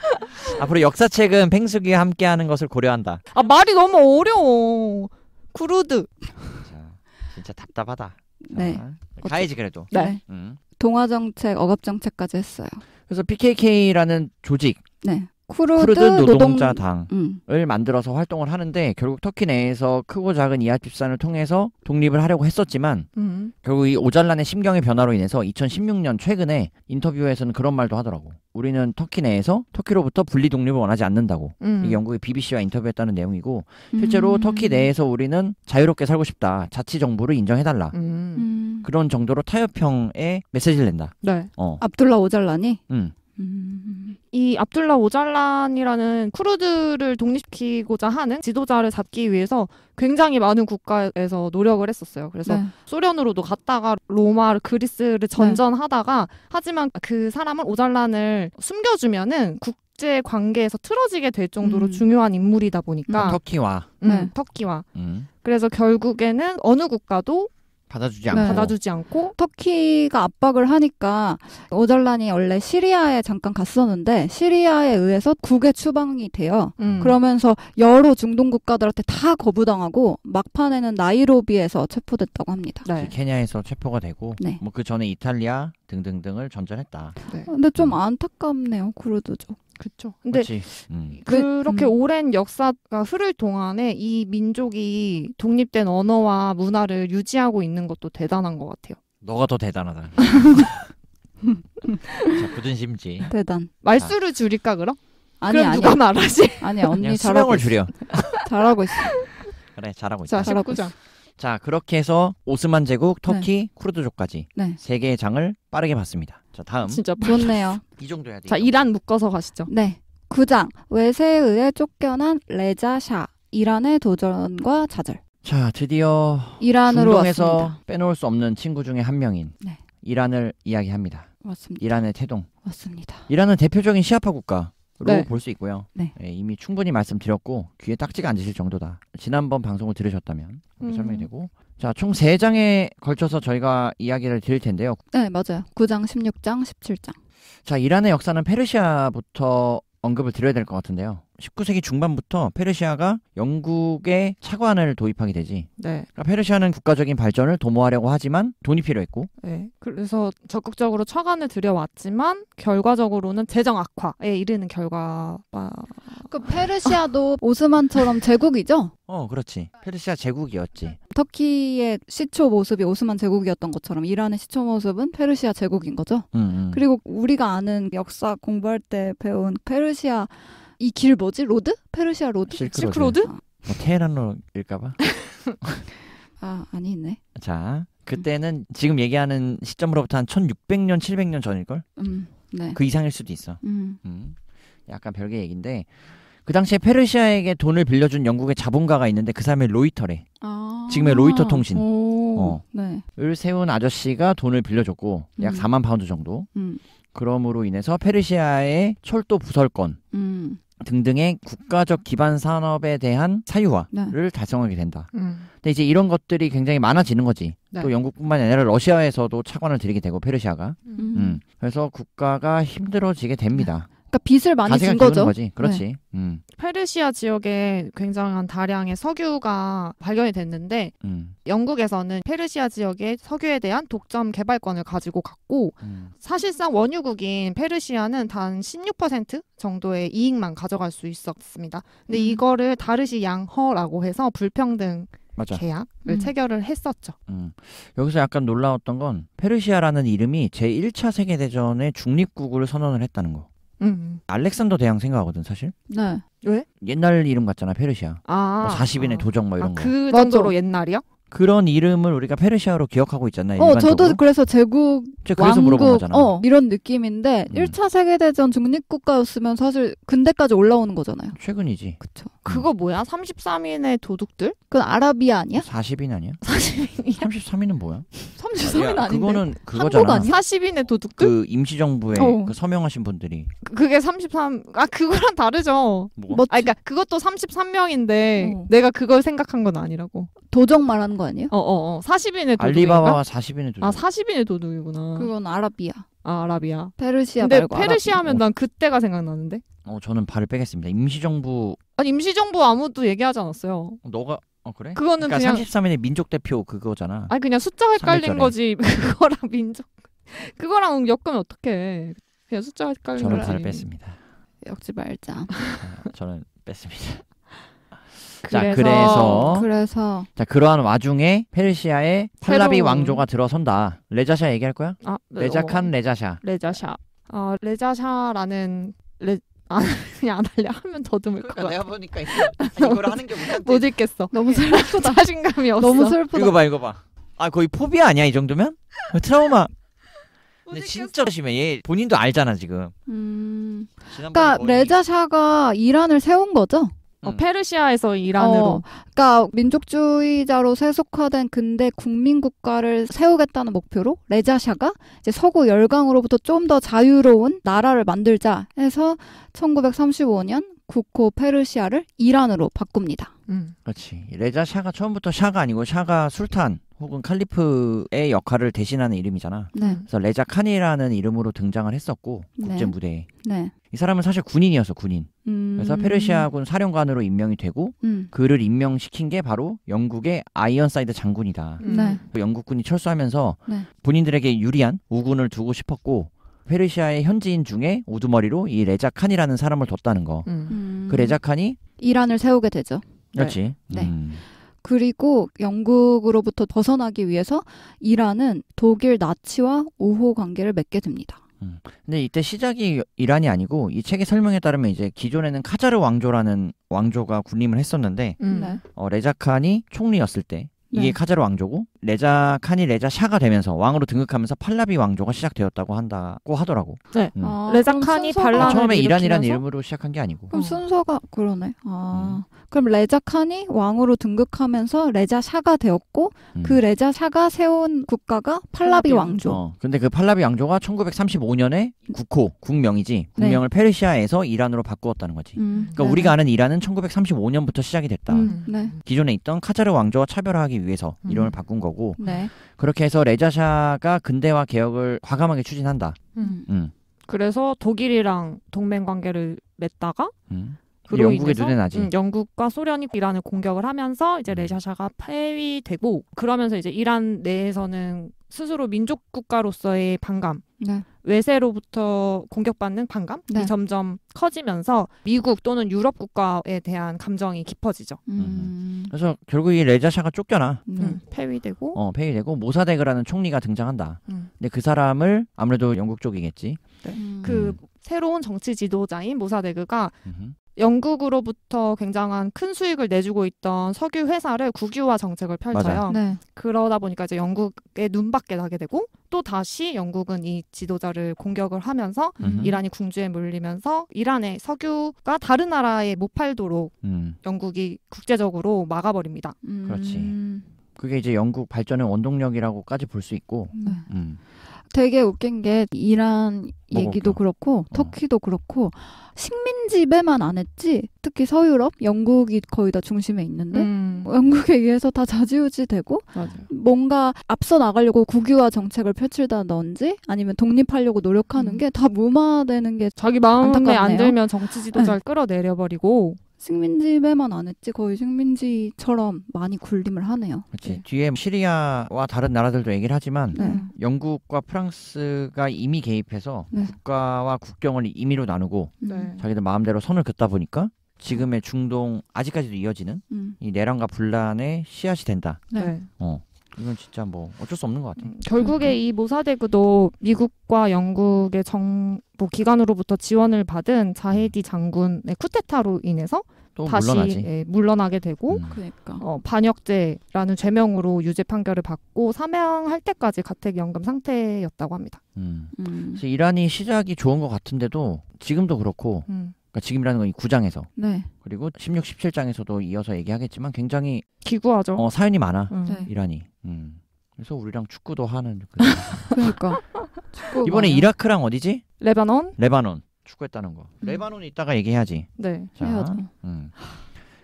앞으로 역사책은 펭수기와 함께하는 것을 고려한다. 아 말이 너무 어려워. 구루드. 자, 진짜 답답하다. 네. 자, 가야지 그래도. 네. 응. 음. 동화 정책, 억압 정책까지 했어요. 그래서 PKK라는 조직. 네. 쿠르드, 쿠르드 노동자당을 노동... 만들어서 활동을 하는데 결국 터키 내에서 크고 작은 이하 집산을 통해서 독립을 하려고 했었지만 음. 결국 이 오잘란의 심경의 변화로 인해서 2016년 최근에 인터뷰에서는 그런 말도 하더라고. 우리는 터키 내에서 터키로부터 분리 독립을 원하지 않는다고. 음. 이게 영국의 BBC와 인터뷰했다는 내용이고 음. 실제로 터키 내에서 우리는 자유롭게 살고 싶다. 자치 정부를 인정해달라. 음. 그런 정도로 타협형의 메시지를 낸다. 네. 어. 압둘라 오잘란이. 음. 이 압둘라 오잘란이라는 쿠르드를 독립시키고자 하는 지도자를 잡기 위해서 굉장히 많은 국가에서 노력을 했었어요. 그래서 네. 소련으로도 갔다가 로마, 그리스를 네. 전전하다가 네. 하지만 그사람을 오잘란을 숨겨주면은 국제 관계에서 틀어지게 될 정도로 음. 중요한 인물이다 보니까 아, 터키와 음, 네. 터키와 음. 그래서 결국에는 어느 국가도 받아주지 네. 않고. 네. 받아주지 않고 터키가 압박을 하니까 오잘란이 원래 시리아에 잠깐 갔었는데 시리아에 의해서 국외 추방이 돼요. 음. 그러면서 여러 중동 국가들한테 다 거부당하고 막판에는 나이로비에서 체포됐다고 합니다. 네. 케냐에서 체포가 되고 네. 뭐그 전에 이탈리아 등등등을 전전했다. 네. 근데 좀 안타깝네요. 그래도 좀. 그렇죠. 근데 음. 그렇게 음. 오랜 역사가 흐를 동안에 이 민족이 독립된 언어와 문화를 유지하고 있는 것도 대단한 것 같아요. 너가 더 대단하다. 자, 부진심지. 대단. 말수를 줄일까 그럼? 아니 그럼 아니. 누가 말하지? 아니 언니 잘하고 줄여. 잘하고 있어. 그래 잘하고 있어. 자, 19장. 자 그렇게 해서 오스만 제국, 네. 터키, 쿠르드족까지 네. 세 개의 장을 빠르게 봤습니다. 자 다음 진짜 좋네요. 이 정도 해야 돼요. 자 이란 묶어서 가시죠. 네. 9장 외세에 의해 쫓겨난 레자샤 이란의 도전과 좌절. 자 드디어 이란으로 중동에서 왔습니다. 빼놓을 수 없는 친구 중에 한 명인 네. 이란을 이야기합니다. 맞습니다. 이란의 태동. 맞습니다. 이란은 대표적인 시아파 국가. 네. 볼수 있고요. 네. 예, 이미 충분히 말씀드렸고 귀에 딱지가 앉으실 정도다. 지난번 방송을 들으셨다면 음. 설명이 되고 자, 총 세장에 걸쳐서 저희가 이야기를 드릴 텐데요. 네, 맞아요. 9장, 16장, 17장. 자, 이란의 역사는 페르시아부터 언급을 드려야 될 것 같은데요. 19세기 중반부터 페르시아가 영국의 차관을 도입하게 되지. 네. 그러니까 페르시아는 국가적인 발전을 도모하려고 하지만 돈이 필요했고. 네. 그래서 적극적으로 차관을 들여왔지만 결과적으로는 재정 악화에 이르는 결과가. 그 페르시아도 오스만처럼 제국이죠? 어, 그렇지. 페르시아 제국이었지. 터키의 시초 모습이 오스만 제국이었던 것처럼 이란의 시초 모습은 페르시아 제국인 거죠. 음, 음. 그리고 우리가 아는 역사 공부할 때 배운 페르시아 이길 뭐지? 로드? 페르시아 로드? 실크로드? 실크로드? 뭐 테헤란로일까봐. 아 아니 네자 그때는 음. 지금 얘기하는 시점으로부터 한 1600년 700년 전일걸? 음, 네. 그 이상일 수도 있어. 음. 음. 약간 별개 얘기인데 그 당시에 페르시아에게 돈을 빌려준 영국의 자본가가 있는데 그 사람이 로이터래. 아~ 지금의 로이터 통신. 어. 네. 을 세운 아저씨가 돈을 빌려줬고 음. 약 4만 파운드 정도. 음. 그러므로 인해서 페르시아의 철도 부설권 음. 등등의 국가적 기반 산업에 대한 사유화를 네. 달성하게 된다. 음. 근데 이제 이런 것들이 굉장히 많아지는 거지. 네. 또 영국뿐만 아니라 러시아에서도 차관을 들이게 되고 페르시아가. 음. 음. 그래서 국가가 힘들어지게 됩니다. 그러니까 빚을 많이 준, 거죠. 거지. 그렇지. 네. 음. 페르시아 지역에 굉장한 다량의 석유가 발견이 됐는데 음. 영국에서는 페르시아 지역의 석유에 대한 독점 개발권을 가지고 갔고 음. 사실상 원유국인 페르시아는 단 16% 정도의 이익만 가져갈 수 있었습니다. 근데 음. 이거를 다르시 양허라고 해서 불평등 맞아. 계약을 음. 체결을 했었죠. 음. 여기서 약간 놀라웠던 건 페르시아라는 이름이 제1차 세계대전의 중립국을 선언을 했다는 거. 음. 알렉산더 대왕 생각하거든 사실. 네. 왜? 옛날 이름 같잖아 페르시아. 아. 뭐 40인의 아. 도적 뭐 이런 아, 거. 그 정도로 맞아. 옛날이야? 그런 이름을 우리가 페르시아로 기억하고 있잖아요. 어, 일반적으로. 저도 그래서 제국, 왕국 어, 이런 느낌인데 음. 1차 세계 대전 중립 국가였으면 사실 근대까지 올라오는 거잖아요. 최근이지. 그쵸 음. 그거 뭐야? 33인의 도둑들? 그건 아라비아 아니야? 40인 아니야? 40인이야? 33인은 뭐야? 33인 아닌데. 그거는 그거잖아. 아니야? 40인의 도둑들? 그 임시정부에 어. 그 서명하신 분들이. 그, 그게 33. 아 그거랑 다르죠. 뭐? 아 그러니까 그것도 33명인데 어. 내가 그걸 생각한 건 아니라고. 도정 말하는 거 아니에요? 어어어 어, 어. 40인의 어. 도둑인가? 알리바바와 40인의 도둑. 아 40인의 도둑이구나. 그건 아라비아. 아, 아라비아. 페르시아 근데 말고 페르시아면 아라비아. 난 그때가 생각나는데. 어 저는 발을 빼겠습니다. 임시정부. 아니 임시정부 아무도 얘기하지 않았어요. 너가 어 그래? 그거는 그러니까 그냥 33인의 민족 대표 그거잖아. 아니 그냥 숫자 헷갈린 3일절에. 거지 그거랑 민족 그거랑 엮으면 어떡해. 그냥 숫자 헷갈린 거지. 저는 발을 뺐습니다. 역지 말자. 아, 저는 뺐습니다. 그래서, 자, 그래서 그래서 자 그러한 와중에 페르시아의 팔라비 새로운... 왕조가 들어선다. 레자샤 얘기할 거야? 아, 네, 레자칸 어. 레자샤. 레자샤. 어, 레자샤라는 레 아, 그안 할래. 하면 더듬을 그러니까 내가 보니까 이걸 하는 게못 읽겠어. 너무 슬프다. 자신감이 없어. 너무 슬프다. 이거 봐, 이거 봐. 아, 거의 포비아 아니야, 이 정도면? 트라우마. 근데 진짜 심해. 얘 본인도 알잖아, 지금. 음. 그러니까 레자샤가 이란을 세운 거죠? 어, 음. 페르시아에서 이란으로. 어, 그러니까 민족주의자로 세속화된 근대 국민 국가를 세우겠다는 목표로 레자샤가 이제 서구 열강으로부터 좀 더 자유로운 나라를 만들자 해서 1935년 국호 페르시아를 이란으로 바꿉니다. 음. 그렇지. 레자샤가 처음부터 샤가 아니고 샤가 술탄. 혹은 칼리프의 역할을 대신하는 이름이잖아. 네. 그래서 레자 칸이라는 이름으로 등장을 했었고 네. 국제 무대에. 네. 이 사람은 사실 군인이었어 군인. 음... 그래서 페르시아군 사령관으로 임명이 되고 음. 그를 임명시킨 게 바로 영국의 아이언사이드 장군이다. 음. 네. 그 영국군이 철수하면서 네. 본인들에게 유리한 우군을 두고 싶었고 페르시아의 현지인 중에 우두머리로 이 레자 칸이라는 사람을 뒀다는 거. 음. 음. 그 레자 칸이 이란을 세우게 되죠. 그렇지. 네. 음. 그리고 영국으로부터 벗어나기 위해서 이란은 독일 나치와 우호 관계를 맺게 됩니다. 음. 근데 이때 시작이 이란이 아니고 이 책의 설명에 따르면 이제 기존에는 카자르 왕조라는 왕조가 군림을 했었는데 음. 네. 어, 레자칸이 총리였을 때 이게 네. 카제르 왕조고 레자 칸이 레자 샤가 되면서 왕으로 등극하면서 팔라비 왕조가 시작되었다고 한다고 하더라고. 네. 음. 아, 레자 칸이 순란을 어, 처음에 이란이란 일 이름으로 시작한 게 아니고. 그럼 순서가 그러네. 아, 음. 그럼 레자 칸이 왕으로 등극하면서 레자 샤가 되었고 음. 그 레자 샤가 세운 국가가 팔라비 팔라비 왕조. 어, 근데 그 팔라비 왕조가 1935년에 국호 국명이지 네. 국명을 페르시아에서 이란으로 바꾸었다는 거지. 음, 그러니까 네. 우리가 아는 이란은 1935년부터 시작이 됐다. 음, 네. 기존에 있던 카자르 왕조와 차별화하기 위해서 음. 이름을 바꾼 거고 네. 그렇게 해서 레자샤가 근대화 개혁을 과감하게 추진한다. 음. 음. 그래서 독일이랑 동맹 관계를 맺다가 그 영국의 눈에 나지. 음, 영국과 소련이 이란을 공격을 하면서 이제 음. 레자샤가 폐위되고 그러면서 이제 이란 내에서는 스스로 민족 국가로서의 반감 네. 외세로부터 공격받는 반감이 네. 점점 커지면서 미국 또는 유럽 국가에 대한 감정이 깊어지죠. 음. 그래서 결국 이 레자샤가 쫓겨나. 네. 음. 폐위되고. 어, 폐위되고 모사데그라는 총리가 등장한다. 음. 근데 그 사람을 아무래도 영국 쪽이겠지. 네. 음. 그 새로운 정치 지도자인 모사데그가 영국으로부터 굉장한 큰 수익을 내주고 있던 석유 회사를 국유화 정책을 펼쳐요. 네. 그러다 보니까 이제 영국의 눈밖에 나게 되고 또 다시 영국은 이 지도자를 공격을 하면서 음흠. 이란이 궁주에 몰리면서 이란의 석유가 다른 나라에 못 팔도록 음. 영국이 국제적으로 막아버립니다. 음. 그렇지. 그게 이제 영국 발전의 원동력이라고까지 볼 수 있고. 네. 음. 되게 웃긴 게 이란 얘기도 그렇고 어. 터키도 그렇고 식민지배만 안 했지 특히 서유럽 영국이 거의 다 중심에 있는데 음. 영국에 의해서 다 자지우지 되고 맞아요. 뭔가 앞서 나가려고 국유화 정책을 펼치다든지 아니면 독립하려고 노력하는 음. 게다 무마되는 게 자기 마음에 안타깝네요. 안 들면 정치 지도자를 네. 끌어내려 버리고 식민지배만 안 했지 거의 식민지처럼 많이 군림을 하네요. 그렇지. 뒤에 시리아와 다른 나라들도 얘기를 하지만 네. 영국과 프랑스가 이미 개입해서 네. 국가와 국경을 임의로 나누고 음. 네. 자기들 마음대로 선을 긋다 보니까 지금의 중동 아직까지도 이어지는 음. 이 내란과 분란의 씨앗이 된다. 네. 네. 어. 이건 진짜 뭐 어쩔 수 없는 것 같아요. 음, 결국에 음. 이 모사대구도 미국과 영국의 정보 기관으로부터 지원을 받은 자헤디 음. 장군의 쿠데타로 인해서 다시 물러나지. 예, 물러나게 되고 음. 그러니까. 어, 반역죄라는 죄명으로 유죄 판결을 받고 사망할 때까지 가택 연금 상태였다고 합니다. 음. 음. 이란이 시작이 좋은 것 같은데도 지금도 그렇고 음. 그러니까 지금이라는 건이 구장에서 네. 그리고 16, 17장에서도 이어서 얘기하겠지만 굉장히 기구하죠. 어, 사연이 많아 음. 네. 이란이. 음. 그래서 우리랑 축구도 하는 그 그러니까 축구 이번에 맞아요. 이라크랑 어디지? 레바논 레바논 축구했다는 거. 음. 레바논 이따가 얘기해야지. 네 자, 해야죠. 음.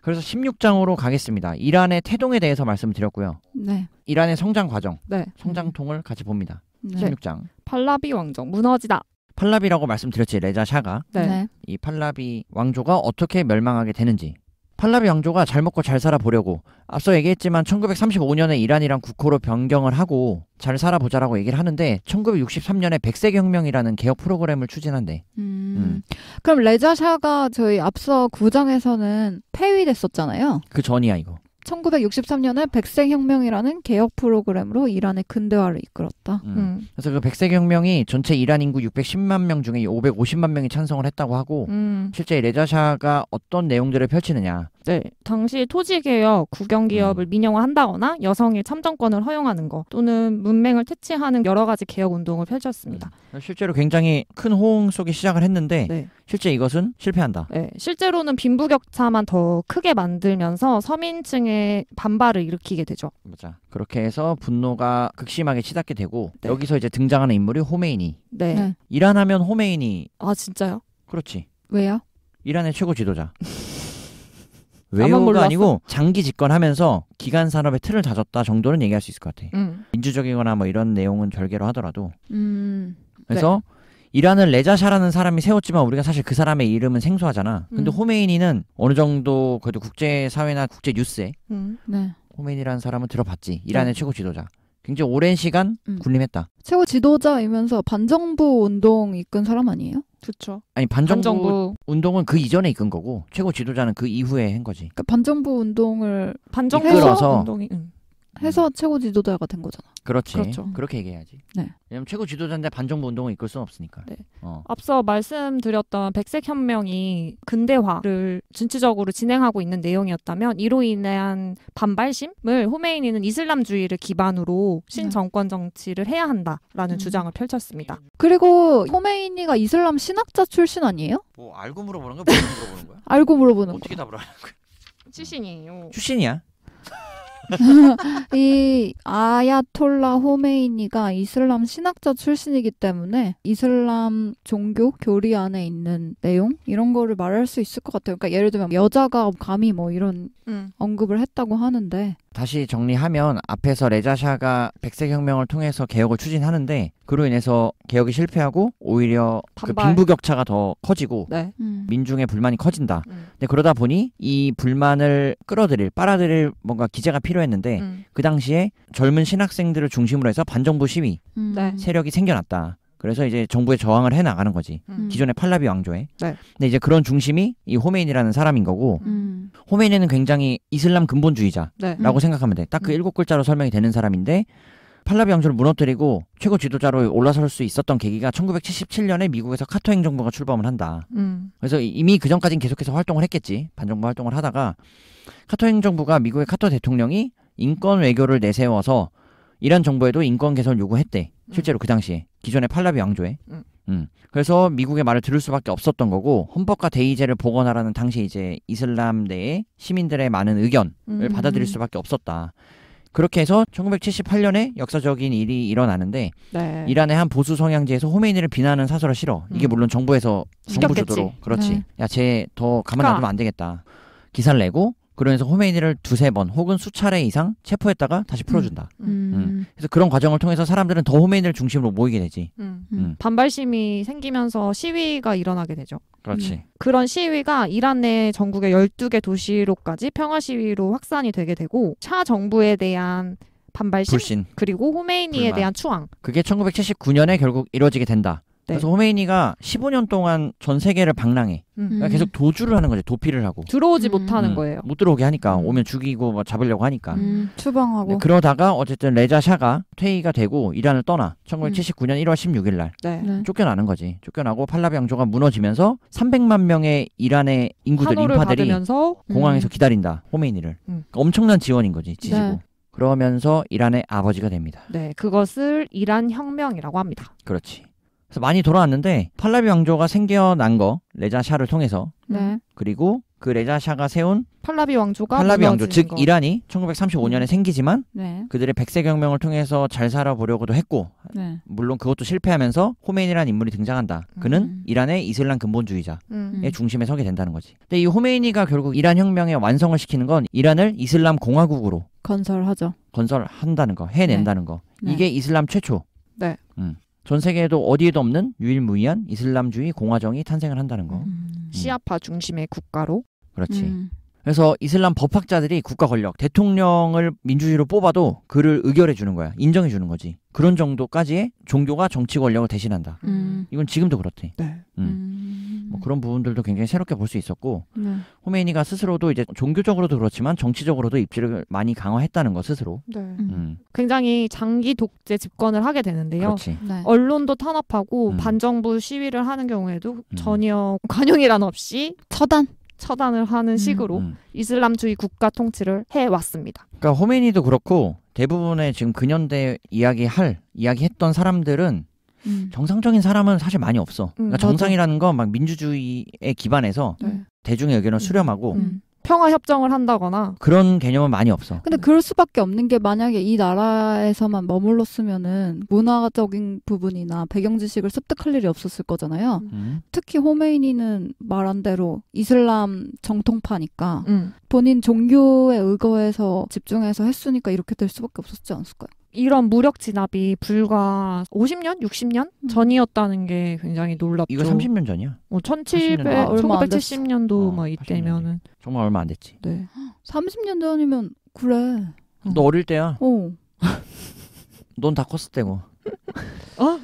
그래서 16장으로 가겠습니다. 이란의 태동에 대해서 말씀드렸고요. 네. 이란의 성장 과정, 네. 성장통을 같이 봅니다. 네. 16장. 발라비 왕정 무너지다 팔라비라고 말씀드렸지 레자샤가 네. 네. 이 팔라비 왕조가 어떻게 멸망하게 되는지 팔라비 왕조가 잘 먹고 잘 살아보려고 앞서 얘기했지만 1935년에 이란이란 국호로 변경을 하고 잘 살아보자라고 얘기를 하는데 1963년에 백색 혁명이라는 개혁 프로그램을 추진한대. 음. 음. 그럼 레자샤가 저희 앞서 구장에서는 폐위됐었잖아요. 그 전이야 이거. 1963년에 백색혁명이라는 개혁 프로그램으로 이란의 근대화를 이끌었다. 음. 음. 그래서 그 백색혁명이 전체 이란 인구 610만 명 중에 550만 명이 찬성을 했다고 하고 음. 실제 레자샤가 어떤 내용들을 펼치느냐. 네. 당시 토지개혁, 국영기업을 음. 민영화한다거나 여성의 참정권을 허용하는 것 또는 문맹을 퇴치하는 여러 가지 개혁 운동을 펼쳤습니다. 음. 실제로 굉장히 큰 호응 속에 시작을 했는데 네. 실제 이것은 실패한다. 네, 실제로는 빈부격차만 더 크게 만들면서 서민층의 반발을 일으키게 되죠. 맞아. 그렇게 해서 분노가 극심하게 치닫게 되고 네. 여기서 이제 등장하는 인물이 호메인이. 네. 네. 이란하면 호메인이. 아 진짜요? 그렇지. 왜요? 이란의 최고 지도자. 외요가 아니고 장기 집권하면서 기간 산업의 틀을 다졌다 정도는 얘기할 수 있을 것 같아. 음. 민주적이거나 뭐 이런 내용은 별개로 하더라도. 음. 그래서 네. 이란을 레자샤라는 사람이 세웠지만 우리가 사실 그 사람의 이름은 생소하잖아. 근데 음. 호메인이는 어느 정도 그래도 국제 사회나 국제 뉴스에 음. 네. 호메인이라는 사람은 들어봤지. 이란의 네. 최고 지도자. 굉장히 오랜 시간 음. 군림했다. 최고 지도자이면서 반정부 운동 이끈 사람 아니에요? 그렇죠. 아니 반정부, 반정부, 운동은 그 이전에 이끈 거고 최고 지도자는 그 이후에 한 거지. 그러니까 반정부 운동을 반정부 해서 운동이 응. 음. 해서 음. 최고 지도자가 된 거잖아. 그렇지. 그렇죠. 그렇게 얘기해야지. 네. 왜냐면 최고 지도자인데 반정부 운동은 이끌 수는 없으니까. 네. 어. 앞서 말씀드렸던 백색 혁명이 근대화를 진취적으로 진행하고 있는 내용이었다면 이로 인한 반발심을 호메이는 이슬람주의를 기반으로 네. 신정권 정치를 해야 한다라는 음. 주장을 펼쳤습니다. 그리고 호메이가 이슬람 신학자 출신 아니에요? 뭐 알고 물어보는 거야? 뭐 물어보는 거야? 알고 물어보는 거. 어떻게 답을 하는 거야? 출신이에요. 출신이야. 이 아야톨라 호메이니가 이슬람 신학자 출신이기 때문에 이슬람 종교 교리 안에 있는 내용 이런 거를 말할 수 있을 것 같아요. 그러니까 예를 들면 여자가 감히 뭐 이런 음. 언급을 했다고 하는데 다시 정리하면 앞에서 레자샤가 백색혁명을 통해서 개혁을 추진하는데 그로 인해서 개혁이 실패하고 오히려 그 반발. 빈부격차가 더 커지고 네. 음. 민중의 불만이 커진다. 음. 근데 그러다 보니 이 불만을 끌어들일 빨아들일 뭔가 기재가 필요했는데 음. 그 당시에 젊은 신학생들을 중심으로 해서 반정부 시위 음. 네. 세력이 생겨났다. 그래서 이제 정부에 저항을 해 나가는 거지. 음. 기존의 팔라비 왕조에. 네. 근데 이제 그런 중심이 이 호메인이라는 사람인 거고 음. 호메인은 굉장히 이슬람 근본주의자라고 네. 생각하면 돼. 딱그 음. 일곱 글자로 설명이 되는 사람인데 팔라비 왕조를 무너뜨리고 최고 지도자로 올라설 수 있었던 계기가 1977년에 미국에서 카터 행정부가 출범을 한다. 음. 그래서 이미 그 전까지는 계속해서 활동을 했겠지. 반정부 활동을 하다가 카터 행정부가 미국의 카터 대통령이 인권 외교를 내세워서 이란 정부에도 인권 개선 요구했대. 실제로 음. 그 당시에. 기존의 팔라비 왕조에. 음. 음. 그래서 미국의 말을 들을 수밖에 없었던 거고 헌법과 대의제를 복원하라는 당시 이제 이슬람 내의 시민들의 많은 의견을 음. 받아들일 수밖에 없었다. 그렇게 해서 1978년에 역사적인 일이 일어나는데 네. 이란의 한 보수 성향지에서 호메이니를 비난하는 사설을 실어. 이게 음. 물론 정부에서 정부 주도로 그렇지. 네. 야쟤 더 가만 그러니까 놔두면 안 되겠다. 기사를 내고 그러면서 호메이니를 두세 번 혹은 수차례 이상 체포했다가 다시 음. 풀어준다. 음. 음. 그래서 그런 과정을 통해서 사람들은 더호메이니를 중심으로 모이게 되지. 음. 음. 음. 반발심이 생기면서 시위가 일어나게 되죠. 그렇지. 그런 시위가 이란 내 전국의 12개 도시로까지 평화 시위로 확산이 되게 되고 차 정부에 대한 반발심 불신. 그리고 호메이니에 불만. 대한 추앙. 그게 1979년에 결국 이루어지게 된다. 네. 그래서 호메인이가 15년 동안 전 세계를 방랑해. 음. 그러니까 계속 도주를 하는 거죠. 도피를 하고. 들어오지 음. 못하는 음. 거예요. 못 들어오게 하니까 음. 오면 죽이고 뭐 잡으려고 하니까. 음. 음. 추방하고. 네, 그러다가 어쨌든 레자샤가 퇴위가 되고 이란을 떠나 1979년 1월 16일 날 네. 네. 쫓겨나는 거지. 쫓겨나고 팔라비앙조가 무너지면서 300만 명의 이란의 인구들 인파들이 받으면서? 공항에서 기다린다. 호메인이를. 그러니까 엄청난 지원인 거지. 지지고. 네. 그러면서 이란의 아버지가 됩니다. 네, 그것을 이란 혁명이라고 합니다. 그렇지. 그래서 많이 돌아왔는데 팔라비 왕조가 생겨난 거 레자샤를 통해서 네. 그리고 그 레자샤가 세운 팔라비 왕조가 팔라비 왕조 즉 거. 이란이 1935년에 음. 생기지만 네. 그들의 백세 혁명을 통해서 잘 살아보려고도 했고 네. 물론 그것도 실패하면서 호메인이라는 인물이 등장한다. 그는 음. 이란의 이슬람 근본주의자의 음. 음. 중심에 서게 된다는 거지. 근데 이 호메인이가 결국 이란 혁명의 완성을 시키는 건 이란을 이슬람 공화국으로 건설하죠. 건설한다는 거, 해낸다는 거. 네. 이게 이슬람 최초 네. 전 세계에도 어디에도 없는 유일무이한 이슬람주의 공화정이 탄생을 한다는 거. 음. 음. 시아파 중심의 국가로. 그렇지. 음. 그래서 이슬람 법학자들이 국가 권력, 대통령을 민주주의로 뽑아도 그를 의결해 주는 거야. 인정해 주는 거지. 그런 정도까지의 종교가 정치 권력을 대신한다. 음. 이건 지금도 그렇대. 네. 음. 음. 뭐 그런 부분들도 굉장히 새롭게 볼 수 있었고 네. 호메이니가 스스로도 이제 종교적으로도 그렇지만 정치적으로도 입지를 많이 강화했다는 거 스스로. 네. 음. 음. 굉장히 장기 독재 집권을 하게 되는데요. 네. 네. 언론도 탄압하고 음. 반정부 시위를 하는 경우에도 전혀 관용이란 없이 처단. 처단을 하는 음, 식으로 음. 이슬람주의 국가 통치를 해왔습니다. 그러니까 호메니도 그렇고 대부분의 지금 근현대 이야기할 이야기했던 사람들은 음. 정상적인 사람은 사실 많이 없어. 그러니까 음, 그러니까 정상이라는 건 막 민주주의에 기반해서 네. 대중의 의견을 음, 수렴하고 평화 협정을 한다거나 그런 개념은 많이 없어. 근데 그럴 수밖에 없는 게 만약에 이 나라에서만 머물렀으면은 문화적인 부분이나 배경 지식을 습득할 일이 없었을 거잖아요. 음. 음. 특히 호메이니는 말한 대로 이슬람 정통파니까 음. 본인 종교에 의거해서 집중해서 했으니까 이렇게 될 수밖에 없었지 않았을까요? 이런 무력 진압이 불과 50년, 60년 음. 전이었다는 게 굉장히 놀랍죠. 이거 30년 전이야. 어, 1700, 아, 1970년도 어, 막 이때면은 정말 얼마 안 됐지. 네. 30년 전이면 그래. 너 어. 어릴 때야. 어. 넌 다 컸을 때고. 뭐. 어?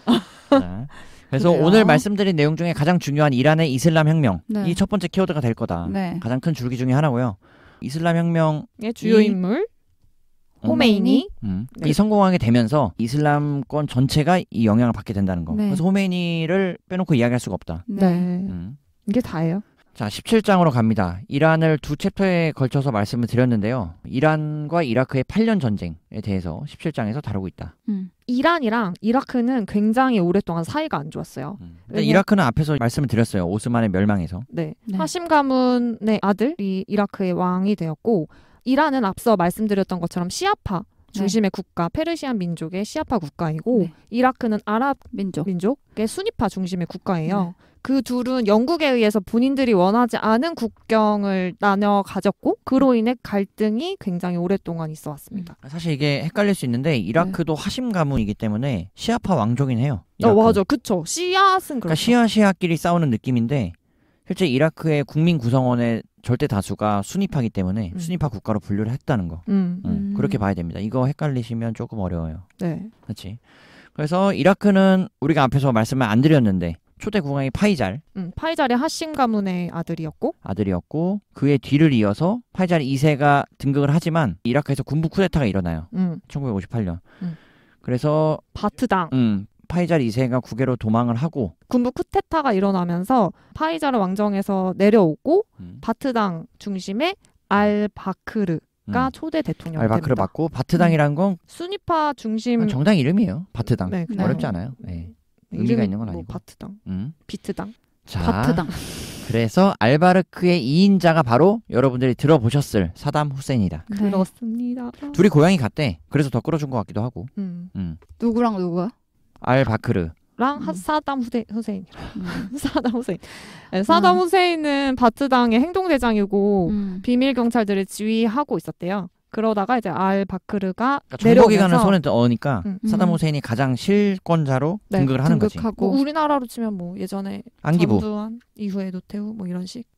네. 그래서 그래요? 오늘 말씀드린 내용 중에 가장 중요한 이란의 이슬람 혁명 네. 이첫 번째 키워드가 될 거다. 네. 가장 큰 줄기 중에 하나고요. 이슬람 혁명의 주요 인물 호메인이 음. 그러니까 네. 이 성공하게 되면서 이슬람권 전체가 이 영향을 받게 된다는 거. 네. 그래서 호메인이를 빼놓고 이야기할 수가 없다. 네. 네. 음. 이게 다예요. 자, 17장으로 갑니다. 이란을 두 챕터에 걸쳐서 말씀을 드렸는데요. 이란과 이라크의 8년 전쟁에 대해서 17장에서 다루고 있다. 음. 이란이랑 이라크는 굉장히 오랫동안 사이가 안 좋았어요. 음. 왜냐 이라크는 앞에서 말씀을 드렸어요. 오스만의 멸망에서. 네. 네. 하심 가문의 아들이 이라크의 왕이 되었고 이란은 앞서 말씀드렸던 것처럼 시아파 네. 중심의 네. 국가, 페르시안 민족의 시아파 국가이고 네. 이라크는 아랍 민족. 민족의 순위파 중심의 국가예요. 네. 그 둘은 영국에 의해서 본인들이 원하지 않은 국경을 나눠 가졌고 그로 음. 인해 갈등이 굉장히 오랫동안 있어 왔습니다. 음. 사실 이게 헷갈릴 수 있는데 이라크도 네. 하심 가문이기 때문에 시아파 왕족이네요. 어, 맞아. 그쵸. 씨앗은 그러니까 그렇죠. 그러니까 시아 시아끼리 싸우는 느낌인데 실제 이라크의 국민 구성원의 절대 다수가 순위파기 때문에 음. 순위파 국가로 분류를 했다는 거. 음. 음. 음. 그렇게 봐야 됩니다. 이거 헷갈리시면 조금 어려워요. 네. 그렇지. 그래서 이라크는 우리가 앞에서 말씀을 안 드렸는데 초대 국왕이 파이잘. 음, 파이잘의 하신 가문의 아들이었고 아들이었고 그의 뒤를 이어서 파이잘 2세가 등극을 하지만 이라크에서 군부 쿠데타가 일어나요. 음. 1958년. 음. 그래서 바트당. 음, 파이잘 2세가 국외로 도망을 하고 군부 쿠데타가 일어나면서 파이잘 자 왕정에서 내려오고 음. 바트당 중심의 음. 음. 알바크르 가 초대 대통령 알바크를 맡고 바트당이란 건 순위파 음. 중심 정당 이름이에요. 바트당 네, 어렵지 않아요. 네. 의미가 있는 건 뭐 아니고 뭐 바트당, 음. 비트당, 자, 바트당. 그래서 알바르크의 2인자가 바로 여러분들이 들어보셨을 사담 후센이다. 네. 그렇습니다. 둘이 고향이 같대. 그래서 더 끌어준 것 같기도 하고. 음. 음. 누구랑 누구야? 알 바크르. 랑 음. 사담 후세, 후세인 음. 사담 후세인 네, 사담 아. 후세인은 바트당의 행동대장이고 음. 비밀 경찰들을 지휘하고 있었대요. 그러다가 이제 알 바크르가 그러니까 정보기관을 손에 넣으니까 음. 사담 후세인이 음. 가장 실권자로 네, 등극을 하는 거지. 뭐 우리나라로 치면 뭐 예전에 안기부 전두환 이후에 노태우 뭐 이런 식.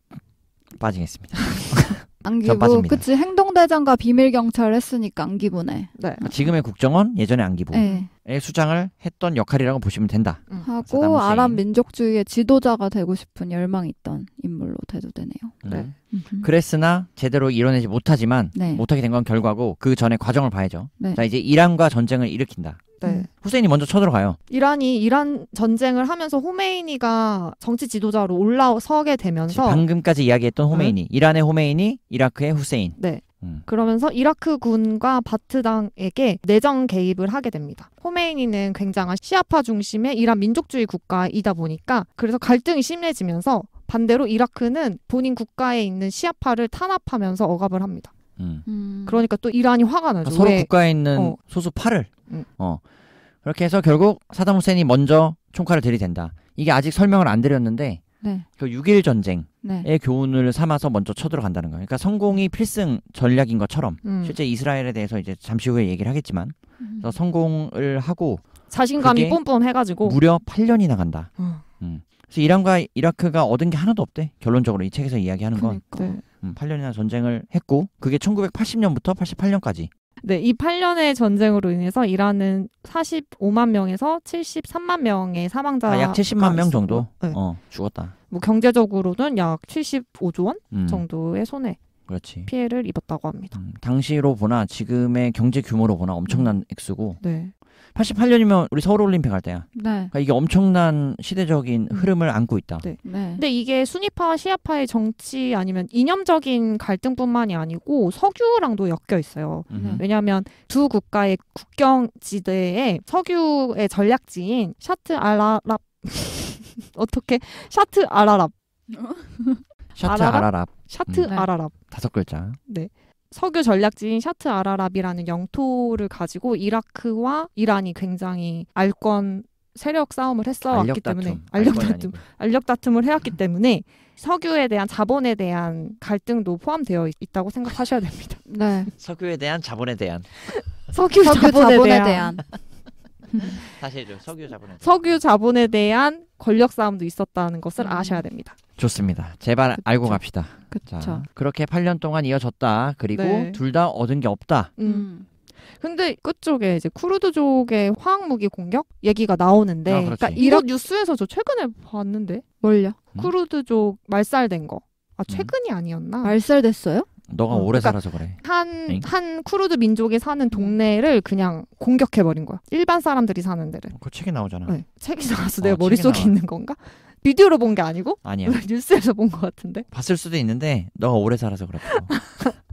빠지겠습니다. 안기부. 그치 행동대장과 비밀경찰 했으니까 안기부네. 네. 아. 지금의 국정원 예전에 안기부의 네. 수장을 했던 역할이라고 보시면 된다. 응. 음. 하고 아랍 민족주의의 지도자가 되고 싶은 열망이 있던 인물로 대두되네요. 네. 네. 그랬으나 제대로 이뤄내지 못하지만 네. 못하게 된 건 결과고 그 전에 과정을 봐야죠. 네. 자 이제 이란과 전쟁을 일으킨다. 네. 음. 후세인이 먼저 쳐들어가요. 이란이 이란 전쟁을 하면서 호메이니가 정치 지도자로 올라서게 되면서 방금까지 이야기했던 네. 호메이니, 음. 이란의 호메이니, 이라크의 후세인. 네. 음. 그러면서 이라크 군과 바트당에게 내정 개입을 하게 됩니다. 호메이니는 굉장한 시아파 중심의 이란 민족주의 국가이다 보니까 그래서 갈등이 심해지면서 반대로 이라크는 본인 국가에 있는 시아파를 탄압하면서 억압을 합니다. 음. 음. 그러니까 또 이란이 화가 나죠. 그러니까 서로 국가에 있는 어. 소수 팔을 음. 어. 그렇게 해서 결국 사담 후세인이 먼저 총칼을 들이댄다. 이게 아직 설명을 안 드렸는데 네. 그 6일 전쟁의 네. 교훈을 삼아서 먼저 쳐들어간다는 거예요. 그러니까 성공이 필승 전략인 것처럼 음. 실제 이스라엘에 대해서 이제 잠시 후에 얘기를 하겠지만 음. 성공을 하고 자신감이 뿜뿜해가지고 무려 8년이나 간다. 어. 음. 그래서 이란과 이라크가 얻은 게 하나도 없대. 결론적으로 이 책에서 이야기하는 그러니까. 건. 8년이나 음. 전쟁을 했고 그게 1980년부터 88년까지 네, 이 8년의 전쟁으로 인해서 이란은 45만 명에서 73만 명의 사망자 아, 약 70만 명 정도 네. 어, 죽었다. 뭐 경제적으로는 약 75조 원 음. 정도의 손해. 그렇지. 피해를 입었다고 합니다. 음, 당시로 보나 지금의 경제 규모로 보나 엄청난 음. 액수고 네. 88년이면 우리 서울 올림픽 할 때야. 네. 그러니까 이게 엄청난 시대적인 음. 흐름을 안고 있다. 네. 네. 근데 이게 순위파 시아파의 정치 아니면 이념적인 갈등뿐만이 아니고 석유랑도 엮여 있어요. 네. 왜냐하면 두 국가의 국경 지대에 석유의 전략지인 샤트 알라랍 어떻게 샤트 알라랍 샤트 아라랍. 샤트 음. 아라랍 다섯 글자. 네. 석유 전략지인 샤트 아라랍이라는 영토를 가지고 이라크와 이란이 굉장히 알권 세력 싸움을 했어왔기 때문에 알력다툼 알력다툼을 해왔기 때문에 석유에 대한 자본에 대한 갈등도 포함되어 있다고 생각하셔야 됩니다. 네. 석유에 대한 자본에 대한 석유, 석유 자본에, 자본에, 대한, 대한. 사실 해 석유 자본에 석유 자본에 대한 권력 싸움도 있었다는 것을 음. 아셔야 됩니다. 좋습니다. 제발 그쵸. 알고 갑시다. 그쵸. 자, 그렇게 8년 동안 이어졌다. 그리고 네. 둘다 얻은 게 없다. 음. 음. 근데 끝쪽에 이제 쿠르드족의 화학 무기 공격 얘기가 나오는데 아, 그러니까 이런 뉴스에서 저 최근에 봤는데 뭘요? 음? 뭐? 쿠르드족 말살된 거. 아 음. 최근이 아니었나? 말살됐어요? 너가 어, 오래 그러니까 살아서 그래. 한, 에한 쿠르드 민족이 사는 동네를 그냥 공격해버린 거야. 일반 사람들이 사는 데를. 그 책이 나오잖아. 네. 책이 나와 어, 내 머릿속에 나와. 있는 건가? 비디오로 본 게 아니고? 아니야. 뉴스에서 본 것 같은데. 봤을 수도 있는데, 너가 오래 살아서 그렇다고.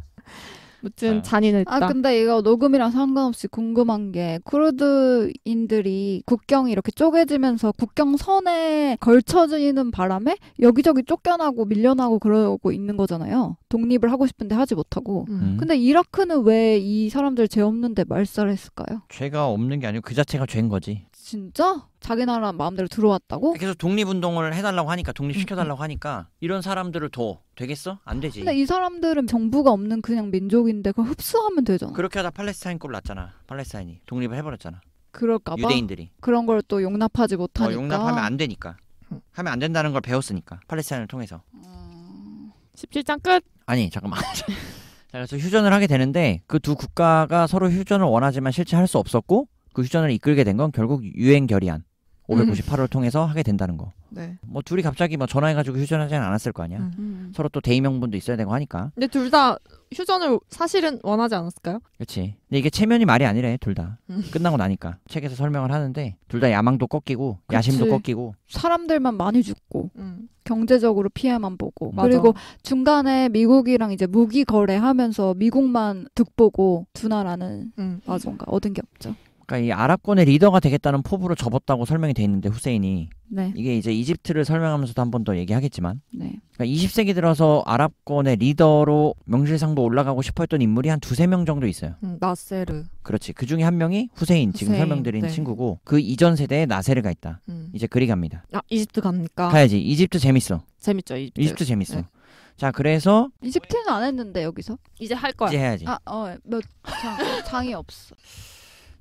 무튼 아. 잔인했다. 아 근데 이거 녹음이랑 상관없이 궁금한 게 쿠르드인들이 국경이 이렇게 쪼개지면서 국경선에 걸쳐지는 바람에 여기저기 쫓겨나고 밀려나고 그러고 있는 거잖아요. 독립을 하고 싶은데 하지 못하고. 음. 음. 근데 이라크는 왜 이 사람들 죄 없는데 말살했을까요? 죄가 없는 게 아니고 그 자체가 죄인 거지. 진짜? 자기 나라 마음대로 들어왔다고? 계속 독립운동을 해달라고 하니까 독립시켜달라고 음. 하니까 이런 사람들을 더 되겠어? 안 되지. 근데 이 사람들은 정부가 없는 그냥 민족인데 그걸 흡수하면 되잖아. 그렇게 하다 팔레스타인 꼴 났잖아. 팔레스타인이 독립을 해버렸잖아. 그럴까봐 유대인들이. 그런 걸 또 용납하지 못하니까. 어, 용납하면 안 되니까. 하면 안 된다는 걸 배웠으니까 팔레스타인을 통해서. 17장 어. 끝. 아니 잠깐만. 자, 그래서 휴전을 하게 되는데 그 두 국가가 서로 휴전을 원하지만 실체할수 없었고 그 휴전을 이끌게 된 건 결국 유엔 결의안 598호를 음. 통해서 하게 된다는 거. 네. 뭐 둘이 갑자기 뭐 전화해가지고 휴전하지는 않았을 거 아니야. 음. 음. 서로 또 대의 명분도 있어야 되고 하니까. 근데 둘 다 휴전을 사실은 원하지 않았을까요? 그렇지. 근데 이게 체면이 말이 아니래 둘 다. 음. 끝나고 나니까 책에서 설명을 하는데 둘 다 야망도 꺾이고 그치. 야심도 꺾이고 사람들만 많이 죽고 음. 경제적으로 피해만 보고 맞아. 그리고 중간에 미국이랑 이제 무기 거래하면서 미국만 득보고 두 나라는 음. 뭔가 얻은 게 없죠. 그러니까 이 아랍권의 리더가 되겠다는 포부로 접었다고 설명이 돼 있는데 후세인이 네. 이게 이제 이집트를 설명하면서도 한 번 더 얘기하겠지만 네. 그러니까 20세기 들어서 아랍권의 리더로 명실상부 올라가고 싶어했던 인물이 한 두세 명 정도 있어요. 음, 나세르. 그렇지. 그 중에 한 명이 후세인, 후세인 지금 설명드린 네. 친구고 그 이전 세대에 나세르가 있다. 음. 이제 그리 갑니다. 아 이집트 갑니까? 가야지. 이집트 재밌어. 재밌죠. 이집트, 이집트 재밌어. 네. 자 그래서 이집트는 안 했는데 여기서 이제 할 거야. 이제 해야지. 아어몇 장이 없어.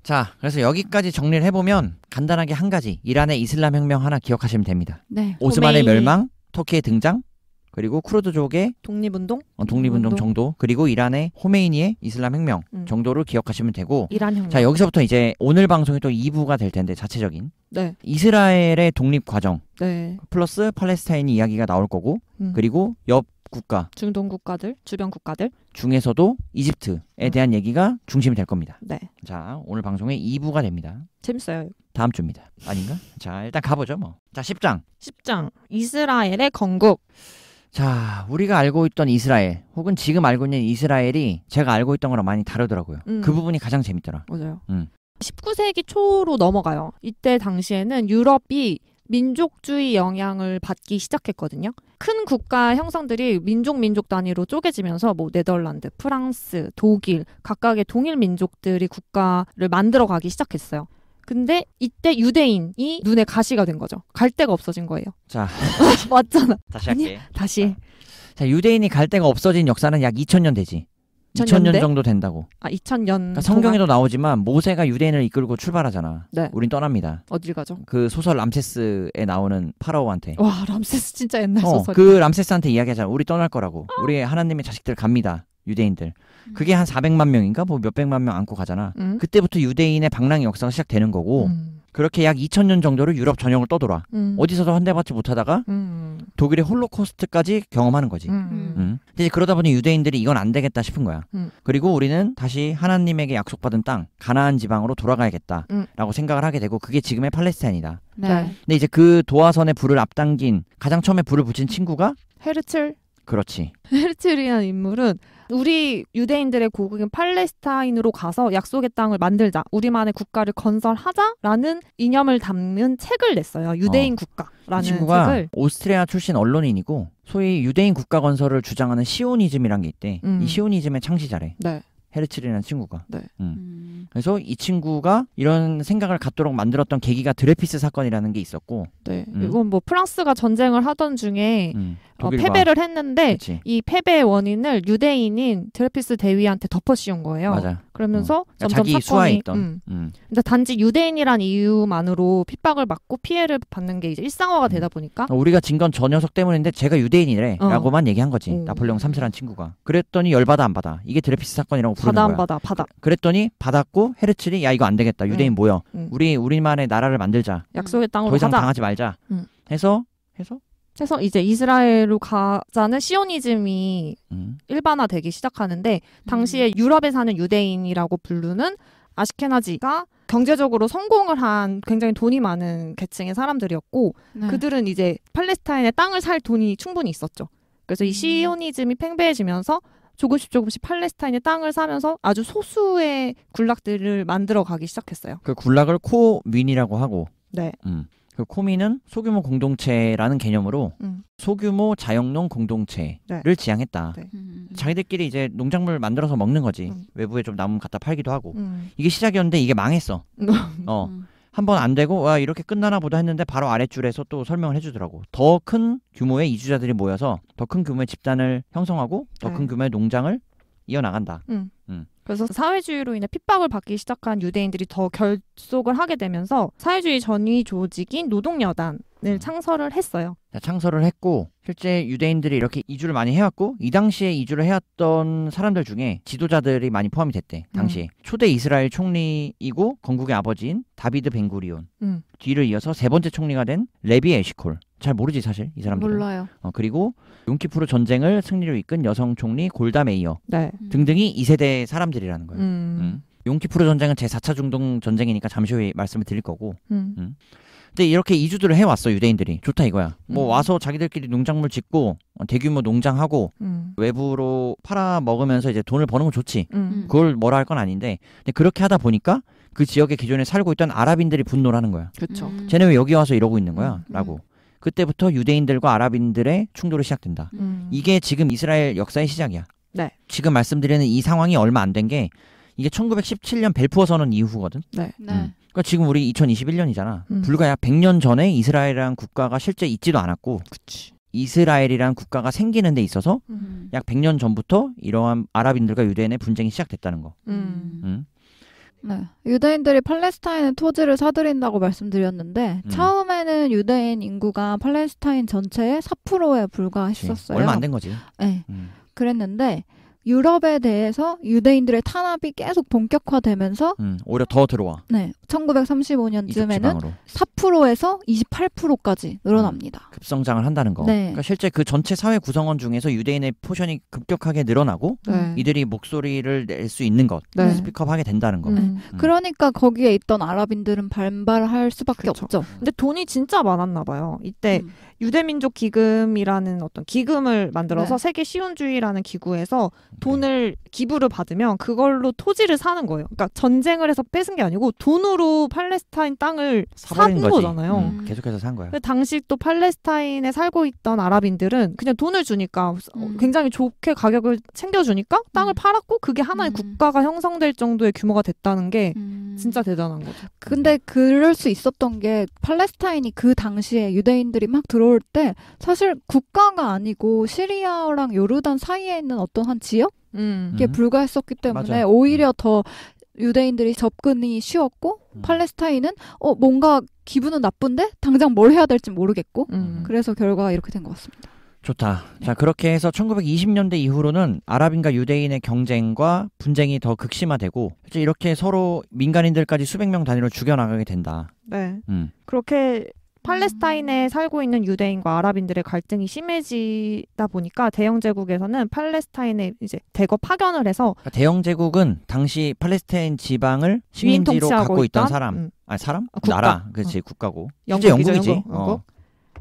자, 그래서 여기까지 정리를 해보면 간단하게 한 가지 이란의 이슬람 혁명 하나 기억하시면 됩니다. 네. 오스만의 호메이 멸망, 터키의 등장, 그리고 쿠르드족의 독립운동, 어, 독립운동 운동. 정도, 그리고 이란의 호메이니의 이슬람 혁명 음. 정도를 기억하시면 되고. 이란 혁명. 자, 여기서부터 이제 오늘 방송이 또 2부가 될 텐데 자체적인 네. 이스라엘의 독립 과정 네. 플러스 팔레스타인 이야기가 나올 거고, 음. 그리고 옆 국가, 중동 국가들, 주변 국가들 중에서도 이집트에 음. 대한 얘기가 중심이 될 겁니다. 네. 자, 오늘 방송의 2부가 됩니다. 재밌어요. 다음 주입니다. 아닌가? 자, 일단 가보죠, 뭐. 자, 10장. 10장. 이스라엘의 건국. 자, 우리가 알고 있던 이스라엘, 혹은 지금 알고 있는 이스라엘이 제가 알고 있던 거랑 많이 다르더라고요. 음. 그 부분이 가장 재밌더라. 맞아요. 음. 19세기 초로 넘어가요. 이때 당시에는 유럽이 민족주의 영향을 받기 시작했거든요. 큰 국가 형성들이 민족 민족 단위로 쪼개지면서 뭐 네덜란드, 프랑스, 독일 각각의 동일 민족들이 국가를 만들어 가기 시작했어요. 근데 이때 유대인이 눈에 가시가 된 거죠. 갈 데가 없어진 거예요. 자, 맞잖아. 다시 할게. 아니, 다시. 자, 유대인이 갈 데가 없어진 역사는 약 2000년 되지. 2000년 2000년 정도 된다고. 아 2000년 그러니까 성경에도 나오지만 모세가 유대인을 이끌고 출발하잖아. 네. 우린 떠납니다. 어딜 가죠? 그 소설 람세스에 나오는 파라오한테. 와 람세스 진짜 옛날 어, 소설. 그 람세스한테 이야기하잖아. 우리 떠날 거라고. 아. 우리 하나님의 자식들 갑니다. 유대인들. 음. 그게 한 400만 명인가 뭐 몇백만 명 안고 가잖아. 음. 그때부터 유대인의 방랑 역사가 시작되는 거고. 음. 그렇게 약 2000년 정도를 유럽 전역을 떠돌아 음. 어디서도 환대받지 못하다가 음, 음. 독일의 홀로코스트까지 경험하는 거지. 음. 음. 음. 이제 그러다 보니 유대인들이 이건 안 되겠다 싶은 거야. 그리고 우리는 다시 하나님에게 약속받은 땅 가나안 지방으로 돌아가야겠다라고 생각을 하게 되고 그게 지금의 팔레스타인이다. 네. 네. 근데 이제 그 도화선에 불을 앞당긴 가장 처음에 불을 붙인 친구가 헤르츠. 그렇지. 헤르츠리안 인물은 우리 유대인들의 고국인 팔레스타인으로 가서 약속의 땅을 만들자. 우리만의 국가를 건설하자라는 이념을 담는 책을 냈어요. 유대인 어. 국가라는 친구가 책을. 오스트리아 출신 언론인이고 소위 유대인 국가 건설을 주장하는 시오니즘이란 게 있대. 음. 이 시오니즘의 창시자래. 네. 헤르츠리라는 친구가. 네. 음. 음. 그래서 이 친구가 이런 생각을 갖도록 만들었던 계기가 드레피스 사건이라는 게 있었고. 네. 음. 이건 뭐 프랑스가 전쟁을 하던 중에 음. 어, 패배를 했는데 그치. 이 패배의 원인을 유대인인 드레피스 대위한테 덮어씌운 거예요. 맞아. 그러면서 어. 그러니까 점점 자기 사건이, 있던. 음. 음. 근데 그러니까 단지 유대인이란 이유만으로 핍박을 받고 피해를 받는 게 이제 일상화가 되다 음. 보니까 아, 우리가 진 건 저 녀석 때문인데 제가 유대인이래라고만 어. 얘기한 거지. 오. 나폴레옹 3세란 친구가. 그랬더니 열받아 안 받아. 이게 드레피스 사건이라고 부르는 받아, 거야. 받아 안 받아 받아. 그, 그랬더니 받았고 헤르츠리 야 이거 안 되겠다. 음. 유대인 응. 모여. 응. 음. 우리 우리만의 나라를 만들자. 약속의 땅으로 더 이상 받아. 당하지 말자. 응. 해서 해서 그래서 이제 이스라엘로 가자는 시오니즘이 음. 일반화되기 시작하는데 음. 당시에 유럽에 사는 유대인이라고 부르는 아시케나지가 경제적으로 성공을 한 굉장히 돈이 많은 계층의 사람들이었고 네. 그들은 이제 팔레스타인의 땅을 살 돈이 충분히 있었죠. 그래서 이 음. 시오니즘이 팽배해지면서 조금씩 조금씩 팔레스타인의 땅을 사면서 아주 소수의 군락들을 만들어 가기 시작했어요. 그 군락을 코민이라고 하고 네. 음. 그 코미는 소규모 공동체라는 개념으로 음. 소규모 자영농 공동체를 네. 지향했다. 네. 음, 음, 음. 자기들끼리 이제 농작물 만들어서 먹는 거지. 음. 외부에 좀 남은 갖다 팔기도 하고. 음. 이게 시작이었는데 이게 망했어. 어. 한 번 안 되고 와 이렇게 끝나나 보다 했는데 바로 아랫줄에서 또 설명을 해주더라고. 더 큰 규모의 이주자들이 모여서 더 큰 규모의 집단을 형성하고 더큰 네. 규모의 농장을 이어나간다. 그래서 사회주의로 인해 핍박을 받기 시작한 유대인들이 더 결속을 하게 되면서 사회주의 전위 조직인 노동여단 음. 창설을 했어요. 자, 창설을 했고 실제 유대인들이 이렇게 이주를 많이 해왔고 이 당시에 이주를 해왔던 사람들 중에 지도자들이 많이 포함이 됐대 음. 당시 에 초대 이스라엘 총리이고 건국의 아버지인 다비드 벵구리온 음. 뒤를 이어서 세 번째 총리가 된 레비 에시콜 잘 모르지 사실 이 사람들 몰라요. 어, 그리고 용키푸르 전쟁을 승리로 이끈 여성 총리 골다 메이어 네. 음. 등등이 이 세대 사람들이라는 거예요. 음. 음. 용키푸르 전쟁은 제 4차 중동 전쟁이니까 잠시 후에 말씀을 드릴 거고 음. 음. 근데 네, 이렇게 이주들을 해왔어 유대인들이 좋다 이거야. 뭐 음. 와서 자기들끼리 농작물 짓고 어, 대규모 농장하고 음. 외부로 팔아 먹으면서 이제 돈을 버는 건 좋지. 음. 음. 그걸 뭐라 할 건 아닌데 근데 그렇게 하다 보니까 그 지역에 기존에 살고 있던 아랍인들이 분노를 하는 거야. 그렇죠. 쟤네 왜 여기 와서 이러고 있는 거야?라고. 음. 그때부터 유대인들과 아랍인들의 충돌이 시작된다. 이게 지금 이스라엘 역사의 시작이야. 네. 지금 말씀드리는 이 상황이 얼마 안 된 게 이게 1917년 벨푸어 선언 이후거든. 네. 네. 그러니까 지금 우리 2021년이잖아. 음. 불과 약 100년 전에 이스라엘이란 국가가 실제 있지도 않았고 그치. 이스라엘이란 국가가 생기는 데 있어서 음. 약 100년 전부터 이러한 아랍인들과 유대인의 분쟁이 시작됐다는 거. 음. 네. 유대인들이 팔레스타인 의 토지를 사들인다고 말씀드렸는데 음. 처음에는 유대인 인구가 팔레스타인 전체의 4%에 불과했었어요. 그 얼마 안 된 거지. 네. 음. 그랬는데 유럽에 대해서 유대인들의 탄압이 계속 본격화되면서 음, 오히려 더 들어와. 네. 1935년쯤에는 4%에서 28%까지 늘어납니다. 음, 급성장을 한다는 거. 네. 그러니까 실제 그 전체 사회 구성원 중에서 유대인의 포션이 급격하게 늘어나고 네. 이들이 목소리를 낼 수 있는 것, 네. 스피커업 하게 된다는 거. 음. 음. 음. 그러니까 거기에 있던 아랍인들은 반발할 수밖에 그쵸. 없죠. 근데 돈이 진짜 많았나 봐요. 이때 음. 유대민족 기금이라는 어떤 기금을 만들어서 네. 세계 시온주의라는 기구에서 돈을 기부를 받으면 그걸로 토지를 사는 거예요. 그러니까 전쟁을 해서 뺏은 게 아니고 돈으로 팔레스타인 땅을 사는 거잖아요. 음. 음, 계속해서 산 거야. 당시 또 팔레스타인에 살고 있던 아랍인들은 그냥 돈을 주니까 어, 음. 굉장히 좋게 가격을 챙겨주니까 땅을 음. 팔았고 그게 하나의 음. 국가가 형성될 정도의 규모가 됐다는 게 음. 진짜 대단한 거죠. 근데 그럴 수 있었던 게 팔레스타인이 그 당시에 유대인들이 막 들어올 때 사실 국가가 아니고 시리아랑 요르단 사이에 있는 어떤 한 지역 음. 불과했었기 때문에 맞아. 오히려 음. 더 유대인들이 접근이 쉬웠고 음. 팔레스타인은 어 뭔가 기분은 나쁜데 당장 뭘 해야 될지 모르겠고 음. 그래서 결과가 이렇게 된 것 같습니다. 좋다. 네. 자 그렇게 해서 1920년대 이후로는 아랍인과 유대인의 경쟁과 분쟁이 더 극심화되고 이렇게 서로 민간인들까지 수백 명 단위로 죽여나가게 된다. 네. 음. 그렇게 팔레스타인에 살고 있는 유대인과 아랍인들의 갈등이 심해지다 보니까 대영 제국에서는 팔레스타인에 이제 대거 파견을 해서 그러니까 대영 제국은 당시 팔레스타인 지방을 식민지로 갖고 있던, 사람, 음. 아 사람? 아, 국가. 나라, 어. 그렇지 응. 국가고 영국이죠, 영국이지. 영국. 어.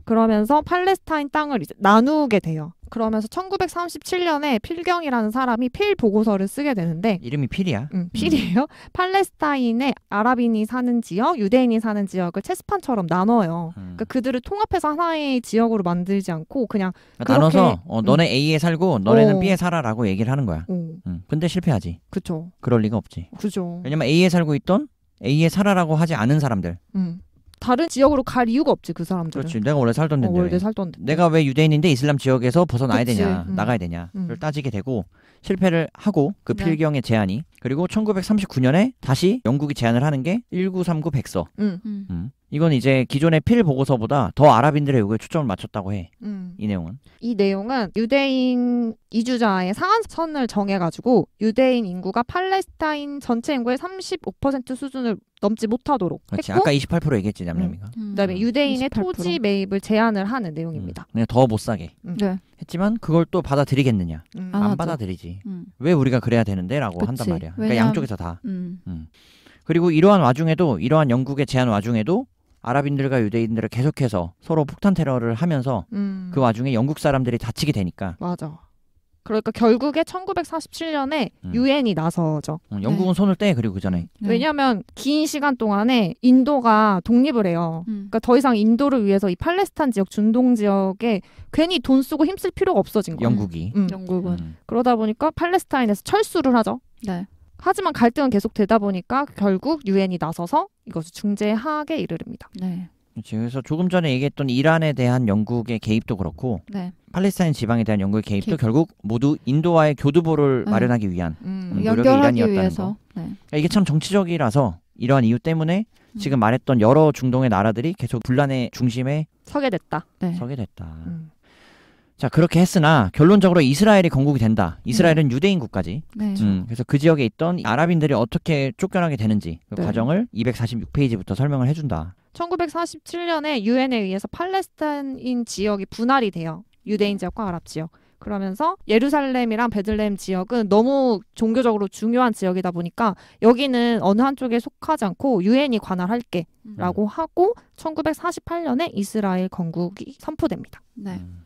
그러면서 팔레스타인 땅을 이제 나누게 돼요. 그러면서 1937년에 필경이라는 사람이 필 보고서를 쓰게 되는데 이름이 필이야. 음, 필이에요. 음. 팔레스타인의 아랍인이 사는 지역, 유대인이 사는 지역을 체스판처럼 나눠요. 음. 그러니까 그들을 통합해서 하나의 지역으로 만들지 않고 그냥 그러니 나눠서 어, 너네 A에 살고 너네는 어. B에 살아라고 얘기를 하는 거야. 어. 음, 근데 실패하지. 그렇죠. 그럴 리가 없지. 그죠. 왜냐면 A에 살고 있던 A에 살아라고 하지 않은 사람들. 음. 다른 지역으로 갈 이유가 없지 그 사람들은. 그렇지. 내가 원래 살던 데 어, 원래 살던 데. 내가 왜 유대인인데 이슬람 지역에서 벗어나야 그치. 되냐, 음. 나가야 되냐를 음. 따지게 되고 실패를 하고 그 네. 필경의 제안이 그리고 1939년에 다시 영국이 제안을 하는 게 1939 백서. 음. 음. 음. 이건 이제 기존의 필 보고서보다 더 아랍인들의 요구에 초점을 맞췄다고 해. 음. 이 내용은. 이 내용은 유대인 이주자의 상한선을 정해가지고 유대인 인구가 팔레스타인 전체 인구의 35% 수준을 넘지 못하도록 그렇지. 했고 아까 28% 얘기했지 냠냠이가 음. 음. 그다음에 유대인의 28%. 토지 매입을 제한을 하는 내용입니다. 음. 더못 사게. 음. 네. 했지만 그걸 또 받아들이겠느냐? 음. 안, 안 아, 받아들이지. 왜 우리가 그래야 되는데라고 그치. 한단 말이야. 그러니까 왜냐하면... 양쪽에서 다. 그리고 이러한 와중에도 이러한 영국의 제한 와중에도 아랍인들과 유대인들을 계속해서 서로 폭탄 테러를 하면서 음. 그 와중에 영국 사람들이 다치게 되니까. 맞아. 그러니까 결국에 1947년에 음. 유엔이 음. 나서죠. 어, 영국은 네. 손을 떼 그리고 그 전에. 음. 네. 왜냐하면 긴 시간 동안에 인도가 독립을 해요. 음. 그러니까 더 이상 인도를 위해서 이 팔레스타인 지역, 중동 지역에 괜히 돈 쓰고 힘쓸 필요가 없어진 거예요. 영국이. 음. 영국은. 그러다 보니까 팔레스타인에서 철수를 하죠. 네. 하지만 갈등은 계속되다 보니까 결국 유엔이 나서서 이것을 중재하게 이르릅니다. 네. 그래서 조금 전에 얘기했던 이란에 대한 영국의 개입도 그렇고 네. 팔레스타인 지방에 대한 영국의 개입도 개입. 결국 모두 인도와의 교두보를 네. 마련하기 위한 음, 음 노력이 이란이었다는 거. 네. 그러니까 이게 참 정치적이라서 이러한 이유 때문에 음. 지금 말했던 여러 중동의 나라들이 계속 분란의 중심에 서게 됐다. 네. 서게 됐다. 음. 자 그렇게 했으나 결론적으로 이스라엘이 건국이 된다. 네. 이스라엘은 네. 유대인 국가지. 네. 음. 음, 그래서 그 지역에 있던 아랍인들이 어떻게 쫓겨나게 되는지 그 네. 과정을 246페이지부터 설명을 해준다. 1947년에 유엔에 의해서 팔레스타인 지역이 분할이 돼요. 유대인 지역과 아랍 지역. 그러면서 예루살렘이랑 베들레헴 지역은 너무 종교적으로 중요한 지역이다 보니까 여기는 어느 한쪽에 속하지 않고 유엔이 관할할게라고 음. 하고 1948년에 이스라엘 건국이 선포됩니다. 네. 음.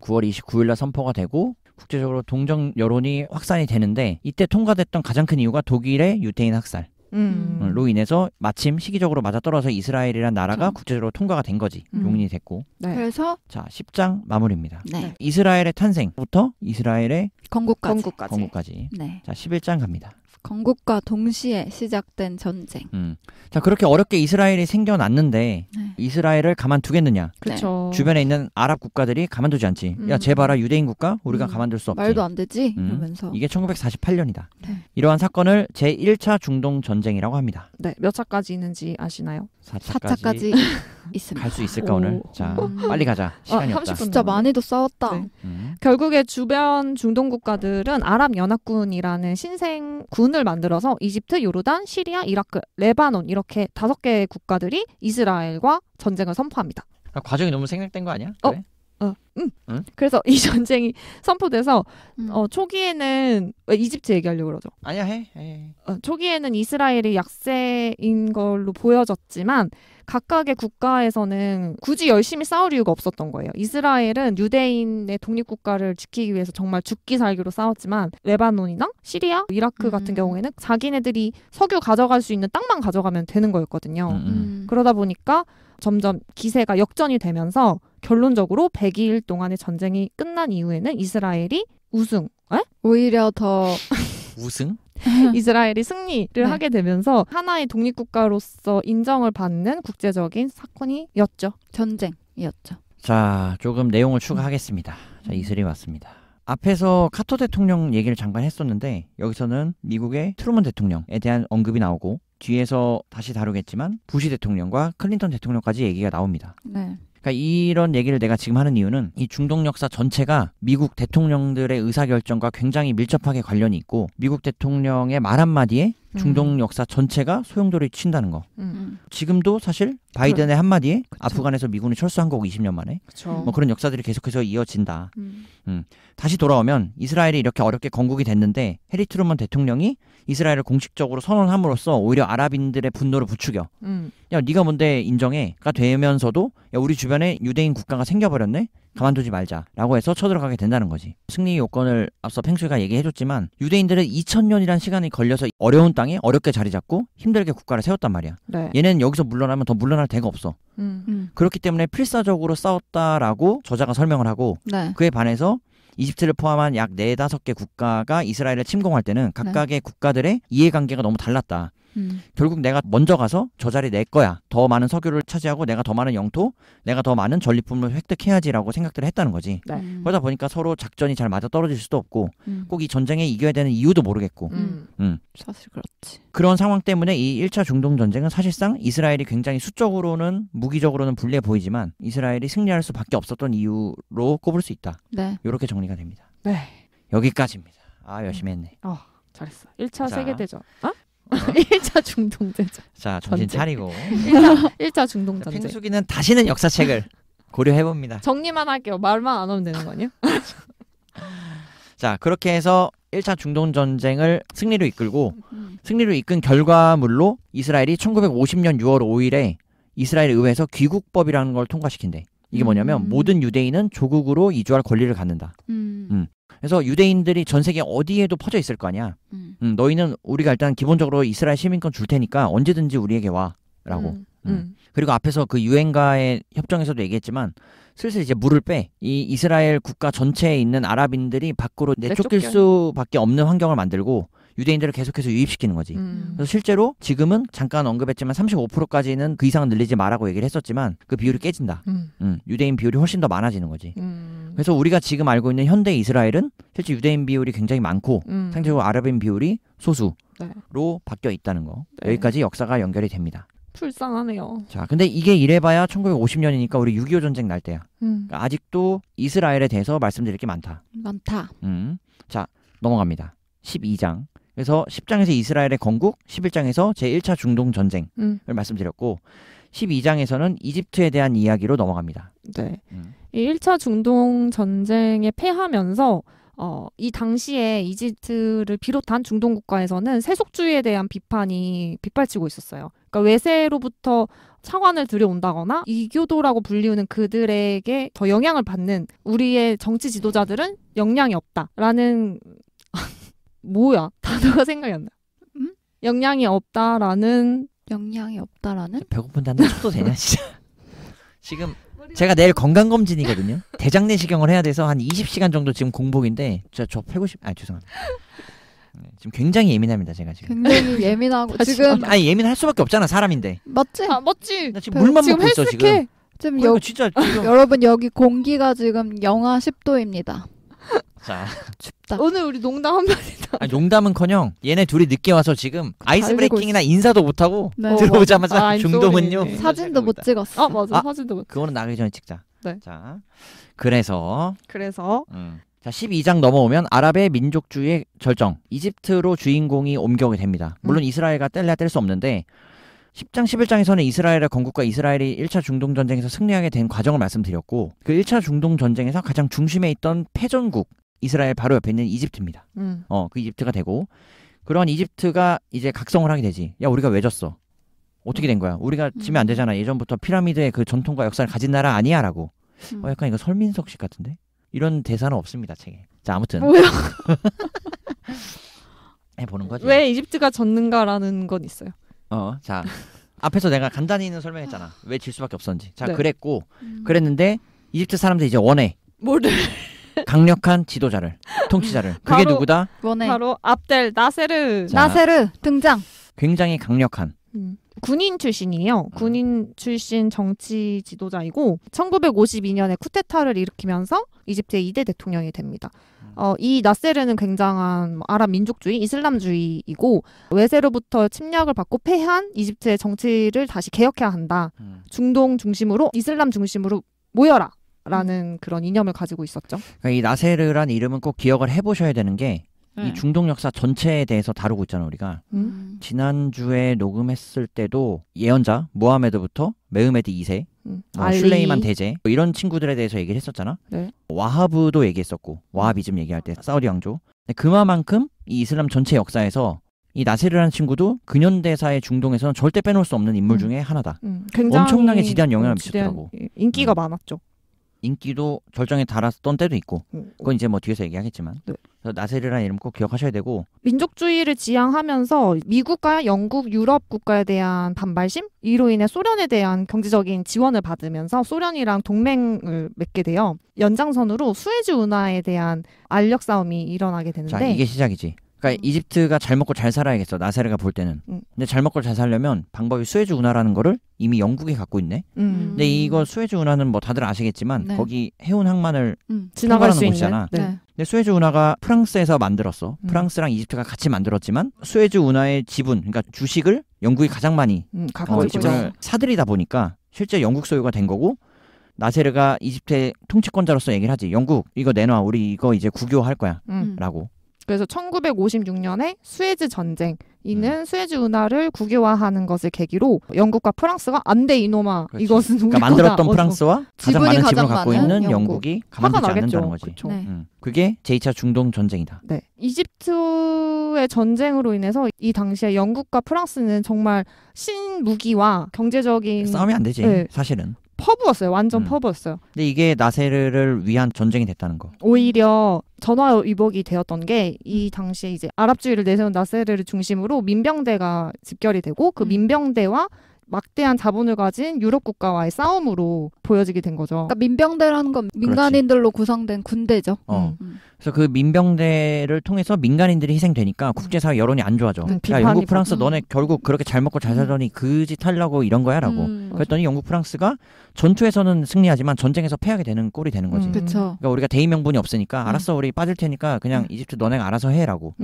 9월 29일날 선포가 되고 국제적으로 동정 여론이 확산이 되는데 이때 통과됐던 가장 큰 이유가 독일의 유태인 학살. 음. 어, 로 인해서 마침 시기적으로 맞아떨어서 이스라엘이란 나라가 참. 그렇죠. 국제적으로 통과가 된 거지 음. 용인이 됐고 네. 그래서 자 10장 마무리입니다 네. 이스라엘의 탄생부터 이스라엘의 건국까지 건국까지, 건국까지. 네. 자 11장 갑니다 건국과 동시에 시작된 전쟁. 음. 자 그렇게 어렵게 이스라엘이 생겨났는데 네. 이스라엘을 가만두겠느냐? 그렇죠. 주변에 있는 아랍 국가들이 가만두지 않지. 음. 야 제발아 유대인 국가 우리가 음. 가만둘 수 없지. 말도 안 되지. 음. 이러면서 이게 1948년이다. 네. 이러한 사건을 제 1차 중동 전쟁이라고 합니다. 네, 몇 차까지 있는지 아시나요? 4차까지, 있습니다. 갈 수 있을까 오. 늘 자, 음. 빨리 가자. 어, 시간이 아, 없다. 진짜 많이도 싸웠다. 네. 음. 결국에 주변 중동 국가들은 아랍 연합군이라는 신생 군을 만들어서 이집트, 요르단, 시리아, 이라크, 레바논 이렇게 다섯 개 국가들이 이스라엘과 전쟁을 선포합니다. 아, 과정이 너무 생략된 거 아니야? 어, 그래? 어, 음. 응? 그래서 이 전쟁이 선포돼서 음. 어, 초기에는 왜 이집트 얘기하려고 그러죠? 아니야 해. 해. 어, 초기에는 이스라엘이 약세인 걸로 보여졌지만 각각의 국가에서는 굳이 열심히 싸울 이유가 없었던 거예요. 이스라엘은 유대인의 독립국가를 지키기 위해서 정말 죽기 살기로 싸웠지만 레바논이나 시리아, 이라크 음. 같은 경우에는 자기네들이 석유 가져갈 수 있는 땅만 가져가면 되는 거였거든요. 음. 음. 음. 그러다 보니까 점점 기세가 역전이 되면서 결론적으로 102일 동안의 전쟁이 끝난 이후에는 이스라엘이 우승. 에? 오히려 더 우승? 이스라엘이 승리를 네. 하게 되면서 하나의 독립국가로서 인정을 받는 국제적인 사건이었죠. 전쟁이었죠. 자, 조금 내용을 추가하겠습니다. 자, 이슬이 왔습니다. 앞에서 카토 대통령 얘기를 잠깐 했었는데 여기서는 미국의 트루먼 대통령에 대한 언급이 나오고 뒤에서 다시 다루겠지만 부시 대통령과 클린턴 대통령까지 얘기가 나옵니다. 네. 그러니까 이런 얘기를 내가 지금 하는 이유는 이 중동 역사 전체가 미국 대통령들의 의사결정과 굉장히 밀접하게 관련이 있고 미국 대통령의 말 한마디에 음. 중동 역사 전체가 소용돌이 친다는 거. 음. 지금도 사실 바이든의 한마디에 그쵸. 아프간에서 미군이 철수한 거고 20년 만에. 그쵸. 뭐 그런 역사들이 계속해서 이어진다. 음. 음. 다시 돌아오면 이스라엘이 이렇게 어렵게 건국이 됐는데 해리 트루먼 대통령이 이스라엘을 공식적으로 선언함으로써 오히려 아랍인들의 분노를 부추겨. 음. 야 네가 뭔데 인정해가 되면서도 야 우리 주변에 유대인 국가가 생겨버렸네. 가만두지 말자라고 해서 쳐들어가게 된다는 거지. 승리 요건을 앞서 팽수가 얘기해줬지만 유대인들은 2000년이란 시간이 걸려서 어려운 땅에 어렵게 자리 잡고 힘들게 국가를 세웠단 말이야. 네. 얘는 여기서 물러나면 더 물러날 데가 없어. 음, 음. 그렇기 때문에 필사적으로 싸웠다라고 저자가 설명을 하고 네. 그에 반해서 이집트를 포함한 약 네다섯 개 국가가 이스라엘을 침공할 때는 각각의 네. 국가들의 이해관계가 너무 달랐다. 음. 결국 내가 먼저 가서 저 자리 내 거야. 더 많은 석유를 차지하고 내가 더 많은 영토, 내가 더 많은 전리품을 획득해야지라고 생각들을 했다는 거지. 네. 음. 그러다 보니까 서로 작전이 잘 맞아 떨어질 수도 없고 음. 꼭이 전쟁에 이겨야 되는 이유도 모르겠고. 음. 음. 음. 사실 그렇지. 그런 상황 때문에 이 1차 중동 전쟁은 사실상 이스라엘이 굉장히 수적으로는 무기적으로는 불리해 보이지만 이스라엘이 승리할 수밖에 없었던 이유로 꼽을 수 있다. 네. 이렇게 정리가 됩니다. 네. 여기까지입니다. 아 열심히 했네. 어. 잘했어. 1차 세계대전. 어? 1차 어. 중동자죠. 자, 정신 차리고. 1차, 1차 중동 전 펭수기는 다시는 역사책을 고려해 봅니다. 정리만 할게요. 말만 안 하면 되는 거 아니에요? 자, 그렇게 해서 1차 중동 전쟁을 승리로 이끌고 음, 음. 승리로 이끈 결과물로 이스라엘이 1950년 6월 5일에 이스라엘 의회에서 귀국법이라는 걸 통과시킨대. 이게 뭐냐면 음. 모든 유대인은 조국으로 이주할 권리를 갖는다. 음. 음. 그래서 유대인들이 전 세계 어디에도 퍼져 있을 거 아니야. 음. 음, 너희는 우리가 일단 기본적으로 이스라엘 시민권 줄 테니까 언제든지 우리에게 와라고. 음, 음. 음. 그리고 앞에서 그 유엔과의 협정에서도 얘기했지만 슬슬 이제 물을 빼 이 이스라엘 국가 전체에 있는 아랍인들이 밖으로 내쫓길 수밖에 없는 환경을 만들고 유대인들을 계속해서 유입시키는 거지. 음. 그래서 실제로 지금은 잠깐 언급했지만 35%까지는 그 이상은 늘리지 말라고 얘기를 했었지만 그 비율이 깨진다. 음. 음. 유대인 비율이 훨씬 더 많아지는 거지. 음. 그래서 우리가 지금 알고 있는 현대 이스라엘은 실제 유대인 비율이 굉장히 많고 음. 상대적으로 아랍인 비율이 소수로 네. 바뀌어 있다는 거. 네. 여기까지 역사가 연결이 됩니다. 불쌍하네요. 자, 근데 이게 이래봐야 1950년이니까 우리 6.25 전쟁 날 때야. 그 아직도 이스라엘에 대해서 말씀드릴 게 많다. 많다. 음. 자, 넘어갑니다. 12장. 그래서 10장에서 이스라엘의 건국, 11장에서 제1차 중동 전쟁을 음. 말씀드렸고 12장에서는 이집트에 대한 이야기로 넘어갑니다. 네. 음. 1차 중동 전쟁에 패하면서 어, 이 당시에 이집트를 비롯한 중동 국가에서는 세속주의에 대한 비판이 빗발치고 있었어요. 그러니까 외세로부터 차관을 들여온다거나 이교도라고 불리우는 그들에게 더 영향을 받는 우리의 정치 지도자들은 역량이 없다라는 뭐야? 단어가 생각이 안 나. 음? 영양이 없다라는 영양이 없다라는? 배고픈데 한 쳐도 되냐 진짜. 지금 제가 내일 건강 검진이거든요. 대장 내시경을 해야 돼서 한 20시간 정도 지금 공복인데 저저 팔고 싶. 아 죄송합니다. 네, 지금 굉장히 예민합니다 제가 지금. 굉장히 예민하고 지금 아니 예민할 수밖에 없잖아 사람인데. 맞지? 아, 맞지. 나 지금 물만 지금 먹고 있어 지금. 지금 그러니까 여, 진짜 지금 여러분 여기 공기가 지금 영하 10도입니다. 자. 춥다. 오늘 우리 농담 한마디도. 아, 농담은커녕 얘네 둘이 늦게 와서 지금 아이스 브레이킹이나 인사도 못 하고 네. 들어오자마자 아, 중동은요. 사진도 못 찍었어. 어, 아 맞아 아, 사진도 못. 그거는 나기 전에 찍자. 네. 자 그래서. 그래서. 음. 자, 12장 넘어오면 아랍의 민족주의 절정, 이집트로 주인공이 옮겨게 됩니다. 물론 음. 이스라엘과 뗄래야 뗄 수 없는데 10장 11장에서는 이스라엘의 건국과 이스라엘이 1차 중동 전쟁에서 승리하게 된 과정을 말씀드렸고 그 1차 중동 전쟁에서 가장 중심에 있던 패전국 이스라엘 바로 옆에 있는 이집트입니다. 음. 어, 그 이집트가 되고 그러한 이집트가 이제 각성을 하게 되지. 야, 우리가 왜 졌어? 어떻게 된 거야? 우리가 음. 지면 안 되잖아. 예전부터 피라미드의 그 전통과 역사를 가진 나라 아니야라고. 음. 어, 약간 이거 설민석씨 같은데? 이런 대사는 없습니다, 책에. 자, 아무튼. 뭐야? 해보는 거지. 왜 이집트가 졌는가라는 건 있어요. 어, 자 앞에서 내가 간단히는 설명했잖아. 왜 질 수밖에 없었는지. 자, 네. 그랬고 음. 그랬는데 이집트 사람들이 이제 원해. 뭐를? 강력한 지도자를, 통치자를. 그게 바로- 누구다? 원해. 바로 압델 나세르. 자, 나세르 등장. 굉장히 강력한 음. 군인 출신이에요. 음. 군인 출신 정치 지도자이고 1952년에 쿠데타를 일으키면서 이집트의 이대 대통령이 됩니다. 음. 어, 이 나세르는 굉장한 뭐 아랍 민족주의, 이슬람주의이고 외세로부터 침략을 받고 패한 이집트의 정치를 다시 개혁해야 한다. 음. 중동 중심으로 이슬람 중심으로 모여라. 라는 그런 이념을 가지고 있었죠. 그러니까 이 나세르란 이름은 꼭 기억을 해보셔야 되는 게 네. 이 중동 역사 전체에 대해서 다루고 있잖아 요 우리가 음. 지난주에 녹음했을 때도 예언자 무하메드부터 메흐메드 2세 음. 뭐 슐레이만 대제 뭐 이런 친구들에 대해서 얘기를 했었잖아 네. 와하브도 얘기했었고 와하비즘 얘기할 때 사우디 왕조 그만큼 마이 이슬람 전체 역사에서 이 나세르라는 친구도 근현대사의 중동에서는 절대 빼놓을 수 없는 인물 중에 하나다. 음. 엄청나게 지대한 영향을 미쳤더라고. 인기가 많았죠. 인기도 절정에 달았던 때도 있고 음. 그건 이제 뭐 뒤에서 얘기하겠지만 네. 나세르라는 이름 꼭 기억하셔야 되고 민족주의를 지향하면서 미국과 영국, 유럽 국가에 대한 반발심 이로 인해 소련에 대한 경제적인 지원을 받으면서 소련이랑 동맹을 맺게 되어 연장선으로 수에즈 운하에 대한 알력 싸움이 일어나게 되는데 자, 이게 시작이지 그러니까 음. 이집트가 잘 먹고 잘 살아야겠어 나세르가 볼 때는 음. 근데 잘 먹고 잘 살려면 방법이 수에즈 운하라는 거를 이미 영국이 갖고 있네 음. 근데 이거 수에즈 운하는 뭐 다들 아시겠지만 네. 거기 해운 항만을 음. 지나갈 수 곳이잖아. 있는 네. 근데 수에즈 운하가 프랑스에서 만들었어 음. 프랑스랑 이집트가 같이 만들었지만 수에즈 운하의 지분 그러니까 주식을 영국이 가장 많이 음, 어, 지분을 사들이다 보니까 실제 영국 소유가 된 거고 나세르가 이집트의 통치권자로서 얘기를 하지 영국 이거 내놔 우리 이거 이제 국유할 화 거야 라고 그래서 1956년에 스웨즈 전쟁 이는 음. 스웨즈 운하를 국유화하는 것을 계기로 영국과 프랑스가 안 돼 이놈아 그렇지. 이것은 우리 그러니까 만들었던 거다. 어, 프랑스와 어, 가장 많은 지분을 갖고 있는 영국. 이 가만두지 않는다는 거지. 네. 음. 그게 제2차 중동 전쟁이다. 네. 이집트의 전쟁으로 인해서 이 당시에 영국과 프랑스는 정말 신무기와 경제적인 싸움이 안 되지. 네. 사실은 퍼부었어요. 완전 음. 퍼부었어요. 근데 이게 나세르를 위한 전쟁이 됐다는 거. 오히려 전화 위복이 되었던 게 이 당시에 이제 아랍주의를 내세운 나세르를 중심으로 민병대가 집결이 되고 그 음. 민병대와 막대한 자본을 가진 유럽 국가와의 싸움으로 보여지게 된 거죠. 그러니까 민병대라는 건 민간인들로 그렇지. 구성된 군대죠. 어. 음. 그래서 그 민병대를 통해서 민간인들이 희생되니까 국제사회 음. 여론이 안 좋아져. 음, 야 영국 프랑스 음. 너네 결국 그렇게 잘 먹고 잘 살더니 음. 그짓 하려고 이런 거야라고. 음, 그랬더니 영국 프랑스가 전투에서는 승리하지만 전쟁에서 패하게 되는 꼴이 되는 거지. 음, 그러니까 우리가 대의 명분이 없으니까 알았어 우리 빠질 테니까 그냥 이집트 너네가 알아서 해라고.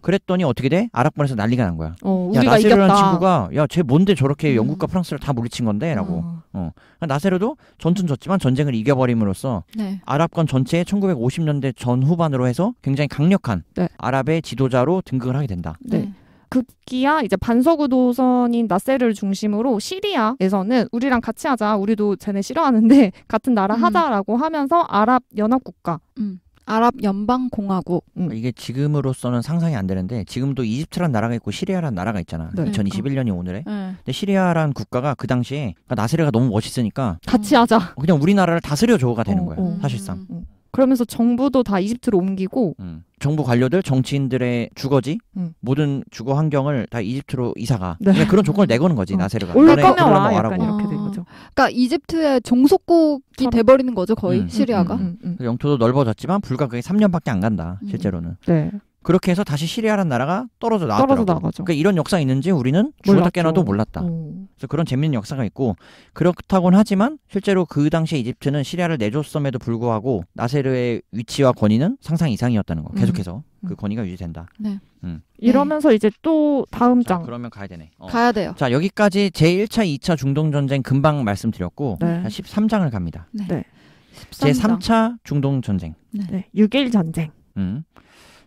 그랬더니 어떻게 돼? 아랍권에서 난리가 난 거야. 어, 야 나세르라는 친구가 야쟤 뭔데 저렇게 영국과 프랑스를 다 물리친 건데라고. 어. 어. 그러니까 나세르도 전투는 졌지만 전쟁을 이겨버림으로써 네. 아랍권 전체의 1950년대 전후반 후반으로 해서 굉장히 강력한 네. 아랍의 지도자로 등극을 하게 된다. 네. 네. 급기야 이제 반서구도선인 나세를 중심으로 시리아에서는 우리랑 같이 하자 우리도 쟤네 싫어하는데 같은 나라 음. 하자라고 하면서 아랍 연합 국가 음. 아랍 연방 공화국 음. 이게 지금으로서는 상상이 안 되는데 지금도 이집트란 나라가 있고 시리아란 나라가 있잖아 네. 2021년이 오늘에 네. 근데 시리아란 국가가 그 당시에 그러니까 나세르가 너무 멋있으니까 같이 하자 그냥 우리나라를 다스려 줘가 되는 어, 거야 어. 사실상 음. 그러면서 정부도 다 이집트로 옮기고 음. 정부 관료들, 정치인들의 주거지 음. 모든 주거 환경을 다 이집트로 이사가 네. 그러니까 그런 조건을 내거는 거지 어. 나세르가. 올 거면 와 약간 고 이렇게 된 아. 거죠. 그러니까 이집트의 종속국이 돼버리는 거죠 거의 음. 음 시리아가. 음, 음. 영토도 넓어졌지만 불과 그게 3년밖에 안 간다 실제로는. 네. 그렇게 해서 다시 시리아란 나라가 떨어져 나왔더라고. 떨어져 나가죠. 그러니까 이런 역사 있는지 우리는 줄다 깨나도 몰랐다. 음. 그래서 그런 재밌는 역사가 있고 그렇다곤 하지만 실제로 그 당시 이집트는 시리아를 내줬음에도 불구하고 나세르의 위치와 권위는 상상 이상이었다는 거. 음. 계속해서 그 음. 그 권위가 유지된다. 네. 음. 이러면서 이제 또 다음 자, 장. 그러면 가야 되네. 어. 가야 돼요. 자 여기까지 제 1차, 2차 중동 전쟁 금방 말씀드렸고 네. 13장을 갑니다. 네. 네. 제 3차 중동 전쟁. 네. 6일 전쟁. 음.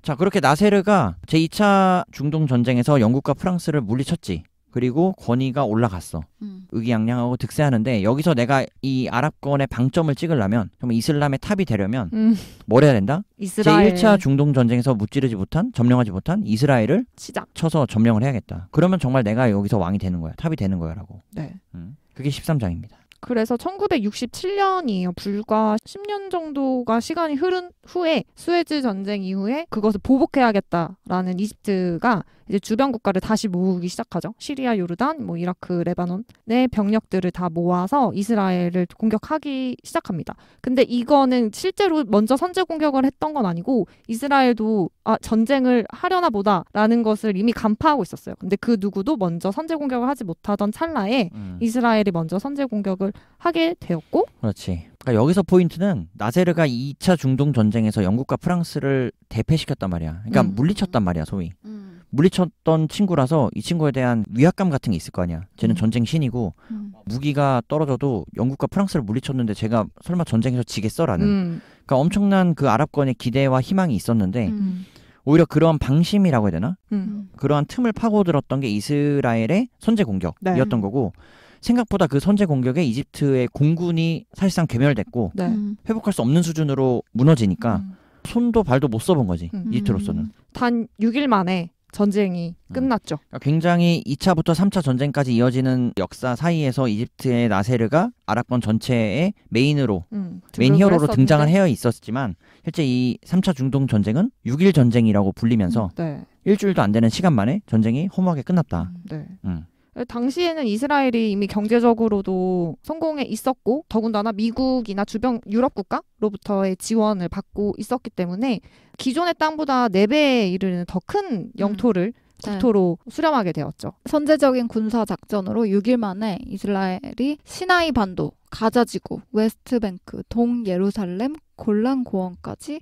자, 그렇게 나세르가 제2차 중동 전쟁에서 영국과 프랑스를 물리쳤지. 그리고 권위가 올라갔어. 음. 의기양양하고 득세하는데 여기서 내가 이 아랍권의 방점을 찍으려면 정말 이슬람의 탑이 되려면 음. 뭘 해야 된다? 이스라엘. 제1차 중동 전쟁에서 무찌르지 못한 점령하지 못한 이스라엘을 시작. 쳐서 점령을 해야겠다. 그러면 정말 내가 여기서 왕이 되는 거야. 탑이 되는 거야라고. 네. 음. 그게 13장입니다. 그래서 1967년이에요. 불과 10년 정도가 시간이 흐른 후에 수에즈 전쟁 이후에 그것을 보복해야겠다라는 이집트가 이제 주변 국가를 다시 모으기 시작하죠. 시리아, 요르단, 뭐 이라크, 레바논의 병력들을 다 모아서 이스라엘을 공격하기 시작합니다. 근데 이거는 실제로 먼저 선제 공격을 했던 건 아니고 이스라엘도 아 전쟁을 하려나 보다라는 것을 이미 간파하고 있었어요. 근데 그 누구도 먼저 선제 공격을 하지 못하던 찰나에 음. 이스라엘이 먼저 선제 공격을 하게 되었고 그렇지. 그러니까 여기서 포인트는 나세르가 2차 중동 전쟁에서 영국과 프랑스를 대패시켰단 말이야. 그러니까 음. 물리쳤단 말이야, 소위. 음. 물리쳤던 친구라서 이 친구에 대한 위압감 같은 게 있을 거 아니야. 쟤는 음. 전쟁 신이고 음. 무기가 떨어져도 영국과 프랑스를 물리쳤는데 제가 설마 전쟁에서 지겠어라는. 음. 그러니까 엄청난 그 아랍권의 기대와 희망이 있었는데 음. 오히려 그러한 방심이라고 해야 되나? 음. 그러한 틈을 파고들었던 게 이스라엘의 선제 공격이었던 네. 거고 생각보다 그 선제 공격에 이집트의 공군이 사실상 괴멸됐고 네. 음. 회복할 수 없는 수준으로 무너지니까 손도 발도 못 써본 거지 이집트로서는 단 6일 만에 전쟁이 음. 끝났죠. 그러니까 굉장히 2차부터 3차 전쟁까지 이어지는 역사 사이에서 이집트의 나세르가 아랍권 전체의 메인으로 음, 메인 히어로로 등장을 해어 있었지만 실제 이 3차 중동 전쟁은 6일 전쟁이라고 불리면서 음, 네. 일주일도 안 되는 시간 만에 전쟁이 허무하게 끝났다. 음, 네. 음. 당시에는 이스라엘이 이미 경제적으로도 성공해 있었고 더군다나 미국이나 주변 유럽 국가로부터의 지원을 받고 있었기 때문에 기존의 땅보다 네배에 이르는 더 큰 영토를 음. 네. 국토로 네. 수렴하게 되었죠. 선제적인 군사 작전으로 6일 만에 이스라엘이 시나이 반도, 가자지구, 웨스트뱅크, 동예루살렘, 골란 고원까지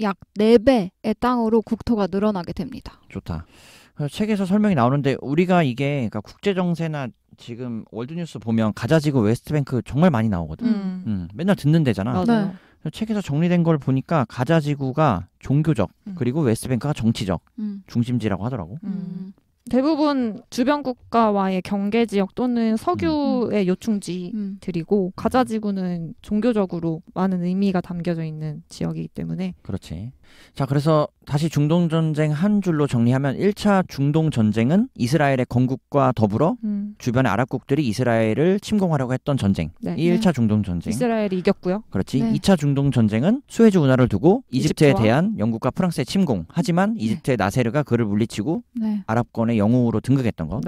약 네배의 땅으로 국토가 늘어나게 됩니다. 좋다. 책에서 설명이 나오는데 우리가 이게 그러니까 국제 정세나 지금 월드뉴스 보면 가자지구 웨스트뱅크 정말 많이 나오거든. 음. 음 맨날 듣는 데잖아. 네. 책에서 정리된 걸 보니까 가자지구가 종교적 음. 그리고 웨스트뱅크가 정치적 음. 중심지라고 하더라고. 음. 음. 대부분 주변 국가와의 경계 지역 또는 석유의 음. 요충지들이고 가자지구는 종교적으로 많은 의미가 담겨져 있는 지역이기 때문에. 그렇지. 자 그래서 다시 중동 전쟁 한 줄로 정리하면 1차 중동 전쟁은 이스라엘의 건국과 더불어 음. 주변의 아랍국들이 이스라엘을 침공하려고 했던 전쟁. 네. 이 1차 중동 전쟁. 이스라엘이 이겼고요. 그렇지. 네. 2차 중동 전쟁은 수에즈 운하를 두고 이집트에 이집트와. 대한 영국과 프랑스의 침공. 하지만 네. 이집트의 네. 나세르가 그를 물리치고 네. 아랍권의 영웅으로 등극했던 거.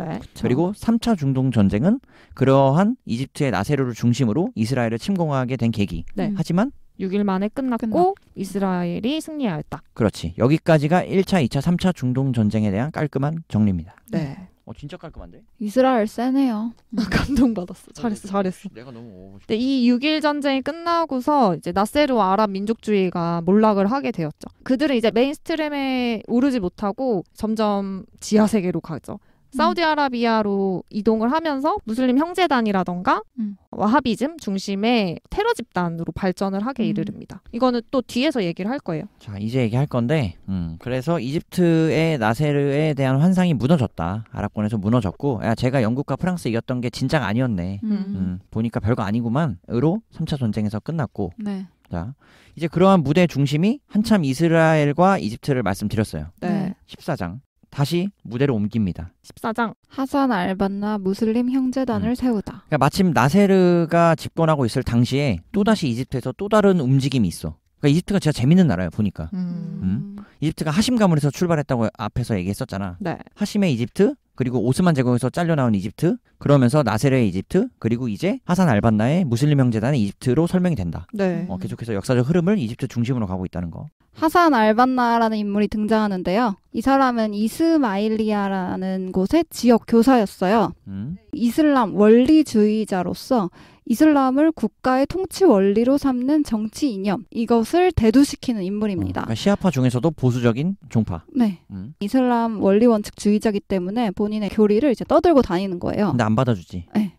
그리고 3차 중동 전쟁은 그러한 이집트의 나세르를 중심으로 이스라엘을 침공하게 된 계기. 하지만 6일 만에 끝났고 끝났... 이스라엘이 승리하였다. 그렇지. 여기까지가 1차, 2차, 3차 중동 전쟁에 대한 깔끔한 정리입니다. 네. 어 진짜 깔끔한데? 이스라엘 세네요. 아, 감동받았어. 잘했어, 잘했어. 내가 너무. 근데 이 6일 전쟁이 끝나고서 이제 나세르 아랍 민족주의가 몰락을 하게 되었죠. 그들은 이제 메인스트림에 오르지 못하고 점점 지하 세계로 가죠. 사우디아라비아로 이동을 하면서 무슬림 형제단이라던가 음. 와하비즘 중심의 테러 집단으로 발전을 하게 음. 이르릅니다. 이거는 또 뒤에서 얘기를 할 거예요. 자, 이제 얘기할 건데, 음, 그래서 이집트의 나세르에 대한 환상이 무너졌다. 아랍권에서 무너졌고, 야, 제가 영국과 프랑스 이겼던 게 진작 아니었네. 음. 음. 음 보니까 별거 아니구만. 으로 3차 전쟁에서 끝났고, 네. 자, 이제 그러한 무대 중심이 한참 이스라엘과 이집트를 말씀드렸어요. 네. 14장. 다시 무대로 옮깁니다. 14장 하산 알반나 무슬림 형제단을 음. 세우다. 그러니까 마침 나세르가 집권하고 있을 당시에 또다시 이집트에서 또 다른 움직임이 있어. 그러니까 이집트가 진짜 재밌는 나라예요 보니까. 음. 음. 이집트가 하심 가문에서 출발했다고 앞에서 얘기했었잖아. 네. 하심의 이집트 그리고 오스만 제국에서 잘려 나온 이집트 그러면서 나세르의 이집트 그리고 이제 하산 알반나의 무슬림 형제단의 이집트로 설명이 된다. 네. 어, 계속해서 역사적 흐름을 이집트 중심으로 가고 있다는 거. 하산 알반나라는 인물이 등장하는데요. 이 사람은 이스마일리아라는 곳의 지역 교사였어요. 음? 이슬람 원리주의자로서 이슬람을 국가의 통치 원리로 삼는 정치 이념 이것을 대두시키는 인물입니다. 어, 그러니까 시아파 중에서도 보수적인 종파. 네. 음. 이슬람 원리 원칙주의자기 때문에 본인의 교리를 이제 떠들고 다니는 거예요. 근데 안 받아주지. 네.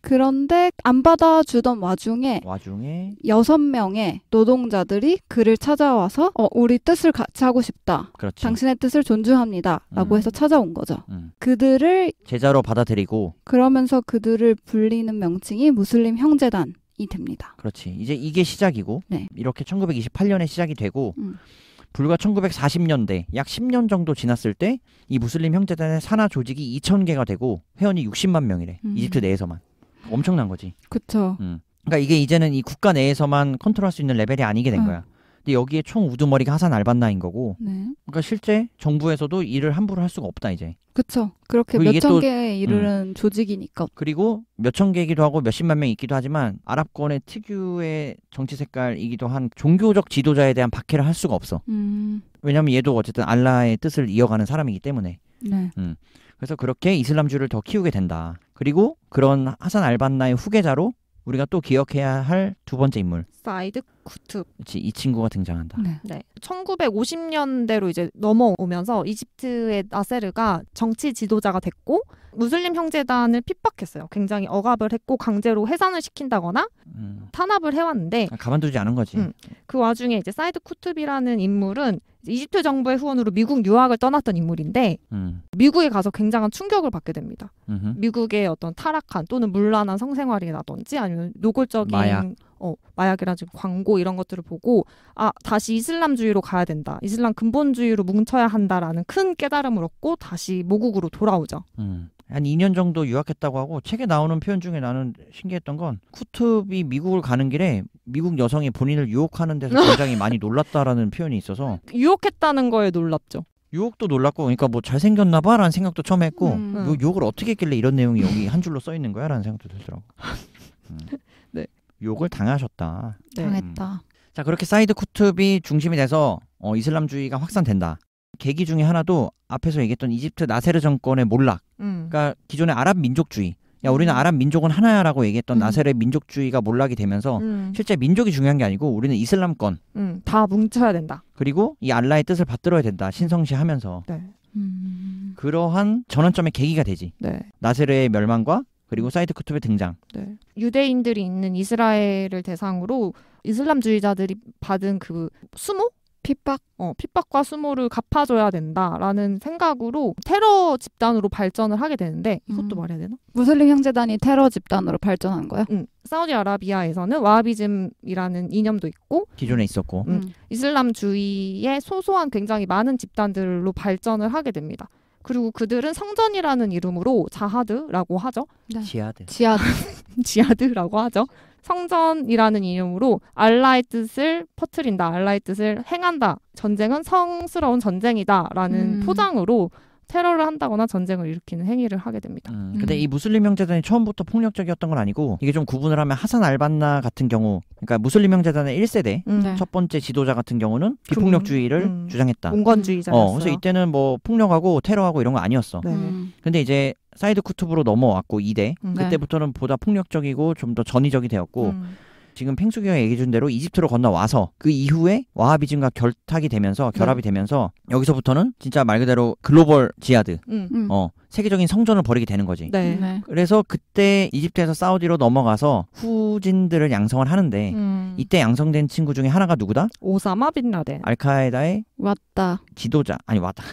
그런데 안 받아주던 와중에 와중에 여섯 명의 노동자들이 그를 찾아와서 어, 우리 뜻을 같이 하고 싶다. 그렇지. 당신의 뜻을 존중합니다라고 음. 해서 찾아온 거죠. 음. 그들을 제자로 받아들이고 그러면서 그들을 불리는 명칭이 무슬림 형제단. 이 됩니다. 그렇지. 이제 이게 시작이고 네. 이렇게 1928년에 시작이 되고 음. 불과 1940년대 약 10년 정도 지났을 때 이 무슬림 형제단의 산하 조직이 2,000개가 되고 회원이 60만 명이래. 음. 이집트 내에서만. 엄청난 거지. 그쵸. 음. 그러니까 이게 이제는 이 국가 내에서만 컨트롤할 수 있는 레벨이 아니게 된 음. 거야. 근데 여기에 총 우두머리가 하산 알반나인 거고. 네. 그러니까 실제 정부에서도 일을 함부로 할 수가 없다 이제. 그렇죠. 그렇게 몇 천 개의 일을 음. 조직이니까. 그리고 몇 천 개이기도 하고 몇십만 명 있기도 하지만 아랍권의 특유의 정치 색깔이기도 한 종교적 지도자에 대한 박해를 할 수가 없어. 음. 왜냐하면 얘도 어쨌든 알라의 뜻을 이어가는 사람이기 때문에. 네. 음. 그래서 그렇게 이슬람주를 더 키우게 된다. 그리고 그런 하산 알반나의 후계자로 우리가 또 기억해야 할 두 번째 인물. 사이드 쿠툽. 이 친구가 등장한다. 네. 네. 1950년대로 이제 넘어오면서 이집트의 나세르가 정치 지도자가 됐고 무슬림 형제단을 핍박했어요. 굉장히 억압을 했고 강제로 해산을 시킨다거나 음. 탄압을 해왔는데 아, 가만두지 않은 거지. 음. 그 와중에 이제 사이드 쿠툽이라는 인물은 이집트 정부의 후원으로 미국 유학을 떠났던 인물인데 음. 미국에 가서 굉장한 충격을 받게 됩니다. 음흠. 미국의 어떤 타락한 또는 물란한 성생활이라든지 아니면 노골적인 마약. 어, 마약이라 든지 광고 이런 것들을 보고 아 다시 이슬람주의로 가야 된다 이슬람 근본주의로 뭉쳐야 한다라는 큰 깨달음을 얻고 다시 모국으로 돌아오죠. 음. 한 2년 정도 유학했다고 하고 책에 나오는 표현 중에 나는 신기했던 건쿠툽비 미국을 가는 길에 미국 여성이 본인을 유혹하는 데서 굉장히 많이 놀랐다라는 표현이 있어서 유혹했다는 거에 놀랍죠. 유혹도 놀랐고 그러니까 뭐 잘생겼나 봐라는 생각도 처음 했고 음. 뭐 유혹을 음. 어떻게 했길래 이런 내용이 여기 한 줄로 써 있는 거야라는 생각도 들더라고. 음. 욕을 당하셨다. 네. 당했다. 음. 자 그렇게 사이드 쿠툽이 중심이 돼서 어, 이슬람주의가 확산된다. 계기 중에 하나도 앞에서 얘기했던 이집트 나세르 정권의 몰락. 음. 그러니까 기존의 아랍 민족주의. 야 우리는 음. 아랍 민족은 하나야라고 얘기했던 음. 나세르의 민족주의가 몰락이 되면서 음. 실제 민족이 중요한 게 아니고 우리는 이슬람권. 음. 다 뭉쳐야 된다. 그리고 이 알라의 뜻을 받들어야 된다. 신성시하면서. 네. 그러한 전환점의 계기가 되지. 네. 나세르의 멸망과 그리고 음. 사이드 커툽의 등장. 네. 유대인들이 있는 이스라엘을 대상으로 이슬람주의자들이 받은 그 수모 핍박, 어, 핍박과 수모를 갚아줘야 된다라는 생각으로 테러 집단으로 발전을 하게 되는데 이것도 음. 말해야 되나? 무슬림 형제단이 테러 집단으로 발전한 거야? 응. 음. 사우디아라비아에서는 와비즘이라는 이념도 있고 기존에 있었고 응. 음. 이슬람주의의 소소한 굉장히 많은 집단들로 발전을 하게 됩니다. 그리고 그들은 성전이라는 이름으로 자하드라고 하죠. 네. 지하드. 지하드. 지하드라고 하죠. 성전이라는 이름으로 알라의 뜻을 퍼트린다, 알라의 뜻을 행한다, 전쟁은 성스러운 전쟁이다라는 음. 포장으로 테러를 한다거나 전쟁을 일으키는 행위를 하게 됩니다. 음. 근데 음. 이 무슬림 형제단이 처음부터 폭력적이었던 건 아니고 이게 좀 구분을 하면 하산 알반나 같은 경우 그러니까 무슬림 형제단의 1세대 음. 네. 첫 번째 지도자 같은 경우는 비폭력주의를 음. 주장했다. 공권주의자였어요. 어, 그래서 이때는 뭐 폭력하고 테러하고 이런 거 아니었어. 네. 음. 근데 이제 사이드 쿠툽으로 넘어왔고 2대 음. 네. 그때부터는 보다 폭력적이고 좀 더 전위적이 되었고 지금 펭수경이 얘기해 준 대로 이집트로 건너와서 그 이후에 와하비즘과 결탁이 되면서 결합이 네. 되면서 여기서부터는 진짜 말 그대로 글로벌 지하드 음, 음. 어 세계적인 성전을 벌이게 되는 거지. 네. 네. 그래서 그때 이집트에서 사우디로 넘어가서 후진들을 양성을 하는데 음. 이때 양성된 친구 중에 하나가 누구다? 오사마 빈 라덴. 알카에다의 왔다. 지도자 아니 왔다.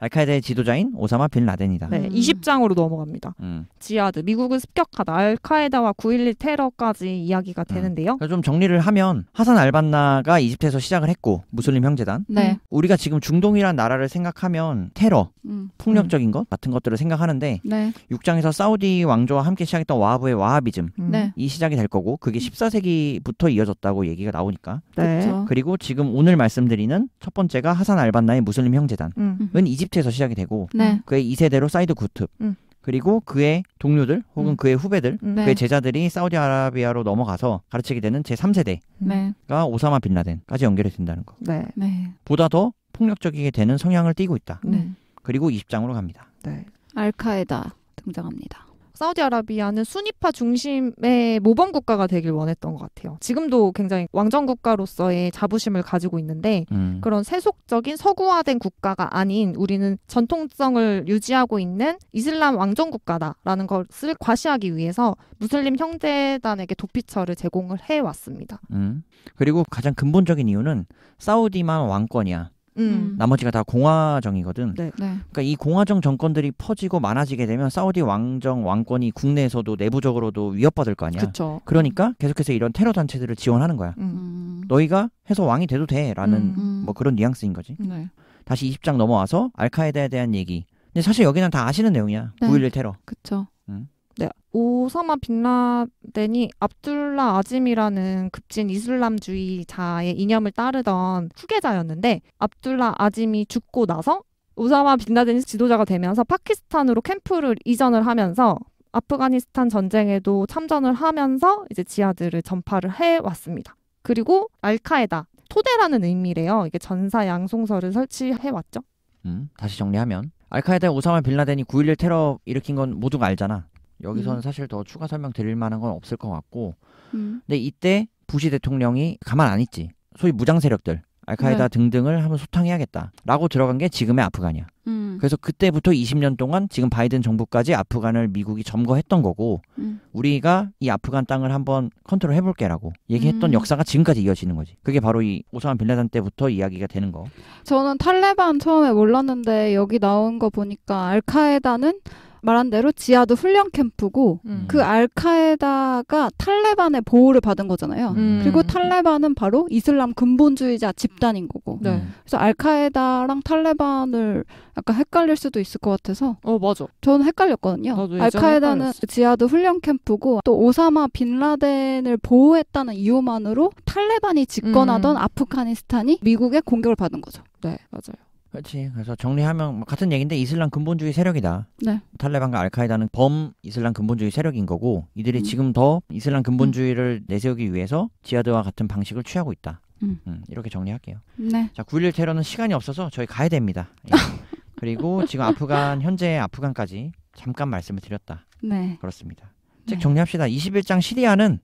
알카에다의 지도자인 오사마 빈 라덴이다. 네, 음. 20장으로 넘어갑니다. 음. 지하드 미국은 습격하다 알카에다와 911 테러까지 이야기가 음. 되는데요. 음. 좀 정리를 하면 하산 알반나가 이집트에서 시작을 했고 무슬림 형제단. 네. 우리가 지금 중동이란 나라를 생각하면 테러, 음. 폭력적인 것 같은 것들을 생각하는데 네. 6장에서 사우디 왕조와 함께 시작했던 와하브의 와하비즘 음. 네. 이 시작이 될 거고 그게 14세기부터 음. 이어졌다고 얘기가 나오니까 네. 그리고 지금 오늘 말씀드리는 첫 번째가 하산 알반나의 무슬림 형제단은 음. 이집트에서 시작이 되고 네. 그의 2세대로 사이드 구툽 음. 그리고 그의 동료들 혹은 음. 그의 후배들 음. 네. 그의 제자들이 사우디아라비아로 넘어가서 가르치게 되는 제3세대가 네. 오사마 빌라덴까지 연결이 된다는 거 네. 네. 보다 더 폭력적이게 되는 성향을 띠고 있다 네. 그리고 20장으로 갑니다. 네. 알카에다 등장합니다. 사우디아라비아는 순위파 중심의 모범 국가가 되길 원했던 것 같아요. 지금도 굉장히 왕정 국가로서의 자부심을 가지고 있는데 음. 그런 세속적인 서구화된 국가가 아닌 우리는 전통성을 유지하고 있는 이슬람 왕정 국가다라는 것을 과시하기 위해서 무슬림 형제단에게 도피처를 제공을 해 왔습니다. 음. 그리고 가장 근본적인 이유는 사우디만 왕권이야. 음. 음. 나머지가 다 공화정이거든. 네. 네. 그러니까 이 공화정 정권들이 퍼지고 많아지게 되면 사우디 왕정 왕권이 국내에서도 내부적으로도 위협받을 거 아니야. 그쵸. 그러니까 계속해서 이런 테러 단체들을 지원하는 거야. 음. 음. 너희가 해서 왕이 돼도 돼라는 음. 음. 뭐 그런 뉘앙스인 거지. 네. 다시 20장 넘어와서 알카에다에 대한 얘기. 근데 사실 여기는 다 아시는 내용이야. 네. 9.11 테러. 그렇죠. 네, 오사마 빈라덴이 압둘라 아짐이라는 급진 이슬람주의자의 이념을 따르던 후계자였는데 압둘라 아짐이 죽고 나서 오사마 빈라덴이 지도자가 되면서 파키스탄으로 캠프를 이전을 하면서 아프가니스탄 전쟁에도 참전을 하면서 이제 지하들을 전파를 해 왔습니다. 그리고 알카에다 토대라는 의미래요. 이게 전사 양송설을 설치해 왔죠. 음, 다시 정리하면 알카에다 오사마 빌라덴이 9.11 테러 일으킨 건 모두가 알잖아. 여기서는 음. 사실 더 추가 설명 드릴 만한 건 없을 것 같고 음. 근데 이때 부시 대통령이 가만 안 있지 소위 무장 세력들 알카에다 네. 등등을 한번 소탕해야겠다라고 들어간 게 지금의 아프간이야. 음. 그래서 그때부터 20년 동안 지금 바이든 정부까지 아프간을 미국이 점거했던 거고 음. 우리가 이 아프간 땅을 한번 컨트롤 해볼게라고 얘기했던 음. 역사가 지금까지 이어지는 거지. 그게 바로 이 오사마 빌라단 때부터 이야기가 되는 거. 저는 탈레반 처음에 몰랐는데 여기 나온 거 보니까 알카에다는 말한 대로 지하도 훈련 캠프고 음. 그 알카에다가 탈레반의 보호를 받은 거잖아요. 음. 그리고 탈레반은 바로 이슬람 근본주의자 집단인 거고. 네. 그래서 알카에다랑 탈레반을 약간 헷갈릴 수도 있을 것 같아서. 어 맞아. 저는 헷갈렸거든요. 알카에다는 지하도 훈련 캠프고 또 오사마 빈라덴을 보호했다는 이유만으로 탈레반이 집권하던 음. 아프가니스탄이 미국의 공격을 받은 거죠. 네 맞아요. 그렇지. 그래서 정리하면 뭐 같은 얘기인데 이슬람 근본주의 세력이다. 네. 탈레반과 알카에다는 범 이슬람 근본주의 세력인 거고 이들이 음. 지금 더 이슬람 근본주의를 음. 내세우기 위해서 지하드와 같은 방식을 취하고 있다. 음. 음 이렇게 정리할게요. 네. 자, 9.11 테러는 시간이 없어서 저희 가야 됩니다. 예. 그리고 지금 아프간 현재 아프간까지 잠깐 말씀을 드렸다. 네. 그렇습니다. 책 네. 정리합시다. 21장 시리아는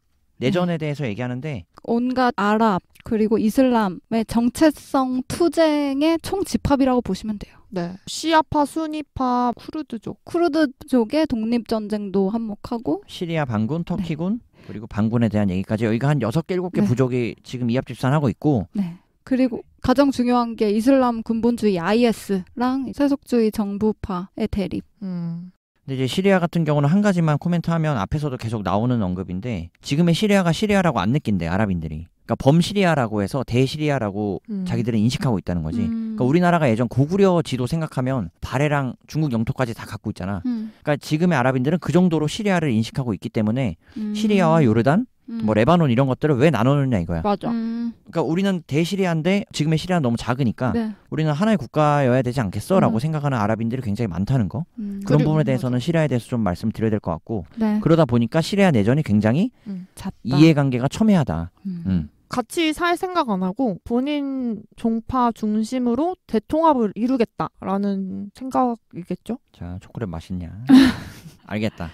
내전에 대해서 얘기하는데 온갖 아랍 그리고 이슬람의 정체성 투쟁의 총집합이라고 보시면 돼요. 네. 시아파, 순이파, 쿠르드족. 쿠르드족의 독립전쟁도 한몫하고 시리아 반군, 네. 터키군, 그리고 반군에 대한 얘기까지 여기가 한여개일개 네. 부족이 지금 이합집산하고 있고 네. 그리고 가장 중요한 게 이슬람 군본주의 IS랑 세속주의 정부파의 대립. 음. 근데 이제 시리아 같은 경우는 한 가지만 코멘트하면 앞에서도 계속 나오는 언급인데 지금의 시리아가 시리아라고 안 느낀대 아랍인들이. 그러니까 범시리아라고 해서 대시리아라고 음. 자기들은 인식하고 있다는 거지. 음. 그러니까 우리나라가 예전 고구려 지도 생각하면 발해랑 중국 영토까지 다 갖고 있잖아. 음. 그러니까 지금의 아랍인들은 그 정도로 시리아를 인식하고 있기 때문에 음. 시리아와 요르단 뭐 음. 뭐 레바논 이런 것들을 왜 나누느냐 이거야. 맞아. 음. 그러니까 우리는 대시리아인데 지금의 시리아는 너무 작으니까 네. 우리는 하나의 국가여야 되지 않겠어라고 음. 생각하는 아랍인들이 굉장히 많다는 거. 음. 그런 그리고, 부분에 대해서는 맞아. 시리아에 대해서 좀 말씀드려야 될 것 같고 네. 그러다 보니까 시리아 내전이 굉장히 음. 이해관계가 첨예하다. 음. 음. 같이 살 생각 안 하고 본인 종파 중심으로 대통합을 이루겠다라는 생각이겠죠. 자, 초콜릿 맛있냐? 알겠다.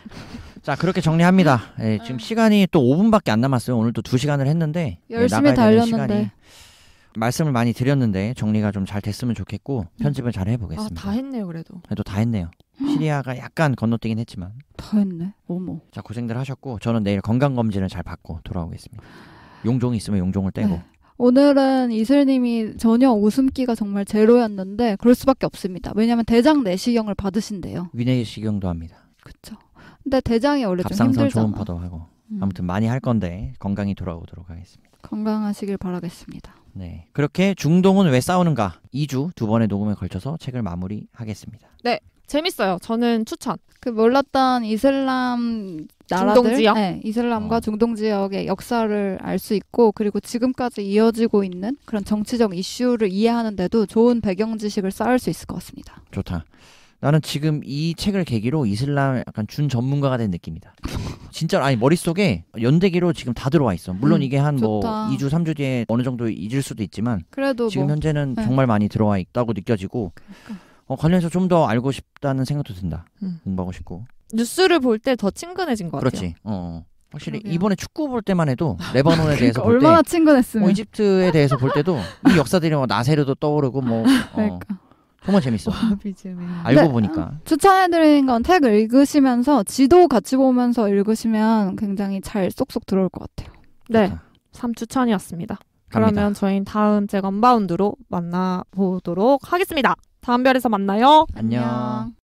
자, 그렇게 정리합니다. 예, 네. 지금 시간이 또 5분밖에 안 남았어요. 오늘 도 2시간을 했는데 열심히 예, 달렸는데 말씀을 많이 드렸는데 정리가 좀 잘 됐으면 좋겠고 음. 편집을 잘 해보겠습니다. 아, 다 했네요, 그래도. 그래도 다 했네요. 시리아가 약간 건너뛰긴 했지만 다 했네. 어머. 자, 고생들 하셨고 저는 내일 건강 검진을 잘 받고 돌아오겠습니다. 용종이 있으면 용종을 떼고. 네. 오늘은 이슬님이 전혀 웃음기가 정말 제로였는데 그럴 수밖에 없습니다. 왜냐하면 대장 내시경을 받으신대요. 위내시경도 합니다. 그렇죠. 근데 대장이 원래 좀 힘들잖아. 갑상선 초파도 하고. 음. 아무튼 많이 할 건데 건강히 돌아오도록 하겠습니다. 건강하시길 바라겠습니다. 네. 그렇게 중동은 왜 싸우는가? 2주 두 번의 녹음에 걸쳐서 책을 마무리하겠습니다. 네. 재밌어요. 저는 추천. 그 몰랐던 이슬람 나라들, 중동 지역? 네, 이슬람과 어. 아. 중동 지역의 역사를 알 수 있고 그리고 지금까지 이어지고 있는 그런 정치적 이슈를 이해하는데도 좋은 배경 지식을 쌓을 수 있을 것 같습니다. 좋다. 나는 지금 이 책을 계기로 이슬람 약간 준 전문가가 된 느낌이다. 진짜 아니 머릿속에 연대기로 지금 다 들어와 있어. 물론 음, 이게 한뭐 2주 3주 뒤에 어느 정도 잊을 수도 있지만 그래도 지금 뭐, 현재는 네. 정말 많이 들어와 있다고 느껴지고 그러니까. 어, 관련해서 좀 더 알고 싶다는 생각도 든다. 음. 공부하고 싶고. 뉴스를 볼 때 더 친근해진 것 같아요. 그렇지. 어, 어. 확실히 그러게요. 이번에 축구 볼 때만 해도 레바논에 그러니까 대해서 볼 얼마나 친근했으면 뭐 이집트에 대해서 볼 때도 이 역사들이 뭐 나세르도 떠오르고 뭐 어, 그러니까. 정말 재밌어. 와, 알고 네, 보니까 추천해드린 건책 읽으시면서 지도 같이 보면서 읽으시면 굉장히 잘 쏙쏙 들어올 것 같아요. 네, 좋 추천이었습니다. 갑니다. 그러면 저희 다음 책 언바운드로 만나보도록 하겠습니다. 다음 별에서 만나요. 안녕.